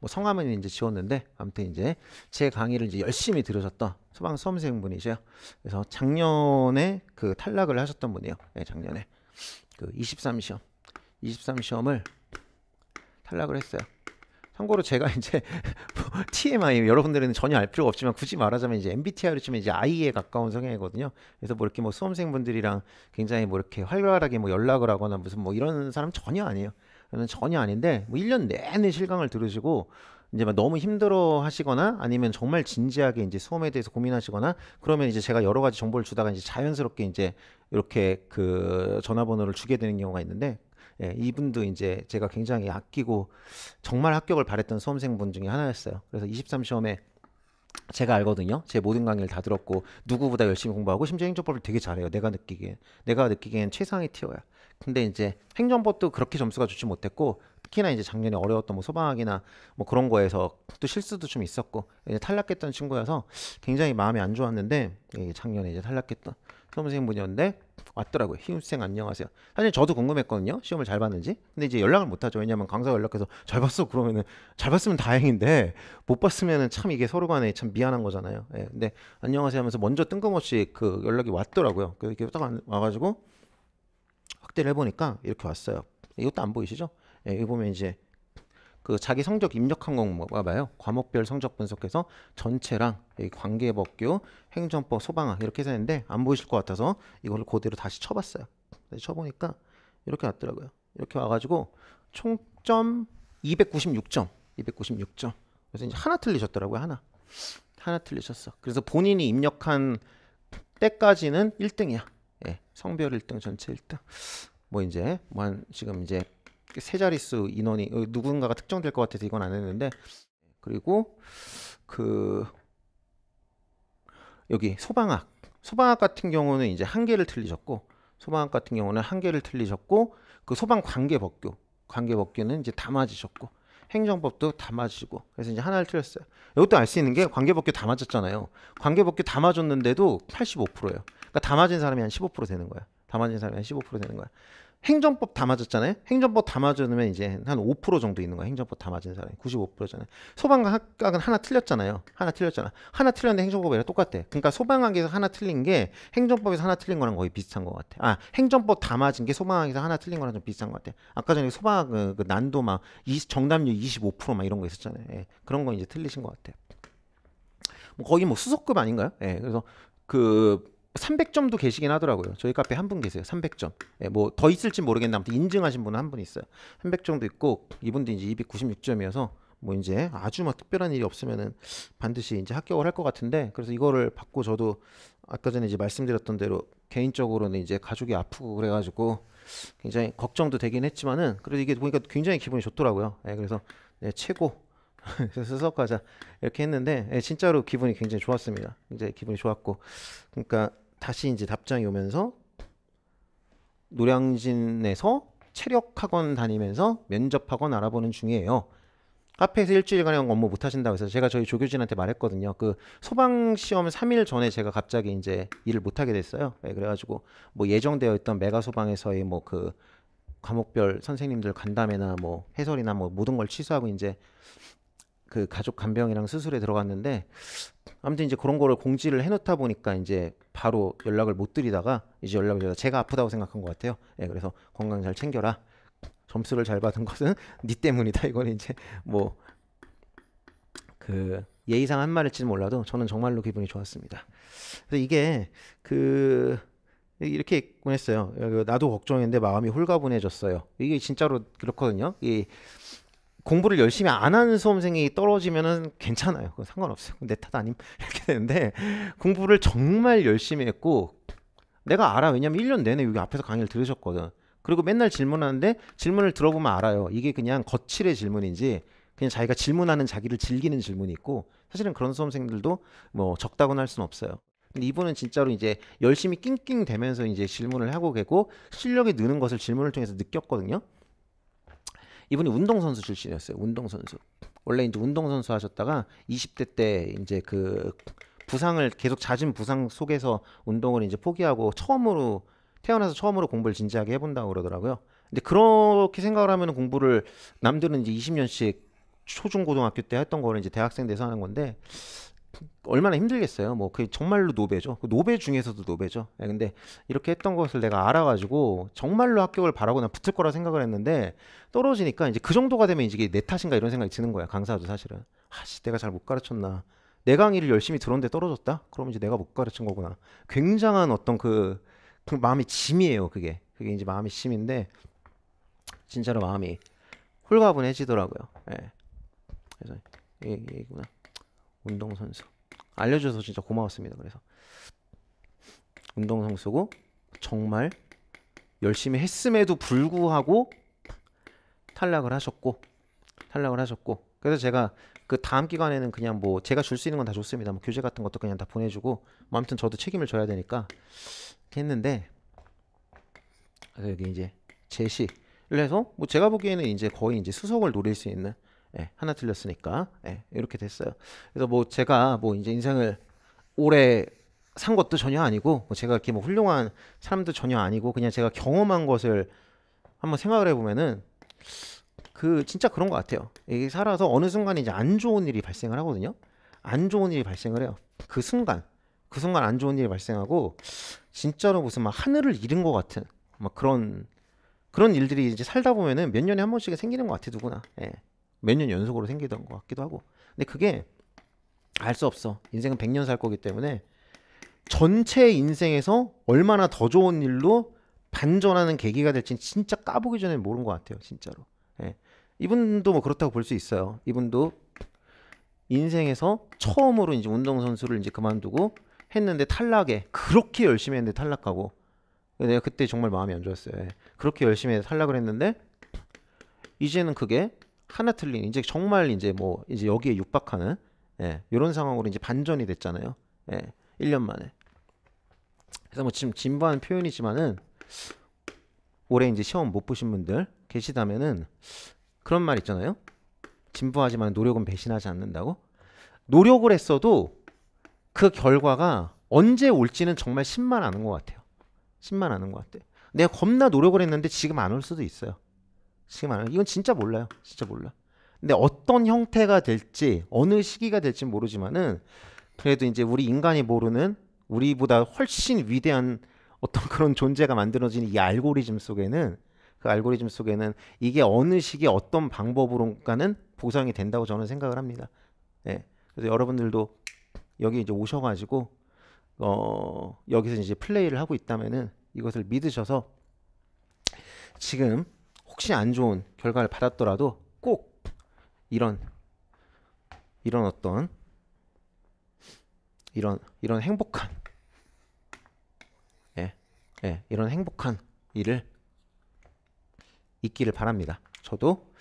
S1: 뭐 성함은 이제 지웠는데 아무튼 이제 제 강의를 이제 열심히 들으셨던 소방 수험생 분이세요. 그래서 작년에 그 탈락을 하셨던 분이에요. 네, 작년에 그 23시험 23 시험을 탈락을 했어요. 참고로 제가 이제 TMI 여러분들은 전혀 알 필요가 없지만 굳이 말하자면 이제 MBTI로 치면 이제 I에 가까운 성향이거든요. 그래서 뭐 이렇게 뭐 수험생분들이랑 굉장히 뭐 이렇게 활발하게 뭐 연락을 하거나 무슨 뭐 이런 사람 전혀 아니에요. 저는 전혀 아닌데 뭐 1년 내내 실강을 들으시고 이제 막 너무 힘들어 하시거나 아니면 정말 진지하게 이제 수험에 대해서 고민하시거나 그러면 이제 제가 여러 가지 정보를 주다가 이제 자연스럽게 이제 이렇게 그 전화번호를 주게 되는 경우가 있는데 예, 이분도 이제 제가 굉장히 아끼고 정말 합격을 바랬던 수험생분 중에 하나였어요. 그래서 23 시험에 제가 알거든요. 제 모든 강의를 다 들었고 누구보다 열심히 공부하고 심지어 행정법을 되게 잘해요. 내가 느끼기에 내가 느끼기엔 최상의 티어야. 근데 이제 행정법도 그렇게 점수가 좋지 못했고 특히나 이제 작년에 어려웠던 뭐 소방학이나 뭐 그런 거에서 또 실수도 좀 있었고 탈락했던 친구여서 굉장히 마음이 안 좋았는데 예, 작년에 이제 탈락했던 수험생분이었는데 왔더라고요. 희우생 안녕하세요. 사실 저도 궁금했거든요. 시험을 잘 봤는지. 근데 이제 연락을 못 하죠. 왜냐면 강사가 연락해서 잘 봤어 그러면은 잘 봤으면 다행인데 못 봤으면은 참 이게 서로 간에 참 미안한 거잖아요. 예. 근데 안녕하세요 하면서 먼저 뜬금없이 그 연락이 왔더라고요. 그 이렇게 딱 와가지고 확대를 해보니까 이렇게 왔어요. 이것도 안 보이시죠? 예, 이거 보면 이제 그 자기 성적 입력한 거봐 뭐 봐요. 과목별 성적 분석해서 전체랑 관계법규, 행정법, 소방학 이렇게 했는데 안 보이실 것 같아서 이걸를 그대로 다시 쳐봤어요. 다시 쳐보니까 이렇게 왔더라고요. 이렇게 와가지고 총점 296점, 296점. 그래서 이제 하나 틀리셨더라고요. 하나. 하나 틀리셨어. 그래서 본인이 입력한 때까지는 1등이야. 예, 성별 1등, 전체 1등. 뭐 이제 뭐 한 지금 이제 세 자릿수 인원이 어, 누군가가 특정될 것 같아서 이건 안 했는데 그리고 그 여기 소방학 소방학 같은 경우는 이제 한 개를 틀리셨고 소방학 같은 경우는 한 개를 틀리셨고 그 소방 관계 법규 관계 법규는 이제 다 맞으셨고 행정법도 다 맞으시고 그래서 이제 하나를 틀렸어요. 이것도 알 수 있는 게 관계 법규 다 맞았잖아요. 관계 법규 다 맞았는데도 85%예요. 그러니까 다 맞은 사람이 한15% 되는 거야. 다 맞은 사람이 한15% 되는 거야. 행정법 다 맞았잖아요. 행정법 다 맞으면 이제 한 5% 정도 있는 거야. 행정법 다 맞은 사람이 95%잖아요. 소방학과는 관 하나 틀렸잖아요. 하나 틀렸잖아. 하나 틀렸는데 행정법이랑 똑같대. 그러니까 소방학에서 하나 틀린 게 행정법에서 하나 틀린 거랑 거의 비슷한 것 같아. 아 행정법 다 맞은 게 소방학에서 하나 틀린 거랑 좀 비슷한 것 같아. 아까 전에 소방그 그 난도 막 20, 정답률 25%막 이런 거 있었잖아요. 예. 그런 거 이제 틀리신 것 같아. 뭐 거의 뭐 수석급 아닌가요? 예. 그래서 그 300점도 계시긴 하더라고요. 저희 카페 한 분 계세요. 300점. 예, 뭐더 있을지 모르겠는데 아무튼 인증하신 분은 한 분 있어요. 300점도 있고 이분도 이제 296점이어서 뭐 이제 아주 막 특별한 일이 없으면은 반드시 이제 합격을 할 것 같은데 그래서 이거를 받고 저도 아까 전에 이제 말씀드렸던 대로 개인적으로는 이제 가족이 아프고 그래가지고 굉장히 걱정도 되긴 했지만은 그래도 이게 보니까 굉장히 기분이 좋더라고요. 예, 그래서 네, 최고 수석 과자 이렇게 했는데 예, 진짜로 기분이 굉장히 좋았습니다. 이제 기분이 좋았고 그러니까 다시 이제 답장이 오면서 노량진에서 체력 학원 다니면서 면접 학원 알아보는 중이에요. 카페에서 일주일가량 업무 못 하신다고 해서 제가 저희 조교진한테 말했거든요. 그 소방 시험 3일 전에 제가 갑자기 이제 일을 못 하게 됐어요. 네, 그래가지고 뭐 예정되어 있던 메가 소방에서의 뭐 그 과목별 선생님들 간담회나 뭐 해설이나 뭐 모든 걸 취소하고 이제 그 가족 간병이랑 수술에 들어갔는데 아무튼 이제 그런 거를 공지를 해놓다 보니까 이제 바로 연락을 못 드리다가 이제 연락을 드리다 제가 아프다고 생각한 것 같아요. 예, 그래서 건강 잘 챙겨라. 점수를 잘 받은 것은 니 때문이다. 이거는 이제 뭐 그 예의상 한 말일지는 몰라도 저는 정말로 기분이 좋았습니다. 그래서 이게 그 이렇게 보냈어요. 그 나도 걱정했는데 마음이 홀가분해졌어요. 이게 진짜로 그렇거든요. 이 공부를 열심히 안 하는 수험생이 떨어지면은 괜찮아요. 그건 상관없어요. 내 탓 아님 이렇게 되는데 공부를 정말 열심히 했고 내가 알아. 왜냐면 1년 내내 여기 앞에서 강의를 들으셨거든. 그리고 맨날 질문하는데 질문을 들어보면 알아요. 이게 그냥 거칠의 질문인지 그냥 자기가 질문하는 자기를 즐기는 질문이 있고 사실은 그런 수험생들도 뭐 적다고는 할 수는 없어요. 근데 이분은 진짜로 이제 열심히 낑낑대면서 이제 질문을 하고 계고 실력이 느는 것을 질문을 통해서 느꼈거든요. 이분이 운동선수 출신이었어요. 운동선수. 원래 이제 운동선수 하셨다가 20대 때 이제 그 부상을 계속 잦은 부상 속에서 운동을 이제 포기하고 처음으로 태어나서 처음으로 공부를 진지하게 해본다고 그러더라고요. 근데 그렇게 생각을 하면 공부를 남들은 이제 20년씩 초중고등학교 때 했던 거를 이제 대학생 돼서 하는 건데 얼마나 힘들겠어요. 뭐그게 정말로 노베죠. 그 노베 중에서도 노베죠. 예, 근데 이렇게 했던 것을 내가 알아가지고 정말로 합격을 바라고 나 붙을 거라 생각을 했는데 떨어지니까 이제 그 정도가 되면 이제 이게 내 탓인가 이런 생각이 드는 거야. 강사도 사실은 아씨 내가 잘 못 가르쳤나. 내 강의를 열심히 들었는데 떨어졌다. 그럼 이제 내가 못 가르친 거구나. 굉장한 어떤 그, 그 마음의 짐이에요. 그게 그게 이제 마음의 짐인데 진짜로 마음이 홀가분해지더라고요. 예. 그래서 얘기구나. 운동선수 알려줘서 진짜 고마웠습니다 그래서 운동선수고 정말 열심히 했음에도 불구하고 탈락을 하셨고 탈락을 하셨고 그래서 제가 그 다음 기간에는 그냥 뭐 제가 줄 수 있는 건 다 줬습니다 뭐 교재 같은 것도 그냥 다 보내주고 뭐 아무튼 저도 책임을 져야 되니까 했는데 그래서 여기 이제 제시를 해서 뭐 제가 보기에는 이제 거의 이제 수석을 노릴 수 있는 예, 하나 틀렸으니까 예, 이렇게 됐어요. 그래서 뭐 제가 뭐 이제 인생을 오래 산 것도 전혀 아니고 뭐 제가 이렇게 뭐 훌륭한 사람도 전혀 아니고 그냥 제가 경험한 것을 한번 생각을 해보면은 그 진짜 그런 것 같아요. 이게 살아서 어느 순간 이제 안 좋은 일이 발생을 하거든요. 안 좋은 일이 발생을 해요. 그 순간 그 순간 안 좋은 일이 발생하고 진짜로 무슨 막 하늘을 잃은 것 같은 막 그런 그런 일들이 이제 살다 보면은 몇 년에 한번씩 생기는 것 같아 누구나. 예. 몇년 연속으로 생기던 것 같기도 하고. 근데 그게 알 수 없어. 인생은 100년 살 거기 때문에 전체 인생에서 얼마나 더 좋은 일로 반전하는 계기가 될지는 진짜 까보기 전에 모른것 같아요. 진짜로. 예. 이분도 뭐 그렇다고 볼 수 있어요. 이분도 인생에서 처음으로 이제 운동선수를 이제 그만두고 했는데 탈락에 그렇게 열심히 했는데 탈락하고 내가 그때 정말 마음이 안 좋았어요. 예. 그렇게 열심히 탈락을 했는데 이제는 그게 하나 틀린 이제 정말 이제 뭐 이제 여기에 육박하는 예, 이런 상황으로 이제 반전이 됐잖아요. 예, 1년 만에. 그래서 뭐 지금 진부한 표현이지만은 올해 이제 시험 못 보신 분들 계시다면은 그런 말 있잖아요. 진부하지만 노력은 배신하지 않는다고. 노력을 했어도 그 결과가 언제 올지는 정말 신만 아는 것 같아요. 신만 아는 것 같아요. 내가 겁나 노력을 했는데 지금 안 올 수도 있어요. 지금 시기요 이건 진짜 몰라요. 진짜 몰라. 근데 어떤 형태가 될지 어느 시기가 될지 모르지만은 그래도 이제 우리 인간이 모르는 우리보다 훨씬 위대한 어떤 그런 존재가 만들어진 이 알고리즘 속에는 그 알고리즘 속에는 이게 어느 시기에 어떤 방법으로가는 보상이 된다고 저는 생각을 합니다. 예. 그래서 여러분들도 여기 이제 오셔가지고 어 여기서 이제 플레이를 하고 있다면은 이것을 믿으셔서 지금 혹시 안 좋은 결과를 받았더라도 꼭 이런 이런 어떤 이런 이런 행복한 예, 예 이런 행복한 일을 있기를 바랍니다. 저도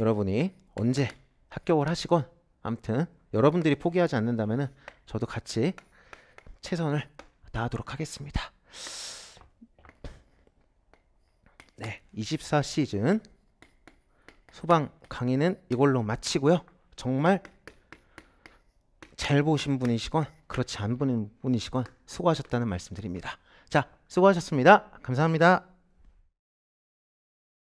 S1: 여러분이 언제 합격을 하시건 아무튼 여러분들이 포기하지 않는다면은 저도 같이 최선을 다하도록 하겠습니다. 네, 24시즌 소방 강의는 이걸로 마치고요. 정말 잘 보신 분이시건 그렇지 안보은 분이시건 수고하셨다는 말씀드립니다. 자, 수고하셨습니다. 감사합니다.